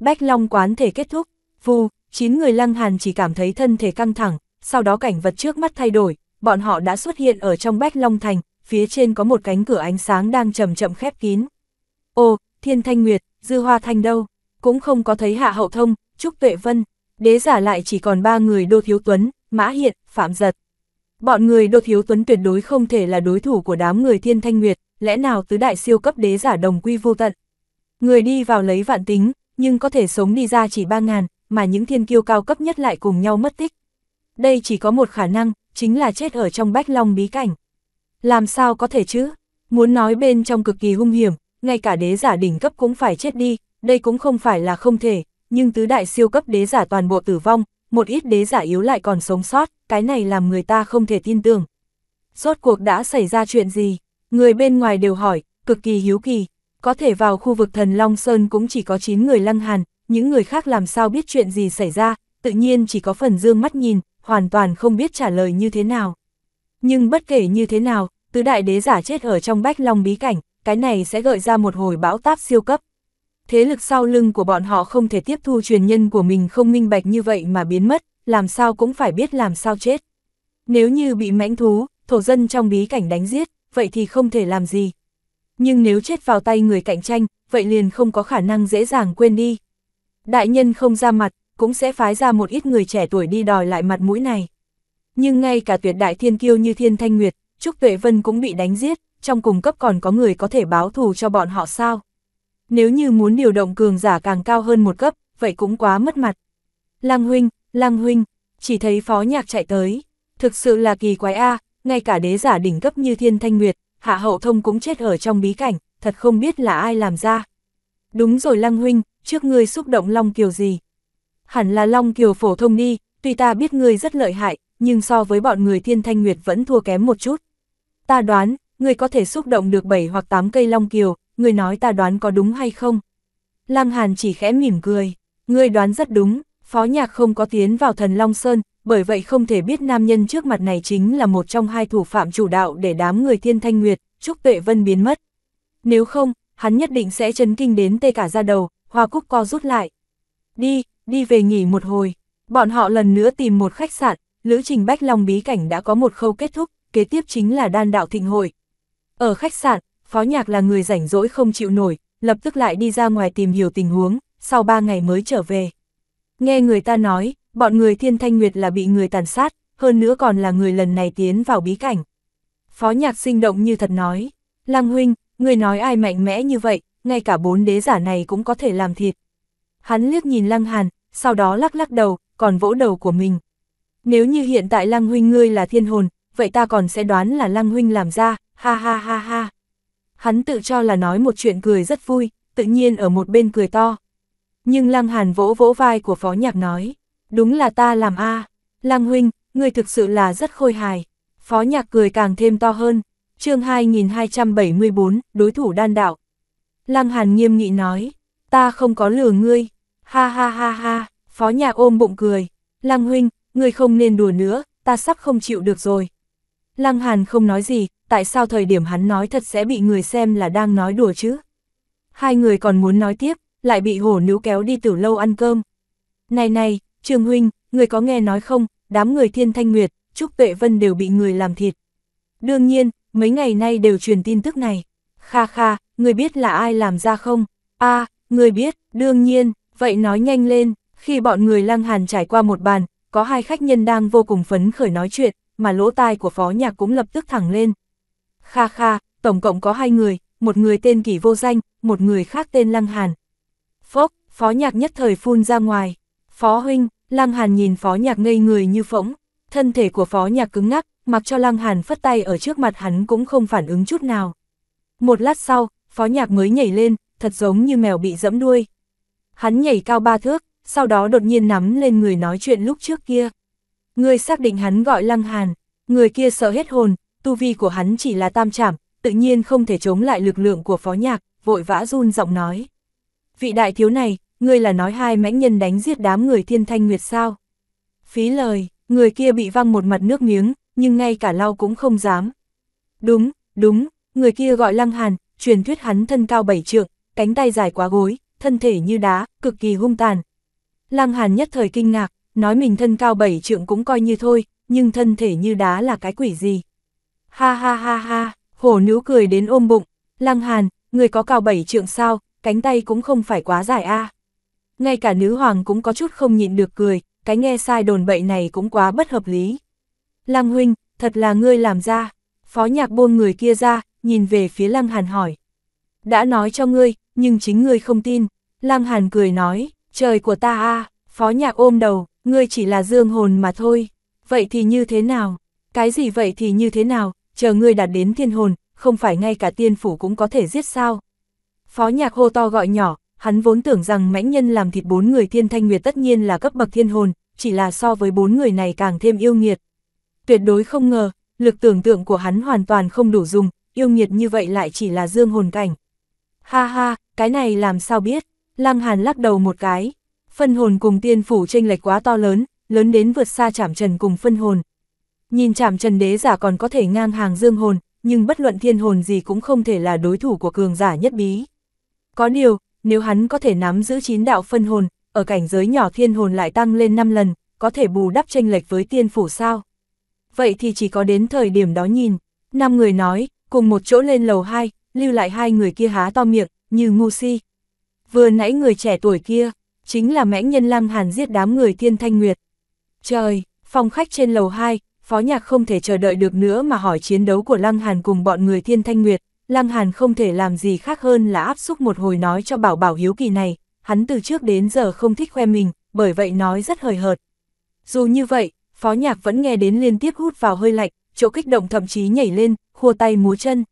Bách long quán thể kết thúc, Phu, 9 người lăng hàn chỉ cảm thấy thân thể căng thẳng, sau đó cảnh vật trước mắt thay đổi, bọn họ đã xuất hiện ở trong Bách Long Thành, phía trên có một cánh cửa ánh sáng đang chậm chậm khép kín. Ô, Thiên Thanh Nguyệt, Dư Hoa Thanh đâu, cũng không có thấy Hạ Hậu Thông, Trúc Tuệ Vân, đế giả lại chỉ còn ba người Đô Thiếu Tuấn, Mã Hiện, Phạm Giật. Bọn người Đô Thiếu Tuấn tuyệt đối không thể là đối thủ của đám người Thiên Thanh Nguyệt, lẽ nào tứ đại siêu cấp đế giả đồng quy vô tận. Người đi vào lấy vạn tính, nhưng có thể sống đi ra chỉ ba ngàn, mà những thiên kiêu cao cấp nhất lại cùng nhau mất tích đây chỉ có một khả năng, chính là chết ở trong bách long bí cảnh. Làm sao có thể chứ? Muốn nói bên trong cực kỳ hung hiểm, ngay cả đế giả đỉnh cấp cũng phải chết đi, đây cũng không phải là không thể, nhưng tứ đại siêu cấp đế giả toàn bộ tử vong, một ít đế giả yếu lại còn sống sót, cái này làm người ta không thể tin tưởng. Rốt cuộc đã xảy ra chuyện gì? Người bên ngoài đều hỏi, cực kỳ hiếu kỳ. Có thể vào khu vực thần Long Sơn cũng chỉ có 9 người lăng hàn, những người khác làm sao biết chuyện gì xảy ra, tự nhiên chỉ có phần dương mắt nhìn, hoàn toàn không biết trả lời như thế nào. Nhưng bất kể như thế nào, tứ đại đế giả chết ở trong bách long bí cảnh, cái này sẽ gợi ra một hồi bão táp siêu cấp. Thế lực sau lưng của bọn họ không thể tiếp thu truyền nhân của mình không minh bạch như vậy mà biến mất, làm sao cũng phải biết làm sao chết. Nếu như bị mãnh thú, thổ dân trong bí cảnh đánh giết, vậy thì không thể làm gì. Nhưng nếu chết vào tay người cạnh tranh, vậy liền không có khả năng dễ dàng quên đi. Đại nhân không ra mặt, cũng sẽ phái ra một ít người trẻ tuổi đi đòi lại mặt mũi này. Nhưng ngay cả tuyệt đại thiên kiêu như Thiên Thanh Nguyệt, Trúc Tuệ Vân cũng bị đánh giết, trong cùng cấp còn có người có thể báo thù cho bọn họ sao. Nếu như muốn điều động cường giả càng cao hơn một cấp, vậy cũng quá mất mặt. Lăng huynh, Lăng huynh, chỉ thấy phó nhạc chạy tới, thực sự là kỳ quái a, ngay cả đế giả đỉnh cấp như Thiên Thanh Nguyệt, Hạ Hậu Thông cũng chết ở trong bí cảnh, thật không biết là ai làm ra. Đúng rồi Lăng huynh, trước ngươi xúc động long kiều gì hẳn là Long Kiều phổ thông đi, tuy ta biết ngươi rất lợi hại, nhưng so với bọn người Thiên Thanh Nguyệt vẫn thua kém một chút. Ta đoán, ngươi có thể xúc động được 7 hoặc 8 cây Long Kiều, ngươi nói ta đoán có đúng hay không? Lăng Hàn chỉ khẽ mỉm cười, ngươi đoán rất đúng, phó nhạc không có tiến vào thần Long Sơn, bởi vậy không thể biết nam nhân trước mặt này chính là một trong hai thủ phạm chủ đạo để đám người Thiên Thanh Nguyệt, Trúc Tuệ Vân biến mất. Nếu không, hắn nhất định sẽ chấn kinh đến tê cả ra đầu, hoa cúc co rút lại. Đi, đi về nghỉ một hồi. Bọn họ lần nữa tìm một khách sạn, lữ trình Bách Long bí cảnh đã có một khâu kết thúc, kế tiếp chính là đan đạo thịnh hội. Ở khách sạn, Phó Nhạc là người rảnh rỗi không chịu nổi, lập tức lại đi ra ngoài tìm hiểu tình huống, sau ba ngày mới trở về. Nghe người ta nói, bọn người Thiên Thanh Nguyệt là bị người tàn sát, hơn nữa còn là người lần này tiến vào bí cảnh. Phó Nhạc sinh động như thật nói, lang Huynh, người nói ai mạnh mẽ như vậy, ngay cả bốn đế giả này cũng có thể làm thịt. Hắn liếc nhìn Lăng Hàn, sau đó lắc lắc đầu, còn vỗ đầu của mình. Nếu như hiện tại Lăng Huynh ngươi là thiên hồn, vậy ta còn sẽ đoán là Lăng Huynh làm ra, ha ha ha ha. Hắn tự cho là nói một chuyện cười rất vui, tự nhiên ở một bên cười to. Nhưng Lăng Hàn vỗ vỗ vai của phó nhạc nói, đúng là ta làm a à. Lăng Huynh, ngươi thực sự là rất khôi hài. Phó nhạc cười càng thêm to hơn, chương 2274, đối thủ đan đạo. Lăng Hàn nghiêm nghị nói, ta không có lừa ngươi, Ha ha ha ha, phó nhà ôm bụng cười. Lăng huynh, người không nên đùa nữa, ta sắp không chịu được rồi. Lăng Hàn không nói gì, tại sao thời điểm hắn nói thật sẽ bị người xem là đang nói đùa chứ? Hai người còn muốn nói tiếp, lại bị hổ nữ kéo đi từ lâu ăn cơm. Này này, Trường Huynh, người có nghe nói không, đám người thiên thanh nguyệt, Trúc Tuệ Vân đều bị người làm thịt. Đương nhiên, mấy ngày nay đều truyền tin tức này. Kha kha, người biết là ai làm ra không? a người biết, đương nhiên, Vậy nói nhanh lên, khi bọn người lăng hàn trải qua một bàn, có hai khách nhân đang vô cùng phấn khởi nói chuyện, mà lỗ tai của phó nhạc cũng lập tức thẳng lên. Kha kha, tổng cộng có hai người, một người tên kỷ vô danh, một người khác tên lăng hàn. Phốc, phó nhạc nhất thời phun ra ngoài. Phó huynh, lăng hàn nhìn phó nhạc ngây người như phỗng, thân thể của phó nhạc cứng ngắc, mặc cho lăng hàn phất tay ở trước mặt hắn cũng không phản ứng chút nào. Một lát sau, phó nhạc mới nhảy lên, thật giống như mèo bị dẫm đuôi hắn nhảy cao ba thước, sau đó đột nhiên nắm lên người nói chuyện lúc trước kia. Người xác định hắn gọi Lăng Hàn, người kia sợ hết hồn, tu vi của hắn chỉ là tam trảm, tự nhiên không thể chống lại lực lượng của phó nhạc, vội vã run giọng nói. Vị đại thiếu này, ngươi là nói hai mãnh nhân đánh giết đám người thiên thanh nguyệt sao. Phí lời, người kia bị văng một mặt nước miếng, nhưng ngay cả lau cũng không dám. Đúng, đúng, người kia gọi Lăng Hàn, truyền thuyết hắn thân cao bảy trượng, cánh tay dài quá gối, thân thể như đá, cực kỳ hung tàn. Lăng Hàn nhất thời kinh ngạc, nói mình thân cao bảy trượng cũng coi như thôi, nhưng thân thể như đá là cái quỷ gì. Ha ha ha ha, hổ nữ cười đến ôm bụng, Lăng Hàn, người có cao bảy trượng sao, cánh tay cũng không phải quá dài a. Ngay cả nữ hoàng cũng có chút không nhịn được cười, cái nghe sai đồn bậy này cũng quá bất hợp lý. Lăng huynh, thật là ngươi làm ra. Phó nhạc buông người kia ra, nhìn về phía Lăng Hàn hỏi. Đã nói cho ngươi, nhưng chính ngươi không tin. Lăng Hàn cười nói, trời của ta a phó nhạc ôm đầu, ngươi chỉ là dương hồn mà thôi. Vậy thì như thế nào? Cái gì vậy thì như thế nào? Chờ ngươi đạt đến thiên hồn, không phải ngay cả tiên phủ cũng có thể giết sao? Phó nhạc hô to gọi nhỏ, hắn vốn tưởng rằng mãnh nhân làm thịt bốn người thiên thanh nguyệt tất nhiên là cấp bậc thiên hồn, chỉ là so với bốn người này càng thêm yêu nghiệt. Tuyệt đối không ngờ, lực tưởng tượng của hắn hoàn toàn không đủ dùng, yêu nghiệt như vậy lại chỉ là dương hồn cảnh. Ha ha, cái này làm sao biết? Lăng Hàn lắc đầu một cái. Phân hồn cùng tiên phủ tranh lệch quá to lớn, lớn đến vượt xa chạm trần cùng phân hồn. Nhìn chạm trần đế giả còn có thể ngang hàng dương hồn, nhưng bất luận thiên hồn gì cũng không thể là đối thủ của cường giả nhất bí. Có điều, nếu hắn có thể nắm giữ chín đạo phân hồn, ở cảnh giới nhỏ thiên hồn lại tăng lên 5 lần, có thể bù đắp tranh lệch với tiên phủ sao? Vậy thì chỉ có đến thời điểm đó nhìn. Năm người nói, cùng một chỗ lên lầu 2, lưu lại hai người kia há to miệng, như ngu si. Vừa nãy người trẻ tuổi kia, chính là mãnh nhân Lăng Hàn giết đám người Thiên Thanh Nguyệt. Trời, phòng khách trên lầu 2, Phó Nhạc không thể chờ đợi được nữa mà hỏi chiến đấu của Lăng Hàn cùng bọn người Thiên Thanh Nguyệt. Lăng Hàn không thể làm gì khác hơn là áp xúc một hồi nói cho Bảo Bảo hiếu kỳ này, hắn từ trước đến giờ không thích khoe mình, bởi vậy nói rất hời hợt. Dù như vậy, Phó Nhạc vẫn nghe đến liên tiếp hút vào hơi lạnh, chỗ kích động thậm chí nhảy lên, khua tay múa chân.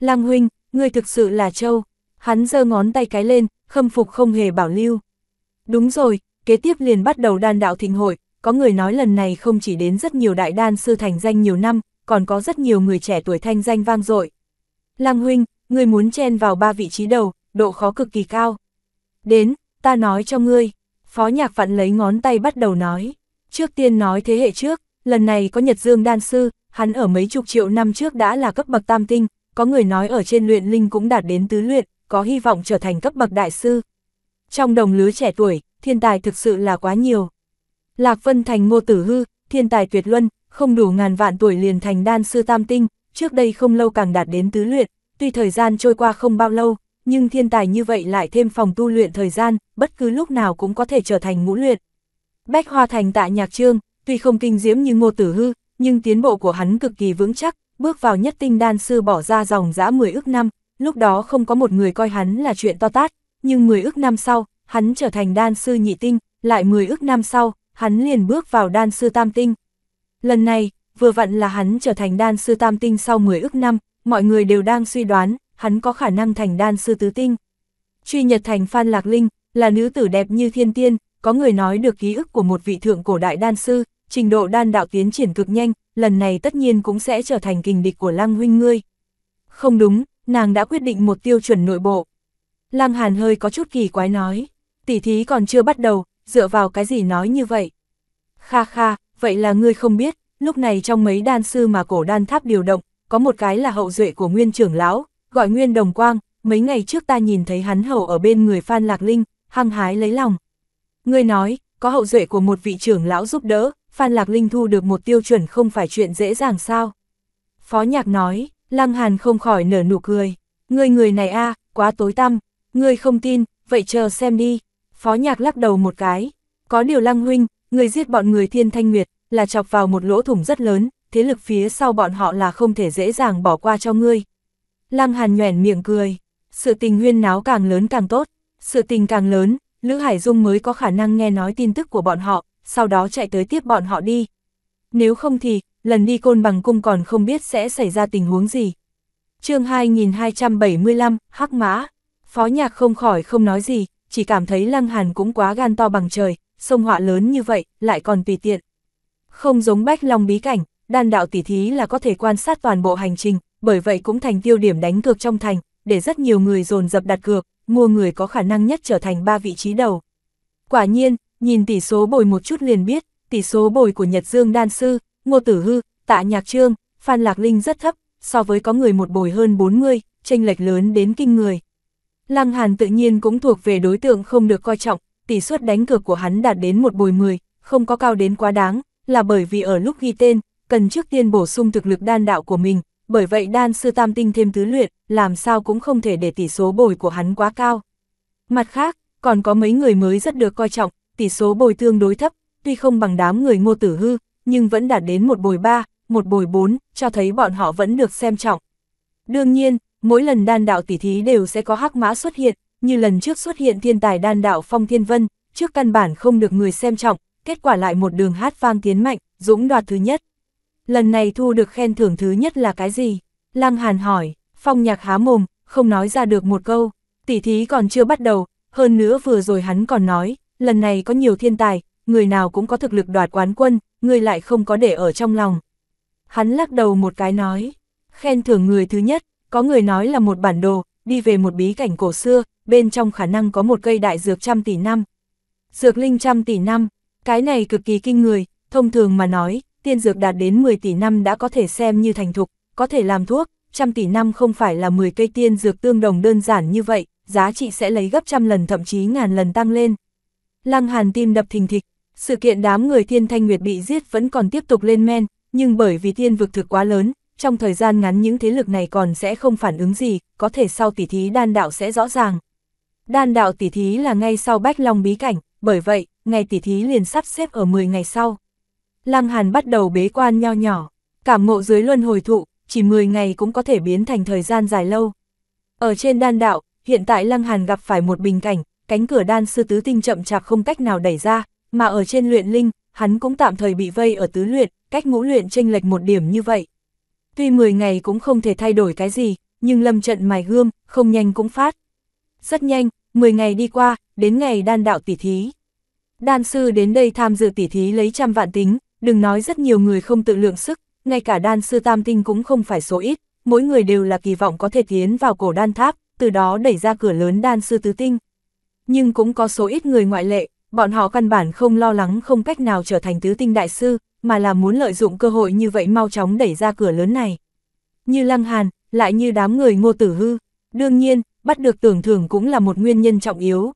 Lang huynh, ngươi thực sự là Châu. Hắn giơ ngón tay cái lên, khâm phục không hề bảo lưu. Đúng rồi, kế tiếp liền bắt đầu đan đạo thịnh hội, có người nói lần này không chỉ đến rất nhiều đại đan sư thành danh nhiều năm, còn có rất nhiều người trẻ tuổi thanh danh vang dội. Lang huynh, ngươi muốn chen vào ba vị trí đầu, độ khó cực kỳ cao. Đến, ta nói cho ngươi. Phó nhạc vặn lấy ngón tay bắt đầu nói. Trước tiên nói thế hệ trước, lần này có Nhật Dương Đan Sư, hắn ở mấy chục triệu năm trước đã là cấp bậc tam tinh, có người nói ở trên luyện linh cũng đạt đến tứ luyện, có hy vọng trở thành cấp bậc đại sư. Trong đồng lứa trẻ tuổi, thiên tài thực sự là quá nhiều. Lạc Vân thành ngô tử hư, thiên tài tuyệt luân, không đủ ngàn vạn tuổi liền thành đan sư tam tinh, trước đây không lâu càng đạt đến tứ luyện, tuy thời gian trôi qua không bao lâu, nhưng thiên tài như vậy lại thêm phòng tu luyện thời gian, bất cứ lúc nào cũng có thể trở thành ngũ luyện. Bách Hoa Thành tại nhạc trương, tuy không kinh diễm như ngô tử hư, nhưng tiến bộ của hắn cực kỳ vững chắc, bước vào nhất tinh đan sư bỏ ra dòng giã 10 ước năm, lúc đó không có một người coi hắn là chuyện to tát, nhưng 10 ước năm sau, hắn trở thành đan sư nhị tinh, lại 10 ước năm sau, hắn liền bước vào đan sư tam tinh. Lần này, vừa vặn là hắn trở thành đan sư tam tinh sau 10 ước năm, mọi người đều đang suy đoán, hắn có khả năng thành đan sư tứ tinh. Truy Nhật thành Phan Lạc Linh, là nữ tử đẹp như thiên tiên, có người nói được ký ức của một vị thượng cổ đại đan sư, trình độ đan đạo tiến triển cực nhanh, lần này tất nhiên cũng sẽ trở thành kình địch của Lăng huynh ngươi. Không đúng, nàng đã quyết định một tiêu chuẩn nội bộ. Lăng Hàn hơi có chút kỳ quái nói, tỷ thí còn chưa bắt đầu, dựa vào cái gì nói như vậy? Kha kha, vậy là ngươi không biết, lúc này trong mấy đan sư mà cổ đan tháp điều động, có một cái là hậu duệ của nguyên trưởng lão, gọi nguyên đồng quang, mấy ngày trước ta nhìn thấy hắn hầu ở bên người Phan Lạc Linh, hăng hái lấy lòng. Ngươi nói, có hậu duệ của một vị trưởng lão giúp đỡ, Phan Lạc Linh thu được một tiêu chuẩn không phải chuyện dễ dàng sao? Phó nhạc nói, Lăng Hàn không khỏi nở nụ cười. Ngươi người này a quá tối tăm, Ngươi không tin, vậy chờ xem đi. Phó nhạc lắc đầu một cái. Có điều Lăng Huynh, người giết bọn người thiên thanh nguyệt, là chọc vào một lỗ thủng rất lớn, thế lực phía sau bọn họ là không thể dễ dàng bỏ qua cho ngươi. Lăng Hàn nhoẻn miệng cười, sự tình huyên náo càng lớn càng tốt, sự tình càng lớn, Lữ Hải Dung mới có khả năng nghe nói tin tức của bọn họ, sau đó chạy tới tiếp bọn họ đi. Nếu không thì, lần đi côn bằng cung còn không biết sẽ xảy ra tình huống gì. chương 2275, Hắc Mã, Phó Nhạc không khỏi không nói gì, chỉ cảm thấy Lăng Hàn cũng quá gan to bằng trời, sông họa lớn như vậy, lại còn tùy tiện. Không giống bách long bí cảnh, đan đạo tỉ thí là có thể quan sát toàn bộ hành trình, bởi vậy cũng thành tiêu điểm đánh cược trong thành, để rất nhiều người dồn dập đặt cược, mua người có khả năng nhất trở thành ba vị trí đầu. Quả nhiên, nhìn tỷ số bồi một chút liền biết, tỷ số bồi của Nhật Dương Đan Sư, Ngô Tử Hư, Tạ Nhạc Trương, Phan Lạc Linh rất thấp, so với có người một bồi hơn 40, tranh lệch lớn đến kinh người. Lăng Hàn tự nhiên cũng thuộc về đối tượng không được coi trọng, tỷ suất đánh cược của hắn đạt đến một bồi 10, không có cao đến quá đáng, là bởi vì ở lúc ghi tên, cần trước tiên bổ sung thực lực đan đạo của mình, bởi vậy đan sư tam tinh thêm tứ luyện, làm sao cũng không thể để tỷ số bồi của hắn quá cao. Mặt khác, còn có mấy người mới rất được coi trọng, tỷ số bồi tương đối thấp, tuy không bằng đám người ngô tử hư, nhưng vẫn đạt đến một bồi ba, một bồi bốn, cho thấy bọn họ vẫn được xem trọng. Đương nhiên, mỗi lần đan đạo tỷ thí đều sẽ có hắc mã xuất hiện, như lần trước xuất hiện thiên tài đan đạo Phong Thiên Vân, trước căn bản không được người xem trọng, kết quả lại một đường hát vang tiến mạnh, dũng đoạt thứ nhất. Lần này thu được khen thưởng thứ nhất là cái gì? Lăng Hàn hỏi, Phong Nhạc há mồm, không nói ra được một câu, tỷ thí còn chưa bắt đầu, hơn nữa vừa rồi hắn còn nói, lần này có nhiều thiên tài, người nào cũng có thực lực đoạt quán quân, người lại không có để ở trong lòng. Hắn lắc đầu một cái nói, khen thưởng người thứ nhất, có người nói là một bản đồ, đi về một bí cảnh cổ xưa, bên trong khả năng có một cây đại dược trăm tỷ năm. Dược linh trăm tỷ năm, cái này cực kỳ kinh người, thông thường mà nói, tiên dược đạt đến 10 tỷ năm đã có thể xem như thành thục, có thể làm thuốc, trăm tỷ năm không phải là 10 cây tiên dược tương đồng đơn giản như vậy, giá trị sẽ lấy gấp trăm lần thậm chí ngàn lần tăng lên. Lăng Hàn tim đập thình thịch, sự kiện đám người Thiên Thanh Nguyệt bị giết vẫn còn tiếp tục lên men, nhưng bởi vì thiên vực thực quá lớn, trong thời gian ngắn những thế lực này còn sẽ không phản ứng gì, có thể sau tỉ thí đan đạo sẽ rõ ràng. Đan đạo tỉ thí là ngay sau Bách Long bí cảnh, bởi vậy, ngày tỉ thí liền sắp xếp ở 10 ngày sau. Lăng Hàn bắt đầu bế quan nho nhỏ, cảm ngộ dưới luân hồi thụ, chỉ 10 ngày cũng có thể biến thành thời gian dài lâu. Ở trên đan đạo, hiện tại Lăng Hàn gặp phải một bình cảnh, cánh cửa đan sư tứ tinh chậm chạp không cách nào đẩy ra, mà ở trên luyện linh, hắn cũng tạm thời bị vây ở tứ luyện, cách ngũ luyện chênh lệch một điểm như vậy. Tuy 10 ngày cũng không thể thay đổi cái gì, nhưng lâm trận mài gươm, không nhanh cũng phát. Rất nhanh, 10 ngày đi qua, đến ngày đan đạo tỷ thí. Đan sư đến đây tham dự tỷ thí lấy trăm vạn tính, đừng nói rất nhiều người không tự lượng sức, ngay cả đan sư tam tinh cũng không phải số ít, mỗi người đều là kỳ vọng có thể tiến vào cổ đan tháp, từ đó đẩy ra cửa lớn đan sư tứ tinh nhưng cũng có số ít người ngoại lệ, bọn họ căn bản không lo lắng không cách nào trở thành tứ tinh đại sư, mà là muốn lợi dụng cơ hội như vậy mau chóng đẩy ra cửa lớn này. Như Lăng Hàn, lại như đám người ngô tử hư, đương nhiên, bắt được tưởng thưởng cũng là một nguyên nhân trọng yếu.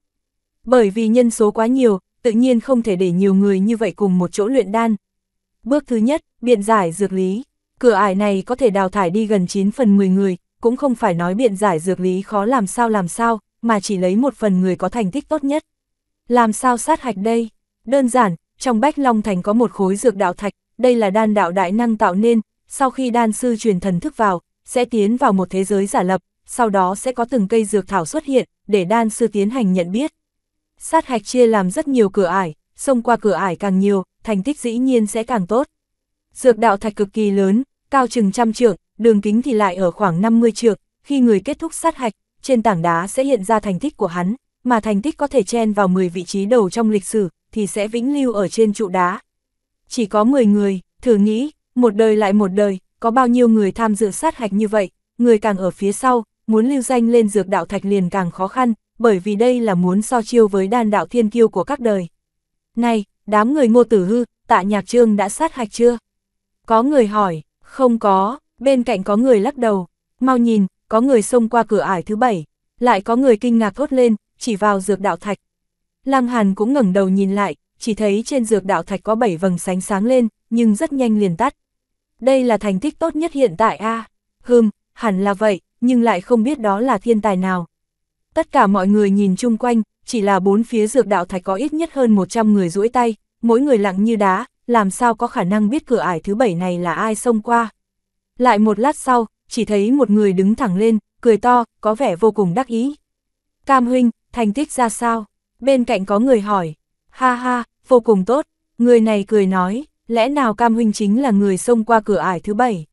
Bởi vì nhân số quá nhiều, tự nhiên không thể để nhiều người như vậy cùng một chỗ luyện đan. Bước thứ nhất, biện giải dược lý. Cửa ải này có thể đào thải đi gần 9 phần 10 người, cũng không phải nói biện giải dược lý khó làm sao làm sao, mà chỉ lấy một phần người có thành tích tốt nhất. Làm sao sát hạch đây? Đơn giản, trong Bách Long Thành có một khối dược đạo thạch, đây là đan đạo đại năng tạo nên, sau khi đan sư truyền thần thức vào, sẽ tiến vào một thế giới giả lập, sau đó sẽ có từng cây dược thảo xuất hiện, để đan sư tiến hành nhận biết. Sát hạch chia làm rất nhiều cửa ải, xông qua cửa ải càng nhiều, thành tích dĩ nhiên sẽ càng tốt. Dược đạo thạch cực kỳ lớn, cao chừng trăm trượng, đường kính thì lại ở khoảng 50 trượng, khi người kết thúc sát hạch, trên tảng đá sẽ hiện ra thành tích của hắn, mà thành tích có thể chen vào 10 vị trí đầu trong lịch sử, thì sẽ vĩnh lưu ở trên trụ đá. Chỉ có 10 người, thử nghĩ, một đời lại một đời, có bao nhiêu người tham dự sát hạch như vậy, người càng ở phía sau, muốn lưu danh lên dược đạo thạch liền càng khó khăn, bởi vì đây là muốn so chiêu với đan đạo thiên kiêu của các đời. Này, đám người ngô tử hư, tạ nhạc trương đã sát hạch chưa? Có người hỏi, không có, bên cạnh có người lắc đầu, mau nhìn, có người xông qua cửa ải thứ bảy, lại có người kinh ngạc thốt lên, chỉ vào dược đạo thạch. Lăng Hàn cũng ngẩng đầu nhìn lại, chỉ thấy trên dược đạo thạch có bảy vầng sánh sáng lên, nhưng rất nhanh liền tắt. Đây là thành tích tốt nhất hiện tại a. Hừm, hẳn là vậy, nhưng lại không biết đó là thiên tài nào. Tất cả mọi người nhìn chung quanh, chỉ là bốn phía dược đạo thạch có ít nhất hơn 100 người duỗi tay, mỗi người lặng như đá, làm sao có khả năng biết cửa ải thứ bảy này là ai xông qua. Lại một lát sau, chỉ thấy một người đứng thẳng lên, cười to, có vẻ vô cùng đắc ý. Cam huynh, thành tích ra sao? Bên cạnh có người hỏi. Ha ha, vô cùng tốt. Người này cười nói, lẽ nào Cam huynh chính là người xông qua cửa ải thứ bảy?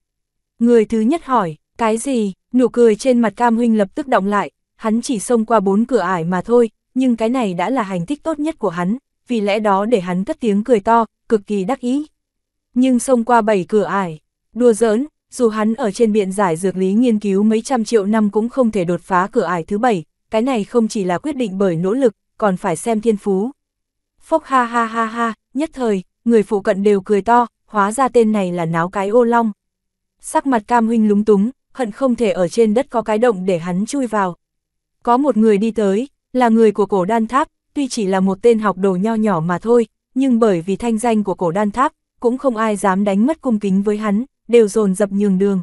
Người thứ nhất hỏi, cái gì? Nụ cười trên mặt Cam huynh lập tức động lại, hắn chỉ xông qua bốn cửa ải mà thôi, nhưng cái này đã là hành tích tốt nhất của hắn, vì lẽ đó để hắn cất tiếng cười to, cực kỳ đắc ý. Nhưng xông qua bảy cửa ải, đùa giỡn, dù hắn ở trên biện giải dược lý nghiên cứu mấy trăm triệu năm cũng không thể đột phá cửa ải thứ bảy, cái này không chỉ là quyết định bởi nỗ lực, còn phải xem thiên phú. Phốc ha ha ha ha, nhất thời, người phụ cận đều cười to, hóa ra tên này là náo cái ô long. Sắc mặt cam huynh lúng túng, hận không thể ở trên đất có cái động để hắn chui vào. Có một người đi tới, là người của cổ đan tháp, tuy chỉ là một tên học đồ nho nhỏ mà thôi, nhưng bởi vì thanh danh của cổ đan tháp, cũng không ai dám đánh mất cung kính với hắn đều dồn dập nhường đường.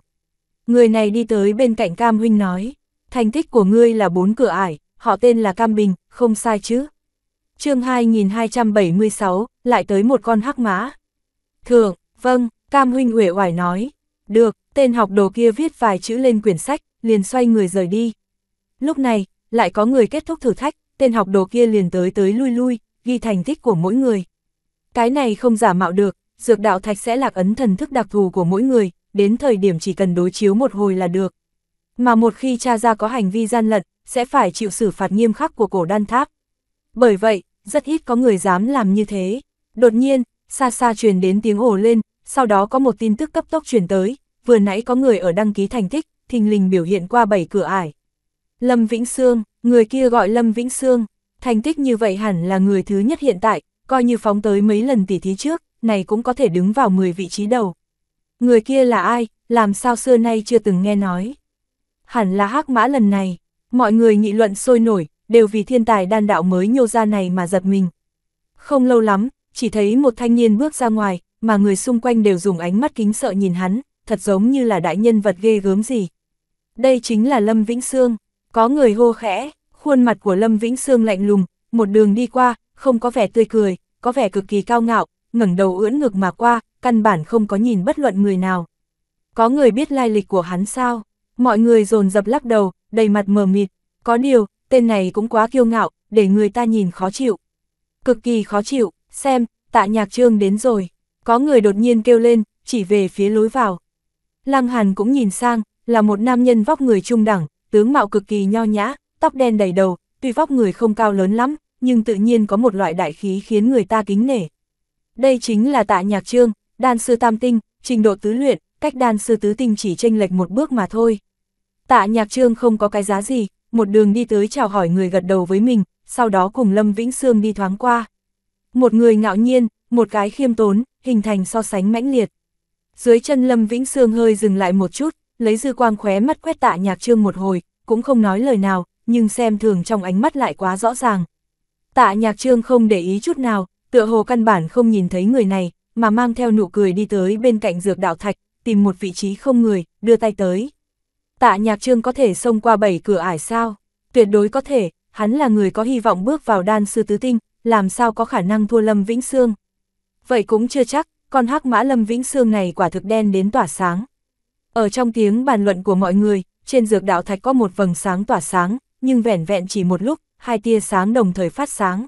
Người này đi tới bên cạnh Cam Huynh nói, thành tích của ngươi là bốn cửa ải, họ tên là Cam Bình, không sai chứ. chương 2276, lại tới một con hắc mã. Thượng, vâng, Cam Huynh uể oải nói, được, tên học đồ kia viết vài chữ lên quyển sách, liền xoay người rời đi. Lúc này, lại có người kết thúc thử thách, tên học đồ kia liền tới tới lui lui, ghi thành tích của mỗi người. Cái này không giả mạo được, dược đạo thạch sẽ lạc ấn thần thức đặc thù của mỗi người, đến thời điểm chỉ cần đối chiếu một hồi là được. Mà một khi cha ra có hành vi gian lận, sẽ phải chịu xử phạt nghiêm khắc của cổ đan tháp. Bởi vậy, rất ít có người dám làm như thế. Đột nhiên, xa xa truyền đến tiếng ồ lên, sau đó có một tin tức cấp tốc truyền tới, vừa nãy có người ở đăng ký thành tích, thình lình biểu hiện qua bảy cửa ải. Lâm Vĩnh Sương, người kia gọi Lâm Vĩnh Sương, thành tích như vậy hẳn là người thứ nhất hiện tại, coi như phóng tới mấy lần tỉ thí trước, này cũng có thể đứng vào 10 vị trí đầu. Người kia là ai, làm sao xưa nay chưa từng nghe nói. Hẳn là hắc mã lần này, mọi người nghị luận sôi nổi, đều vì thiên tài đan đạo mới nhô ra này mà giật mình. Không lâu lắm, chỉ thấy một thanh niên bước ra ngoài, mà người xung quanh đều dùng ánh mắt kính sợ nhìn hắn, thật giống như là đại nhân vật ghê gớm gì. Đây chính là Lâm Vĩnh Sương, có người hô khẽ, khuôn mặt của Lâm Vĩnh Sương lạnh lùng, một đường đi qua, không có vẻ tươi cười, có vẻ cực kỳ cao ngạo, ngẩng đầu ưỡn ngược mà qua, căn bản không có nhìn bất luận người nào. Có người biết lai lịch của hắn sao? Mọi người dồn dập lắc đầu, đầy mặt mờ mịt, có điều, tên này cũng quá kiêu ngạo, để người ta nhìn khó chịu. Cực kỳ khó chịu, xem, tạ nhạc trương đến rồi. Có người đột nhiên kêu lên, chỉ về phía lối vào. Lăng Hàn cũng nhìn sang, là một nam nhân vóc người trung đẳng, tướng mạo cực kỳ nho nhã, tóc đen đầy đầu, tuy vóc người không cao lớn lắm, nhưng tự nhiên có một loại đại khí khiến người ta kính nể. Đây chính là tạ nhạc trương, đan sư tam tinh, trình độ tứ luyện, cách đan sư tứ tinh chỉ chênh lệch một bước mà thôi. Tạ nhạc trương không có cái giá gì, một đường đi tới chào hỏi người gật đầu với mình, sau đó cùng Lâm Vĩnh Sương đi thoáng qua. Một người ngạo nhiên, một cái khiêm tốn, hình thành so sánh mãnh liệt. Dưới chân Lâm Vĩnh Sương hơi dừng lại một chút, lấy dư quang khóe mắt quét tạ nhạc trương một hồi, cũng không nói lời nào, nhưng xem thường trong ánh mắt lại quá rõ ràng. Tạ nhạc trương không để ý chút nào, tựa hồ căn bản không nhìn thấy người này, mà mang theo nụ cười đi tới bên cạnh dược đạo thạch, tìm một vị trí không người, đưa tay tới. Tạ nhạc trương có thể xông qua bảy cửa ải sao? Tuyệt đối có thể, hắn là người có hy vọng bước vào đan sư tứ tinh, làm sao có khả năng thua Lâm Vĩnh Sương. Vậy cũng chưa chắc, con hắc mã Lâm Vĩnh Sương này quả thực đen đến tỏa sáng. Ở trong tiếng bàn luận của mọi người, trên dược đạo thạch có một vầng sáng tỏa sáng, nhưng vẻn vẹn chỉ một lúc, hai tia sáng đồng thời phát sáng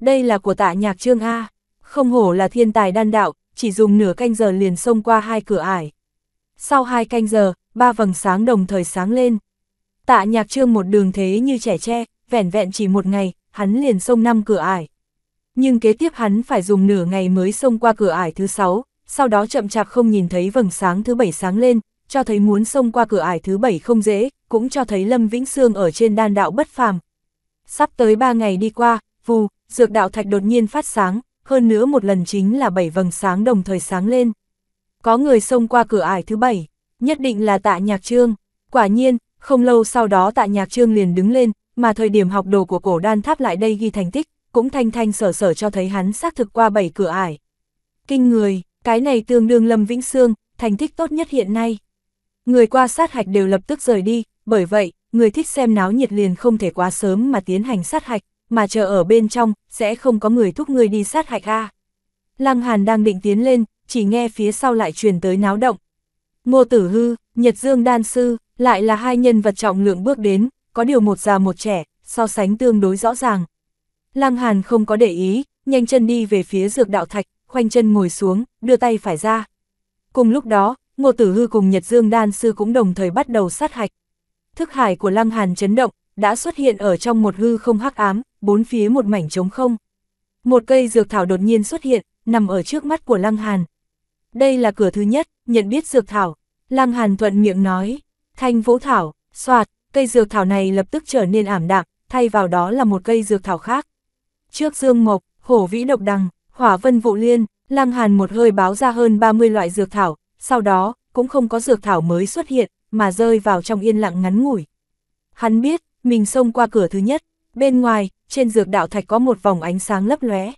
đây là của tạ nhạc trương A, không hổ là thiên tài đan đạo, chỉ dùng nửa canh giờ liền xông qua hai cửa ải. Sau hai canh giờ, ba vầng sáng đồng thời sáng lên. Tạ nhạc trương một đường thế như trẻ tre, vẻn vẹn chỉ một ngày, hắn liền xông năm cửa ải. Nhưng kế tiếp hắn phải dùng nửa ngày mới xông qua cửa ải thứ sáu, sau đó chậm chạp không nhìn thấy vầng sáng thứ bảy sáng lên, cho thấy muốn xông qua cửa ải thứ bảy không dễ, cũng cho thấy Lâm Vĩnh Sương ở trên đan đạo bất phàm. Sắp tới ba ngày đi qua, vù, dược đạo thạch đột nhiên phát sáng, hơn nữa một lần chính là bảy vầng sáng đồng thời sáng lên. Có người xông qua cửa ải thứ bảy, nhất định là tạ nhạc trương. Quả nhiên, không lâu sau đó tạ nhạc trương liền đứng lên, mà thời điểm học đồ của cổ đan tháp lại đây ghi thành tích, cũng thanh thanh sở sở cho thấy hắn xác thực qua bảy cửa ải. Kinh người, cái này tương đương Lâm Vĩnh Sương, thành tích tốt nhất hiện nay. Người qua sát hạch đều lập tức rời đi, bởi vậy, người thích xem náo nhiệt liền không thể quá sớm mà tiến hành sát hạch, mà chờ ở bên trong, sẽ không có người thúc người đi sát hạch a. Lăng Hàn đang định tiến lên, chỉ nghe phía sau lại truyền tới náo động. Ngô Tử Hư, Nhật Dương Đan Sư, lại là hai nhân vật trọng lượng bước đến, có điều một già một trẻ, so sánh tương đối rõ ràng. Lăng Hàn không có để ý, nhanh chân đi về phía dược đạo thạch, khoanh chân ngồi xuống, đưa tay phải ra. Cùng lúc đó, Ngô Tử Hư cùng Nhật Dương Đan Sư cũng đồng thời bắt đầu sát hạch. Thức hải của Lăng Hàn chấn động, đã xuất hiện ở trong một hư không hắc ám, bốn phía một mảnh trống không. Một cây dược thảo đột nhiên xuất hiện, nằm ở trước mắt của Lăng Hàn. Đây là cửa thứ nhất, nhận biết dược thảo. Lăng Hàn thuận miệng nói, thanh vũ thảo, soạt, cây dược thảo này lập tức trở nên ảm đạm, thay vào đó là một cây dược thảo khác. Trước dương mộc, hổ vĩ độc đằng, hỏa vân vụ liên, Lăng Hàn một hơi báo ra hơn 30 loại dược thảo, sau đó, cũng không có dược thảo mới xuất hiện, mà rơi vào trong yên lặng ngắn ngủi. Hắn biết, mình xông qua cửa thứ nhất, bên ngoài, trên dược đạo thạch có một vòng ánh sáng lấp lóe.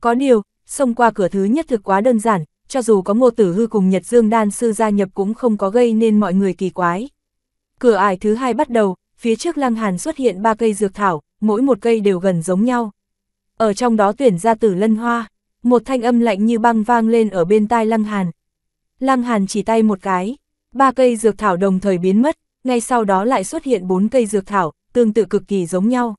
Có điều, xông qua cửa thứ nhất thực quá đơn giản, cho dù có ngô tử hư cùng Nhật Dương Đan Sư gia nhập cũng không có gây nên mọi người kỳ quái. Cửa ải thứ hai bắt đầu, phía trước lăng hàn xuất hiện ba cây dược thảo, mỗi một cây đều gần giống nhau. Ở trong đó tuyển ra tử lân hoa, một thanh âm lạnh như băng vang lên ở bên tai lăng hàn. Lăng hàn chỉ tay một cái, ba cây dược thảo đồng thời biến mất, ngay sau đó lại xuất hiện bốn cây dược thảo, tương tự cực kỳ giống nhau.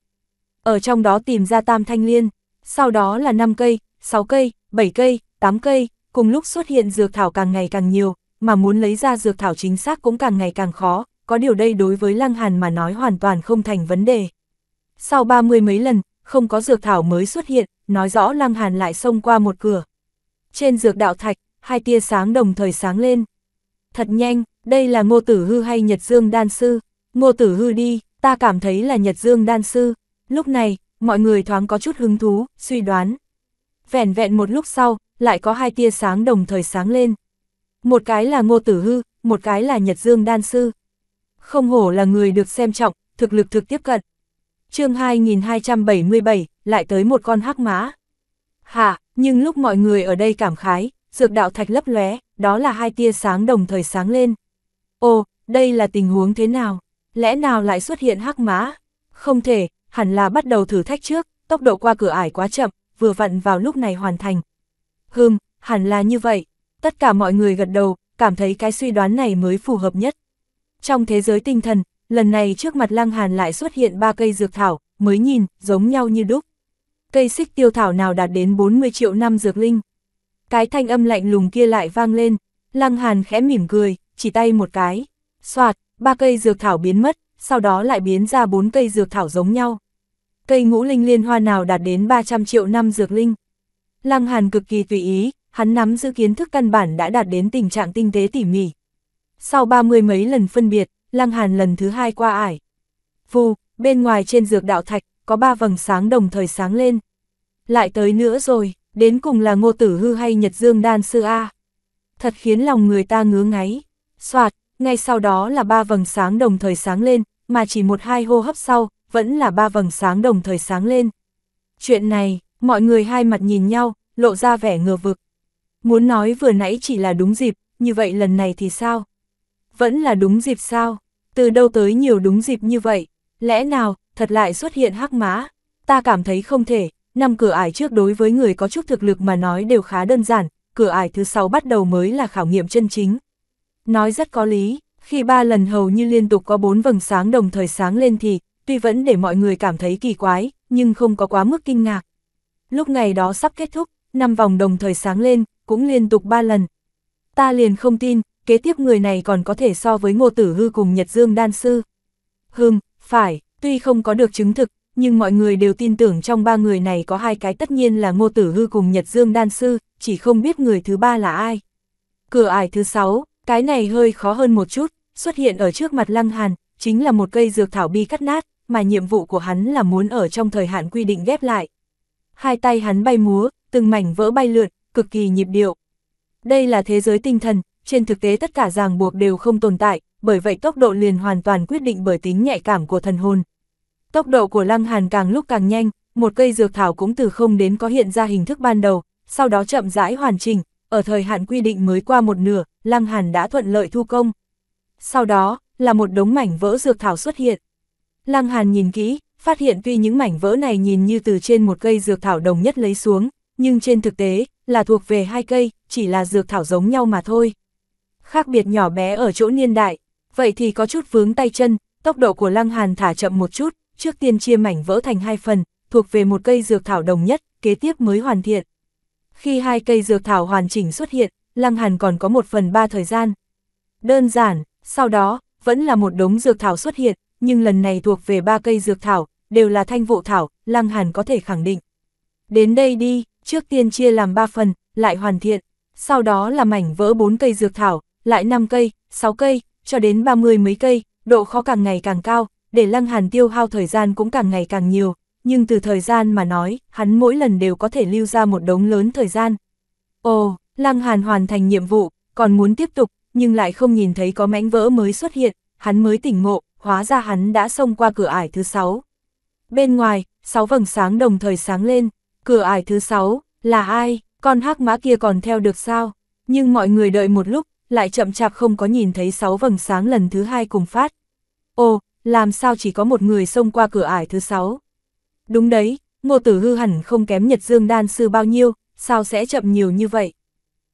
Ở trong đó tìm ra tam thanh liên, sau đó là 5 cây, 6 cây, 7 cây, 8 cây, cùng lúc xuất hiện dược thảo càng ngày càng nhiều, mà muốn lấy ra dược thảo chính xác cũng càng ngày càng khó, có điều đây đối với Lăng Hàn mà nói hoàn toàn không thành vấn đề. Sau ba mươi mấy lần, không có dược thảo mới xuất hiện, nói rõ Lăng Hàn lại xông qua một cửa. Trên dược đạo thạch, hai tia sáng đồng thời sáng lên. Thật nhanh, đây là ngô tử hư hay Nhật Dương Đan Sư, ngô tử hư đi, ta cảm thấy là Nhật Dương Đan Sư, lúc này, mọi người thoáng có chút hứng thú, suy đoán. vẹn vẹn một lúc sau, lại có hai tia sáng đồng thời sáng lên. Một cái là ngô tử hư, một cái là Nhật Dương Đan Sư. Không hổ là người được xem trọng, thực lực thực tiếp cận. chương 2277, lại tới một con hắc mã. Hạ, nhưng lúc mọi người ở đây cảm khái, dược đạo thạch lấp lóe, đó là hai tia sáng đồng thời sáng lên. Ồ, đây là tình huống thế nào? Lẽ nào lại xuất hiện hắc mã? Không thể, hẳn là bắt đầu thử thách trước, tốc độ qua cửa ải quá chậm, vừa vặn vào lúc này hoàn thành. Hừm, hẳn là như vậy. Tất cả mọi người gật đầu, cảm thấy cái suy đoán này mới phù hợp nhất. Trong thế giới tinh thần, lần này trước mặt Lăng Hàn lại xuất hiện ba cây dược thảo, mới nhìn, giống nhau như đúc. Cây xích tiêu thảo nào đạt đến 40 triệu năm dược linh. Cái thanh âm lạnh lùng kia lại vang lên, Lăng Hàn khẽ mỉm cười, chỉ tay một cái, soạt, ba cây dược thảo biến mất, sau đó lại biến ra bốn cây dược thảo giống nhau. Cây ngũ linh liên hoa nào đạt đến 300 triệu năm dược linh. Lăng Hàn cực kỳ tùy ý, hắn nắm giữ kiến thức căn bản đã đạt đến tình trạng tinh tế tỉ mỉ. Sau ba mươi mấy lần phân biệt, Lăng Hàn lần thứ hai qua ải. Vù, bên ngoài trên dược đạo thạch, có ba vầng sáng đồng thời sáng lên. Lại tới nữa rồi, đến cùng là ngô tử hư hay nhật dương đan sư A. Thật khiến lòng người ta ngứa ngáy soạt, ngay sau đó là ba vầng sáng đồng thời sáng lên, mà chỉ một hai hô hấp sau, vẫn là ba vầng sáng đồng thời sáng lên. Chuyện này, mọi người hai mặt nhìn nhau, lộ ra vẻ ngờ vực. Muốn nói vừa nãy chỉ là đúng dịp, như vậy lần này thì sao? Vẫn là đúng dịp sao? Từ đâu tới nhiều đúng dịp như vậy? Lẽ nào, thật lại xuất hiện hắc mã? Ta cảm thấy không thể, năm cửa ải trước đối với người có chút thực lực mà nói đều khá đơn giản, cửa ải thứ sáu bắt đầu mới là khảo nghiệm chân chính. Nói rất có lý, khi ba lần hầu như liên tục có bốn vầng sáng đồng thời sáng lên thì, tuy vẫn để mọi người cảm thấy kỳ quái, nhưng không có quá mức kinh ngạc. Lúc ngày đó sắp kết thúc, năm vòng đồng thời sáng lên, cũng liên tục ba lần. Ta liền không tin, kế tiếp người này còn có thể so với ngô tử hư cùng Nhật Dương Đan Sư. Hưng, phải, tuy không có được chứng thực, nhưng mọi người đều tin tưởng trong ba người này có hai cái tất nhiên là ngô tử hư cùng Nhật Dương Đan Sư, chỉ không biết người thứ ba là ai. Cửa ải thứ sáu, cái này hơi khó hơn một chút, xuất hiện ở trước mặt Lăng Hàn, chính là một cây dược thảo bi cắt nát, mà nhiệm vụ của hắn là muốn ở trong thời hạn quy định ghép lại. Hai tay hắn bay múa, từng mảnh vỡ bay lượn, cực kỳ nhịp điệu. Đây là thế giới tinh thần, trên thực tế tất cả ràng buộc đều không tồn tại, bởi vậy tốc độ liền hoàn toàn quyết định bởi tính nhạy cảm của thần hồn. Tốc độ của Lăng Hàn càng lúc càng nhanh, một cây dược thảo cũng từ không đến có hiện ra hình thức ban đầu, sau đó chậm rãi hoàn chỉnh, ở thời hạn quy định mới qua một nửa, Lăng Hàn đã thuận lợi thu công. Sau đó, là một đống mảnh vỡ dược thảo xuất hiện. Lăng Hàn nhìn kỹ, phát hiện tuy những mảnh vỡ này nhìn như từ trên một cây dược thảo đồng nhất lấy xuống, nhưng trên thực tế, là thuộc về hai cây, chỉ là dược thảo giống nhau mà thôi. Khác biệt nhỏ bé ở chỗ niên đại, vậy thì có chút vướng tay chân, tốc độ của Lăng Hàn thả chậm một chút, trước tiên chia mảnh vỡ thành hai phần, thuộc về một cây dược thảo đồng nhất, kế tiếp mới hoàn thiện. Khi hai cây dược thảo hoàn chỉnh xuất hiện, Lăng Hàn còn có một phần ba thời gian. Đơn giản, sau đó, vẫn là một đống dược thảo xuất hiện, nhưng lần này thuộc về ba cây dược thảo, đều là thanh vụ thảo, Lăng Hàn có thể khẳng định. Đến đây đi, trước tiên chia làm ba phần, lại hoàn thiện, sau đó là mảnh vỡ bốn cây dược thảo, lại năm cây, sáu cây, cho đến ba mươi mấy cây, độ khó càng ngày càng cao, để Lăng Hàn tiêu hao thời gian cũng càng ngày càng nhiều, nhưng từ thời gian mà nói, hắn mỗi lần đều có thể lưu ra một đống lớn thời gian. Ồ, Lăng Hàn hoàn thành nhiệm vụ, còn muốn tiếp tục, nhưng lại không nhìn thấy có mảnh vỡ mới xuất hiện, hắn mới tỉnh ngộ, hóa ra hắn đã xông qua cửa ải thứ 6. Bên ngoài, 6 vầng sáng đồng thời sáng lên, cửa ải thứ 6, là ai, con hắc mã kia còn theo được sao? Nhưng mọi người đợi một lúc, lại chậm chạp không có nhìn thấy 6 vầng sáng lần thứ hai cùng phát. Ồ, làm sao chỉ có một người xông qua cửa ải thứ 6? Đúng đấy, ngô tử hư hẳn không kém Nhật Dương đan sư bao nhiêu, sao sẽ chậm nhiều như vậy?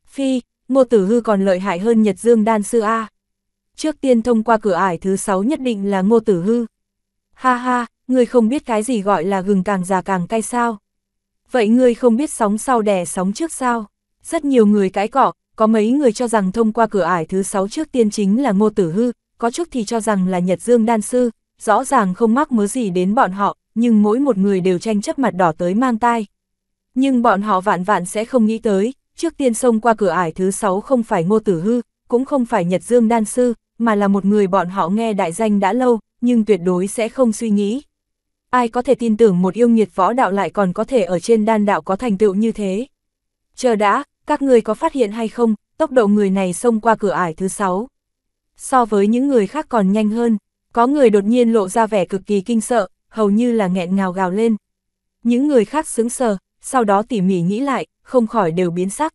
Phi, ngô tử hư còn lợi hại hơn Nhật Dương đan sư A. Trước tiên thông qua cửa ải thứ 6 nhất định là ngô tử hư. Ha ha, ngươi không biết cái gì gọi là gừng càng già càng cay sao? Vậy ngươi không biết sóng sau đẻ sóng trước sao? Rất nhiều người cãi cọ, có mấy người cho rằng thông qua cửa ải thứ 6 trước tiên chính là ngô tử hư, có chút thì cho rằng là Nhật Dương đan sư, rõ ràng không mắc mớ gì đến bọn họ, nhưng mỗi một người đều tranh chấp mặt đỏ tới mang tai. Nhưng bọn họ vạn vạn sẽ không nghĩ tới, trước tiên xông qua cửa ải thứ sáu không phải Ngô Tử Hư, cũng không phải Nhật Dương Đan Sư, mà là một người bọn họ nghe đại danh đã lâu, nhưng tuyệt đối sẽ không suy nghĩ. Ai có thể tin tưởng một yêu nghiệt võ đạo lại còn có thể ở trên đan đạo có thành tựu như thế? Chờ đã, các người có phát hiện hay không, tốc độ người này xông qua cửa ải thứ sáu So với những người khác còn nhanh hơn, có người đột nhiên lộ ra vẻ cực kỳ kinh sợ, hầu như là nghẹn ngào gào lên. Những người khác sững sờ, sau đó tỉ mỉ nghĩ lại, không khỏi đều biến sắc.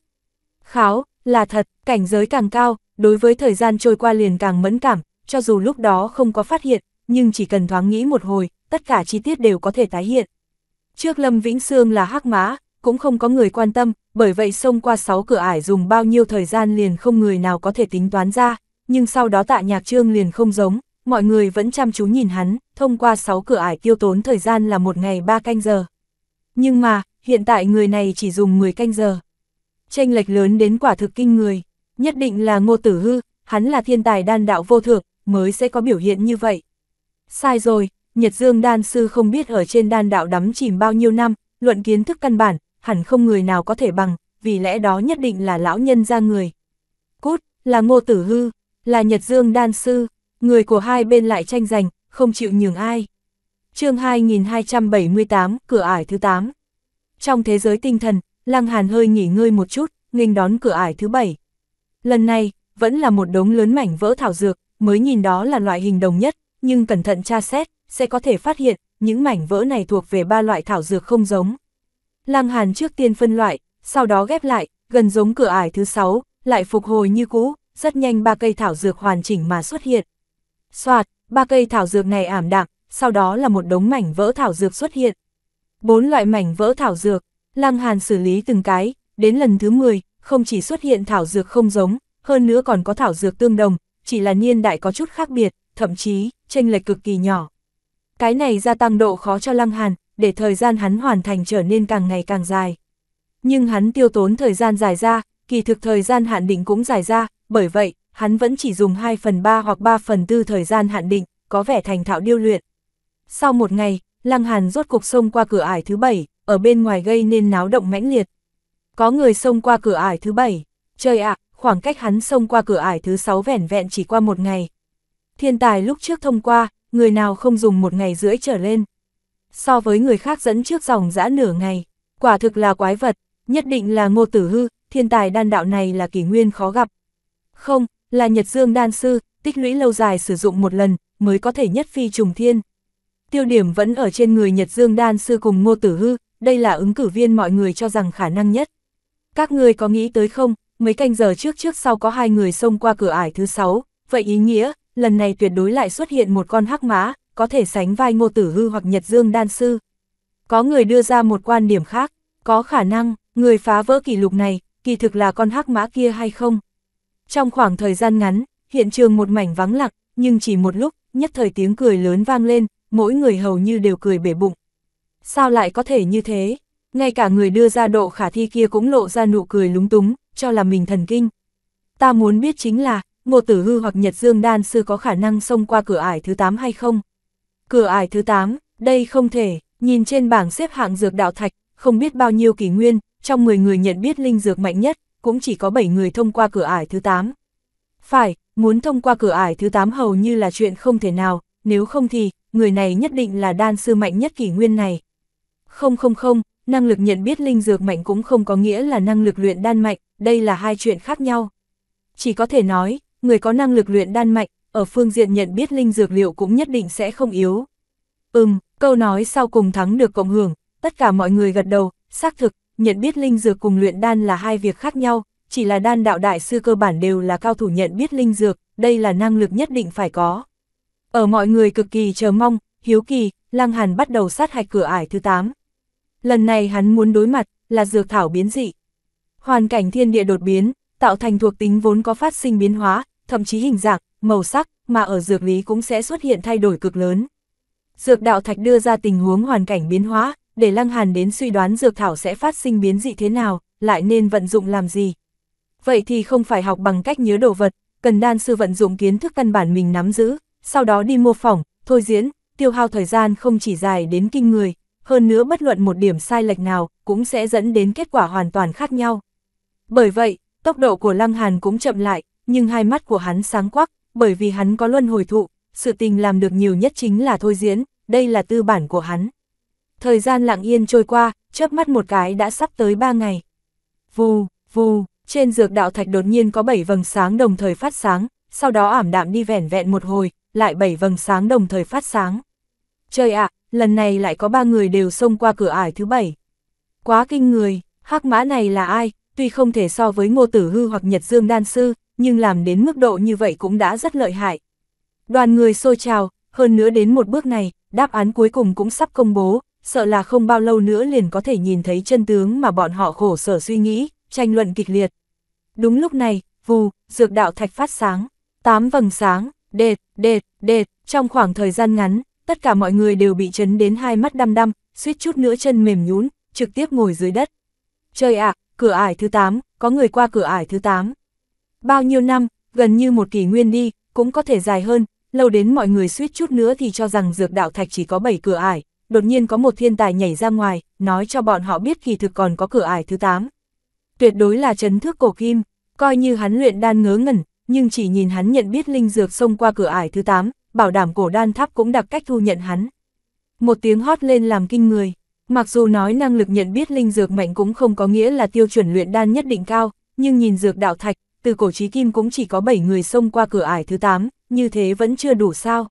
Kháo, là thật, cảnh giới càng cao, đối với thời gian trôi qua liền càng mẫn cảm, cho dù lúc đó không có phát hiện, nhưng chỉ cần thoáng nghĩ một hồi, tất cả chi tiết đều có thể tái hiện. Trước Lâm Vĩnh Sương là hắc mã cũng không có người quan tâm, bởi vậy xông qua 6 cửa ải dùng bao nhiêu thời gian liền không người nào có thể tính toán ra, nhưng sau đó tạ nhạc trương liền không giống, mọi người vẫn chăm chú nhìn hắn, thông qua 6 cửa ải tiêu tốn thời gian là một ngày 3 canh giờ. Nhưng mà, hiện tại người này chỉ dùng 10 canh giờ. Tranh lệch lớn đến quả thực kinh người, nhất định là ngô tử hư, hắn là thiên tài đan đạo vô thượng, mới sẽ có biểu hiện như vậy. Sai rồi, Nhật Dương đan sư không biết ở trên đan đạo đắm chìm bao nhiêu năm, luận kiến thức căn bản, hẳn không người nào có thể bằng, vì lẽ đó nhất định là lão nhân ra người. Cút, là ngô tử hư, là Nhật Dương đan sư, người của hai bên lại tranh giành, không chịu nhường ai. chương 2278, cửa ải thứ 8. Trong thế giới tinh thần, Lăng Hàn hơi nghỉ ngơi một chút, nghênh đón cửa ải thứ 7. Lần này, vẫn là một đống lớn mảnh vỡ thảo dược, mới nhìn đó là loại hình đồng nhất, nhưng cẩn thận tra xét, sẽ có thể phát hiện, những mảnh vỡ này thuộc về ba loại thảo dược không giống. Lăng Hàn trước tiên phân loại, sau đó ghép lại, gần giống cửa ải thứ 6, lại phục hồi như cũ, rất nhanh ba cây thảo dược hoàn chỉnh mà xuất hiện. Soạt, ba cây thảo dược này ảm đạm, sau đó là một đống mảnh vỡ thảo dược xuất hiện. Bốn loại mảnh vỡ thảo dược, Lăng Hàn xử lý từng cái, đến lần thứ 10, không chỉ xuất hiện thảo dược không giống, hơn nữa còn có thảo dược tương đồng, chỉ là niên đại có chút khác biệt, thậm chí, tranh lệch cực kỳ nhỏ. Cái này gia tăng độ khó cho Lăng Hàn, để thời gian hắn hoàn thành trở nên càng ngày càng dài. Nhưng hắn tiêu tốn thời gian dài ra, kỳ thực thời gian hạn định cũng dài ra, bởi vậy, hắn vẫn chỉ dùng 2 phần 3 hoặc 3 phần 4 thời gian hạn định, có vẻ thành thạo điêu luyện. Sau một ngày, Lăng Hàn rốt cục xông qua cửa ải thứ 7, ở bên ngoài gây nên náo động mãnh liệt. Có người xông qua cửa ải thứ 7, trời ạ, khoảng cách hắn xông qua cửa ải thứ 6 vẻn vẹn chỉ qua một ngày. Thiên tài lúc trước thông qua, người nào không dùng một ngày rưỡi trở lên. So với người khác dẫn trước dòng dã nửa ngày, quả thực là quái vật, nhất định là ngô tử hư, thiên tài đan đạo này là kỷ nguyên khó gặp. Không, là Nhật Dương đan sư, tích lũy lâu dài sử dụng một lần, mới có thể nhất phi trùng thiên. Tiêu điểm vẫn ở trên người Nhật Dương đan sư cùng Ngô Tử Hư, đây là ứng cử viên mọi người cho rằng khả năng nhất. Các người có nghĩ tới không, mấy canh giờ trước trước sau có hai người xông qua cửa ải thứ sáu, vậy ý nghĩa, lần này tuyệt đối lại xuất hiện một con hắc mã, có thể sánh vai Ngô Tử Hư hoặc Nhật Dương đan sư. Có người đưa ra một quan điểm khác, có khả năng, người phá vỡ kỷ lục này, kỳ thực là con hắc mã kia hay không? Trong khoảng thời gian ngắn, hiện trường một mảnh vắng lặng, nhưng chỉ một lúc, nhất thời tiếng cười lớn vang lên, mỗi người hầu như đều cười bể bụng. Sao lại có thể như thế? Ngay cả người đưa ra độ khả thi kia cũng lộ ra nụ cười lúng túng, cho là mình thần kinh. Ta muốn biết chính là, Ngô Tử Hư hoặc Nhật Dương Đan Sư có khả năng xông qua cửa ải thứ 8 hay không? Cửa ải thứ 8, đây không thể, nhìn trên bảng xếp hạng dược đạo thạch, không biết bao nhiêu kỷ nguyên, trong 10 người nhận biết linh dược mạnh nhất, cũng chỉ có 7 người thông qua cửa ải thứ 8. Phải, muốn thông qua cửa ải thứ 8 hầu như là chuyện không thể nào, nếu không thì, người này nhất định là đan sư mạnh nhất kỷ nguyên này. Không không không, năng lực nhận biết linh dược mạnh cũng không có nghĩa là năng lực luyện đan mạnh, đây là hai chuyện khác nhau. Chỉ có thể nói, người có năng lực luyện đan mạnh, ở phương diện nhận biết linh dược liệu cũng nhất định sẽ không yếu. Ừm, câu nói sau cùng thắng được cộng hưởng, tất cả mọi người gật đầu, xác thực, nhận biết linh dược cùng luyện đan là hai việc khác nhau, chỉ là đan đạo đại sư cơ bản đều là cao thủ nhận biết linh dược, đây là năng lực nhất định phải có. Ở mọi người cực kỳ chờ mong, hiếu kỳ, Lăng Hàn bắt đầu sát hạch cửa ải thứ 8. Lần này hắn muốn đối mặt là dược thảo biến dị. Hoàn cảnh thiên địa đột biến, tạo thành thuộc tính vốn có phát sinh biến hóa, thậm chí hình dạng, màu sắc mà ở dược lý cũng sẽ xuất hiện thay đổi cực lớn. Dược đạo thạch đưa ra tình huống hoàn cảnh biến hóa, để Lăng Hàn đến suy đoán dược thảo sẽ phát sinh biến dị thế nào, lại nên vận dụng làm gì. Vậy thì không phải học bằng cách nhớ đồ vật, cần đan sư vận dụng kiến thức căn bản mình nắm giữ, sau đó đi mô phỏng, thôi diễn, tiêu hao thời gian không chỉ dài đến kinh người, hơn nữa bất luận một điểm sai lệch nào cũng sẽ dẫn đến kết quả hoàn toàn khác nhau. Bởi vậy, tốc độ của Lăng Hàn cũng chậm lại, nhưng hai mắt của hắn sáng quắc, bởi vì hắn có luân hồi thụ, sự tình làm được nhiều nhất chính là thôi diễn, đây là tư bản của hắn. Thời gian lặng yên trôi qua, chớp mắt một cái đã sắp tới ba ngày. Vù, vù, trên dược đạo thạch đột nhiên có bảy vầng sáng đồng thời phát sáng, sau đó ảm đạm đi vẻn vẹn một hồi, lại bảy vầng sáng đồng thời phát sáng. Trời ạ, lần này lại có ba người đều xông qua cửa ải thứ bảy. Quá kinh người, hắc mã này là ai, tuy không thể so với ngô tử hư hoặc nhật dương đan sư, nhưng làm đến mức độ như vậy cũng đã rất lợi hại. Đoàn người xôi trào, hơn nữa đến một bước này, đáp án cuối cùng cũng sắp công bố, sợ là không bao lâu nữa liền có thể nhìn thấy chân tướng mà bọn họ khổ sở suy nghĩ, tranh luận kịch liệt. Đúng lúc này, vù, dược đạo thạch phát sáng, tám vầng sáng, đệt, đệt, đệt, trong khoảng thời gian ngắn, tất cả mọi người đều bị chấn đến hai mắt đăm đăm, suýt chút nữa chân mềm nhún, trực tiếp ngồi dưới đất. Trời ạ, à, cửa ải thứ 8, có người qua cửa ải thứ 8. Bao nhiêu năm, gần như một kỷ nguyên đi, cũng có thể dài hơn, lâu đến mọi người suýt chút nữa thì cho rằng dược đạo thạch chỉ có 7 cửa ải, đột nhiên có một thiên tài nhảy ra ngoài, nói cho bọn họ biết kỳ thực còn có cửa ải thứ 8. Tuyệt đối là chấn thước cổ kim, coi như hắn luyện đan ngớ ngẩn, nhưng chỉ nhìn hắn nhận biết linh dược xông qua cửa ải thứ 8, bảo đảm cổ đan tháp cũng đặc cách thu nhận hắn. Một tiếng hót lên làm kinh người, mặc dù nói năng lực nhận biết linh dược mạnh cũng không có nghĩa là tiêu chuẩn luyện đan nhất định cao, nhưng nhìn dược đạo thạch, từ cổ trí kim cũng chỉ có 7 người xông qua cửa ải thứ 8, như thế vẫn chưa đủ sao.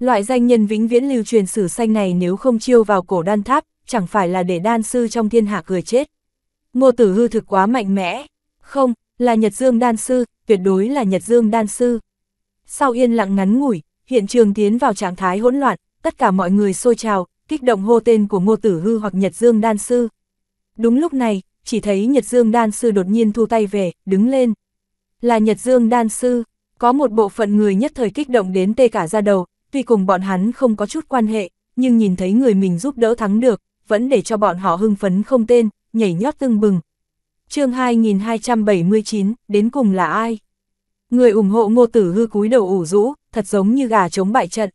Loại danh nhân vĩnh viễn lưu truyền sử xanh này nếu không chiêu vào cổ đan tháp, chẳng phải là để đan sư trong thiên hạ cười chết. Ngô tử hư thực quá mạnh mẽ. Không, là Nhật Dương đan sư, tuyệt đối là Nhật Dương đan sư. Sau yên lặng ngắn ngủi, hiện trường tiến vào trạng thái hỗn loạn, tất cả mọi người xôi trào, kích động hô tên của Ngô tử hư hoặc Nhật Dương đan sư. Đúng lúc này, chỉ thấy Nhật Dương đan sư đột nhiên thu tay về, đứng lên. Là Nhật Dương đan sư, có một bộ phận người nhất thời kích động đến tê cả ra đầu, tuy cùng bọn hắn không có chút quan hệ, nhưng nhìn thấy người mình giúp đỡ thắng được, vẫn để cho bọn họ hưng phấn không tên, nhảy nhót tưng bừng. chương 2279, đến cùng là ai? Người ủng hộ ngô tử hư cúi đầu ủ rũ, thật giống như gà chống bại trận.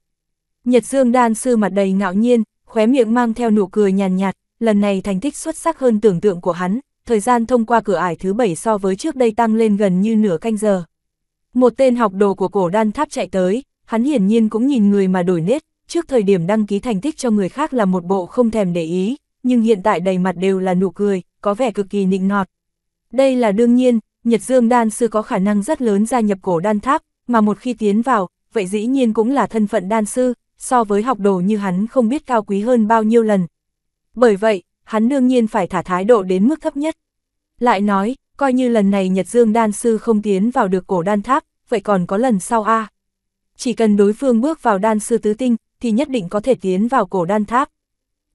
Nhật Dương đan sư mặt đầy ngạo nhiên, khóe miệng mang theo nụ cười nhàn nhạt, nhạt, lần này thành tích xuất sắc hơn tưởng tượng của hắn, thời gian thông qua cửa ải thứ bảy so với trước đây tăng lên gần như nửa canh giờ. Một tên học đồ của cổ đan tháp chạy tới, hắn hiển nhiên cũng nhìn người mà đổi nết, trước thời điểm đăng ký thành tích cho người khác là một bộ không thèm để ý, nhưng hiện tại đầy mặt đều là nụ cười, có vẻ cực kỳ nịnh nọt. Đây là đương nhiên, Nhật Dương Đan Sư có khả năng rất lớn gia nhập cổ đan tháp, mà một khi tiến vào, vậy dĩ nhiên cũng là thân phận đan sư, so với học đồ như hắn không biết cao quý hơn bao nhiêu lần. Bởi vậy, hắn đương nhiên phải thả thái độ đến mức thấp nhất. Lại nói, coi như lần này Nhật Dương đan sư không tiến vào được cổ đan tháp, vậy còn có lần sau a à? chỉ cần đối phương bước vào đan sư tứ tinh, thì nhất định có thể tiến vào cổ đan tháp.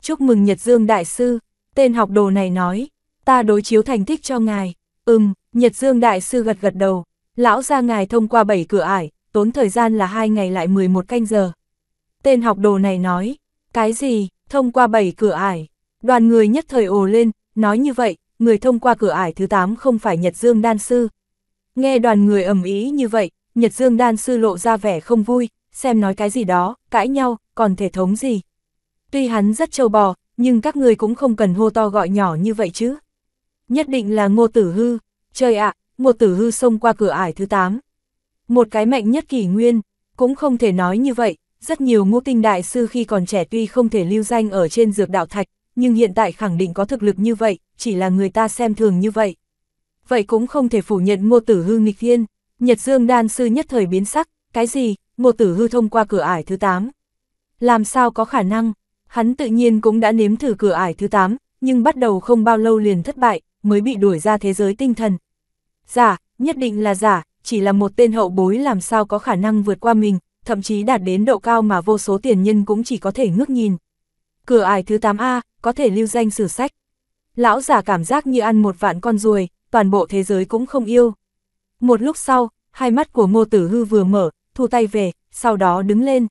Chúc mừng Nhật Dương Đại Sư, tên học đồ này nói, ta đối chiếu thành tích cho ngài, ừm, Nhật Dương Đại Sư gật gật đầu, lão ra ngài thông qua 7 cửa ải, tốn thời gian là hai ngày lại 11 canh giờ. Tên học đồ này nói, cái gì, thông qua 7 cửa ải, đoàn người nhất thời ồ lên, nói như vậy, người thông qua cửa ải thứ 8 không phải Nhật Dương Đan Sư. Nghe đoàn người ầm ý như vậy, Nhật Dương Đan Sư lộ ra vẻ không vui, xem nói cái gì đó, cãi nhau, còn thể thống gì. Tuy hắn rất trâu bò, nhưng các người cũng không cần hô to gọi nhỏ như vậy chứ. Nhất định là ngô tử hư, trời ạ, ngô tử hư xông qua cửa ải thứ 8. Một cái mạnh nhất kỷ nguyên, cũng không thể nói như vậy, rất nhiều ngũ tinh đại sư khi còn trẻ tuy không thể lưu danh ở trên dược đạo thạch, nhưng hiện tại khẳng định có thực lực như vậy, chỉ là người ta xem thường như vậy. Vậy cũng không thể phủ nhận ngô tử hư nghịch thiên, Nhật Dương đan sư nhất thời biến sắc, cái gì, ngô tử hư thông qua cửa ải thứ 8. Làm sao có khả năng, hắn tự nhiên cũng đã nếm thử cửa ải thứ 8, nhưng bắt đầu không bao lâu liền thất bại, mới bị đuổi ra thế giới tinh thần. Giả, nhất định là giả, chỉ là một tên hậu bối làm sao có khả năng vượt qua mình, thậm chí đạt đến độ cao mà vô số tiền nhân cũng chỉ có thể ngước nhìn. Cửa ải thứ 8A, có thể lưu danh sử sách. Lão giả cảm giác như ăn một vạn con ruồi, toàn bộ thế giới cũng không yêu. Một lúc sau, hai mắt của ngô tử hư vừa mở, thu tay về, sau đó đứng lên.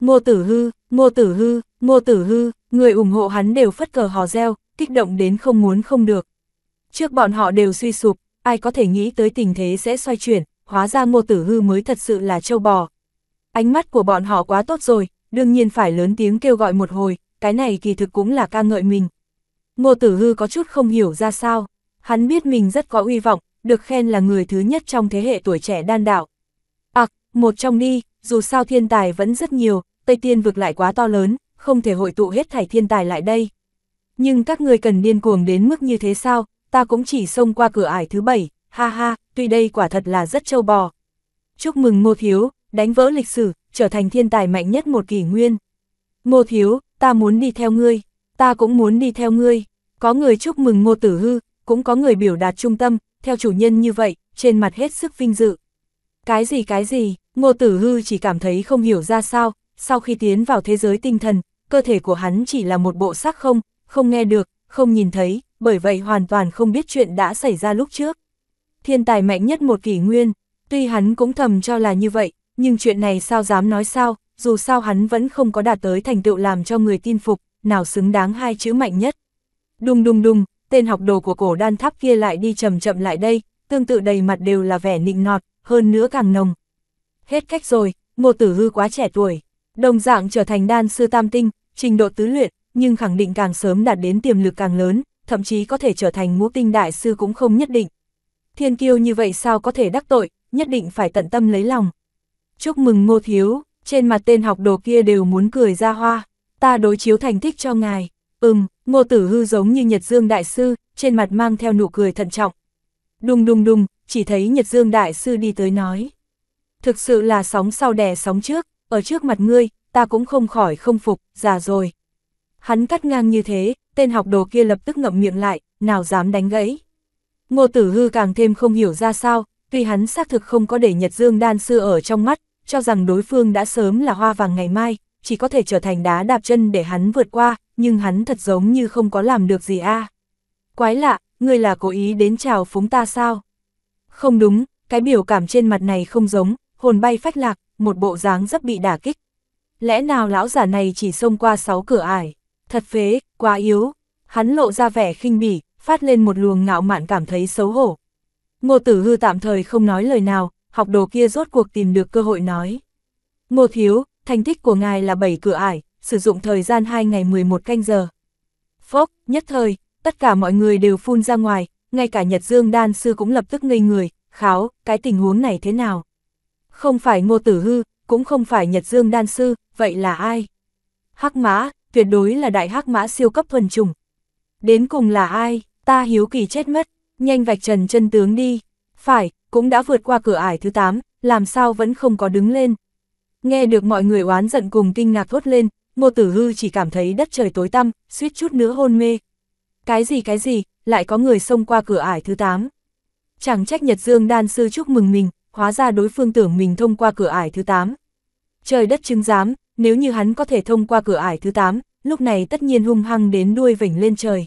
Ngô tử hư, ngô tử hư, ngô tử hư, người ủng hộ hắn đều phất cờ hò reo, kích động đến không muốn không được. Trước bọn họ đều suy sụp, ai có thể nghĩ tới tình thế sẽ xoay chuyển, hóa ra ngô tử hư mới thật sự là châu bò. Ánh mắt của bọn họ quá tốt rồi, đương nhiên phải lớn tiếng kêu gọi một hồi, cái này kỳ thực cũng là ca ngợi mình. Ngô tử hư có chút không hiểu ra sao, hắn biết mình rất có uy vọng, được khen là người thứ nhất trong thế hệ tuổi trẻ đan đạo. Ặc, à, một trong đi, dù sao thiên tài vẫn rất nhiều, Tây Tiên vực lại quá to lớn, không thể hội tụ hết thảy thiên tài lại đây. Nhưng các người cần điên cuồng đến mức như thế sao, ta cũng chỉ xông qua cửa ải thứ bảy, ha ha, tuy đây quả thật là rất trâu bò. Chúc mừng Ngô Thiếu, đánh vỡ lịch sử, trở thành thiên tài mạnh nhất một kỷ nguyên. Ngô Thiếu, ta muốn đi theo ngươi, ta cũng muốn đi theo ngươi. Có người chúc mừng Ngô Tử Hư, cũng có người biểu đạt trung tâm, theo chủ nhân như vậy, trên mặt hết sức vinh dự. Cái gì cái gì, ngô tử hư chỉ cảm thấy không hiểu ra sao, sau khi tiến vào thế giới tinh thần, cơ thể của hắn chỉ là một bộ xác không, không nghe được, không nhìn thấy, bởi vậy hoàn toàn không biết chuyện đã xảy ra lúc trước. Thiên tài mạnh nhất một kỷ nguyên, tuy hắn cũng thầm cho là như vậy, nhưng chuyện này sao dám nói sao, dù sao hắn vẫn không có đạt tới thành tựu làm cho người tin phục, nào xứng đáng hai chữ mạnh nhất. Đùng đùng đùng, tên học đồ của cổ đan tháp kia lại đi chậm chậm lại đây, tương tự đầy mặt đều là vẻ nịnh nọt, hơn nữa càng nồng. Hết cách rồi, ngô tử hư quá trẻ tuổi, đồng dạng trở thành đan sư tam tinh, trình độ tứ luyện, nhưng khẳng định càng sớm đạt đến tiềm lực càng lớn, thậm chí có thể trở thành ngũ tinh đại sư cũng không nhất định. Thiên kiêu như vậy sao có thể đắc tội, nhất định phải tận tâm lấy lòng. Chúc mừng ngô thiếu, trên mặt tên học đồ kia đều muốn cười ra hoa, ta đối chiếu thành tích cho ngài. Ừm, ngô tử hư giống như Nhật Dương Đại Sư, trên mặt mang theo nụ cười thận trọng. Đùng đùng đùng, chỉ thấy Nhật Dương Đại Sư đi tới nói. Thực sự là sóng sau đè sóng trước, ở trước mặt ngươi, ta cũng không khỏi không phục, già rồi. Hắn cắt ngang như thế, tên học đồ kia lập tức ngậm miệng lại, nào dám đánh gãy. Ngô tử hư càng thêm không hiểu ra sao, tuy hắn xác thực không có để Nhật Dương đan sư ở trong mắt, cho rằng đối phương đã sớm là hoa vàng ngày mai, chỉ có thể trở thành đá đạp chân để hắn vượt qua, nhưng hắn thật giống như không có làm được gì a. À. Quái lạ, ngươi là cố ý đến chào phúng ta sao? Không đúng, cái biểu cảm trên mặt này không giống, hồn bay phách lạc, một bộ dáng rất bị đả kích. Lẽ nào lão giả này chỉ xông qua sáu cửa ải? Thật phế, quá yếu. Hắn lộ ra vẻ khinh bỉ, phát lên một luồng ngạo mạn cảm thấy xấu hổ. Ngô Tử Hư tạm thời không nói lời nào, học đồ kia rốt cuộc tìm được cơ hội nói. Ngô Thiếu, thành tích của ngài là bảy cửa ải, sử dụng thời gian 2 ngày 11 canh giờ. Phốc, nhất thời, tất cả mọi người đều phun ra ngoài, ngay cả Nhật Dương Đan Sư cũng lập tức ngây người, kháo, cái tình huống này thế nào? Không phải Ngô Tử Hư, cũng không phải Nhật Dương Đan Sư, vậy là ai? Hắc mã, tuyệt đối là đại hắc mã siêu cấp thuần trùng. Đến cùng là ai, ta hiếu kỳ chết mất, nhanh vạch trần chân tướng đi. Phải, cũng đã vượt qua cửa ải thứ 8, làm sao vẫn không có đứng lên. Nghe được mọi người oán giận cùng kinh ngạc thốt lên, ngô tử hư chỉ cảm thấy đất trời tối tăm, suýt chút nữa hôn mê. Cái gì cái gì, lại có người xông qua cửa ải thứ 8. Chẳng trách Nhật Dương đan sư chúc mừng mình, hóa ra đối phương tưởng mình thông qua cửa ải thứ 8. Trời đất chứng giám, nếu như hắn có thể thông qua cửa ải thứ 8, lúc này tất nhiên hung hăng đến đuôi vỉnh lên trời.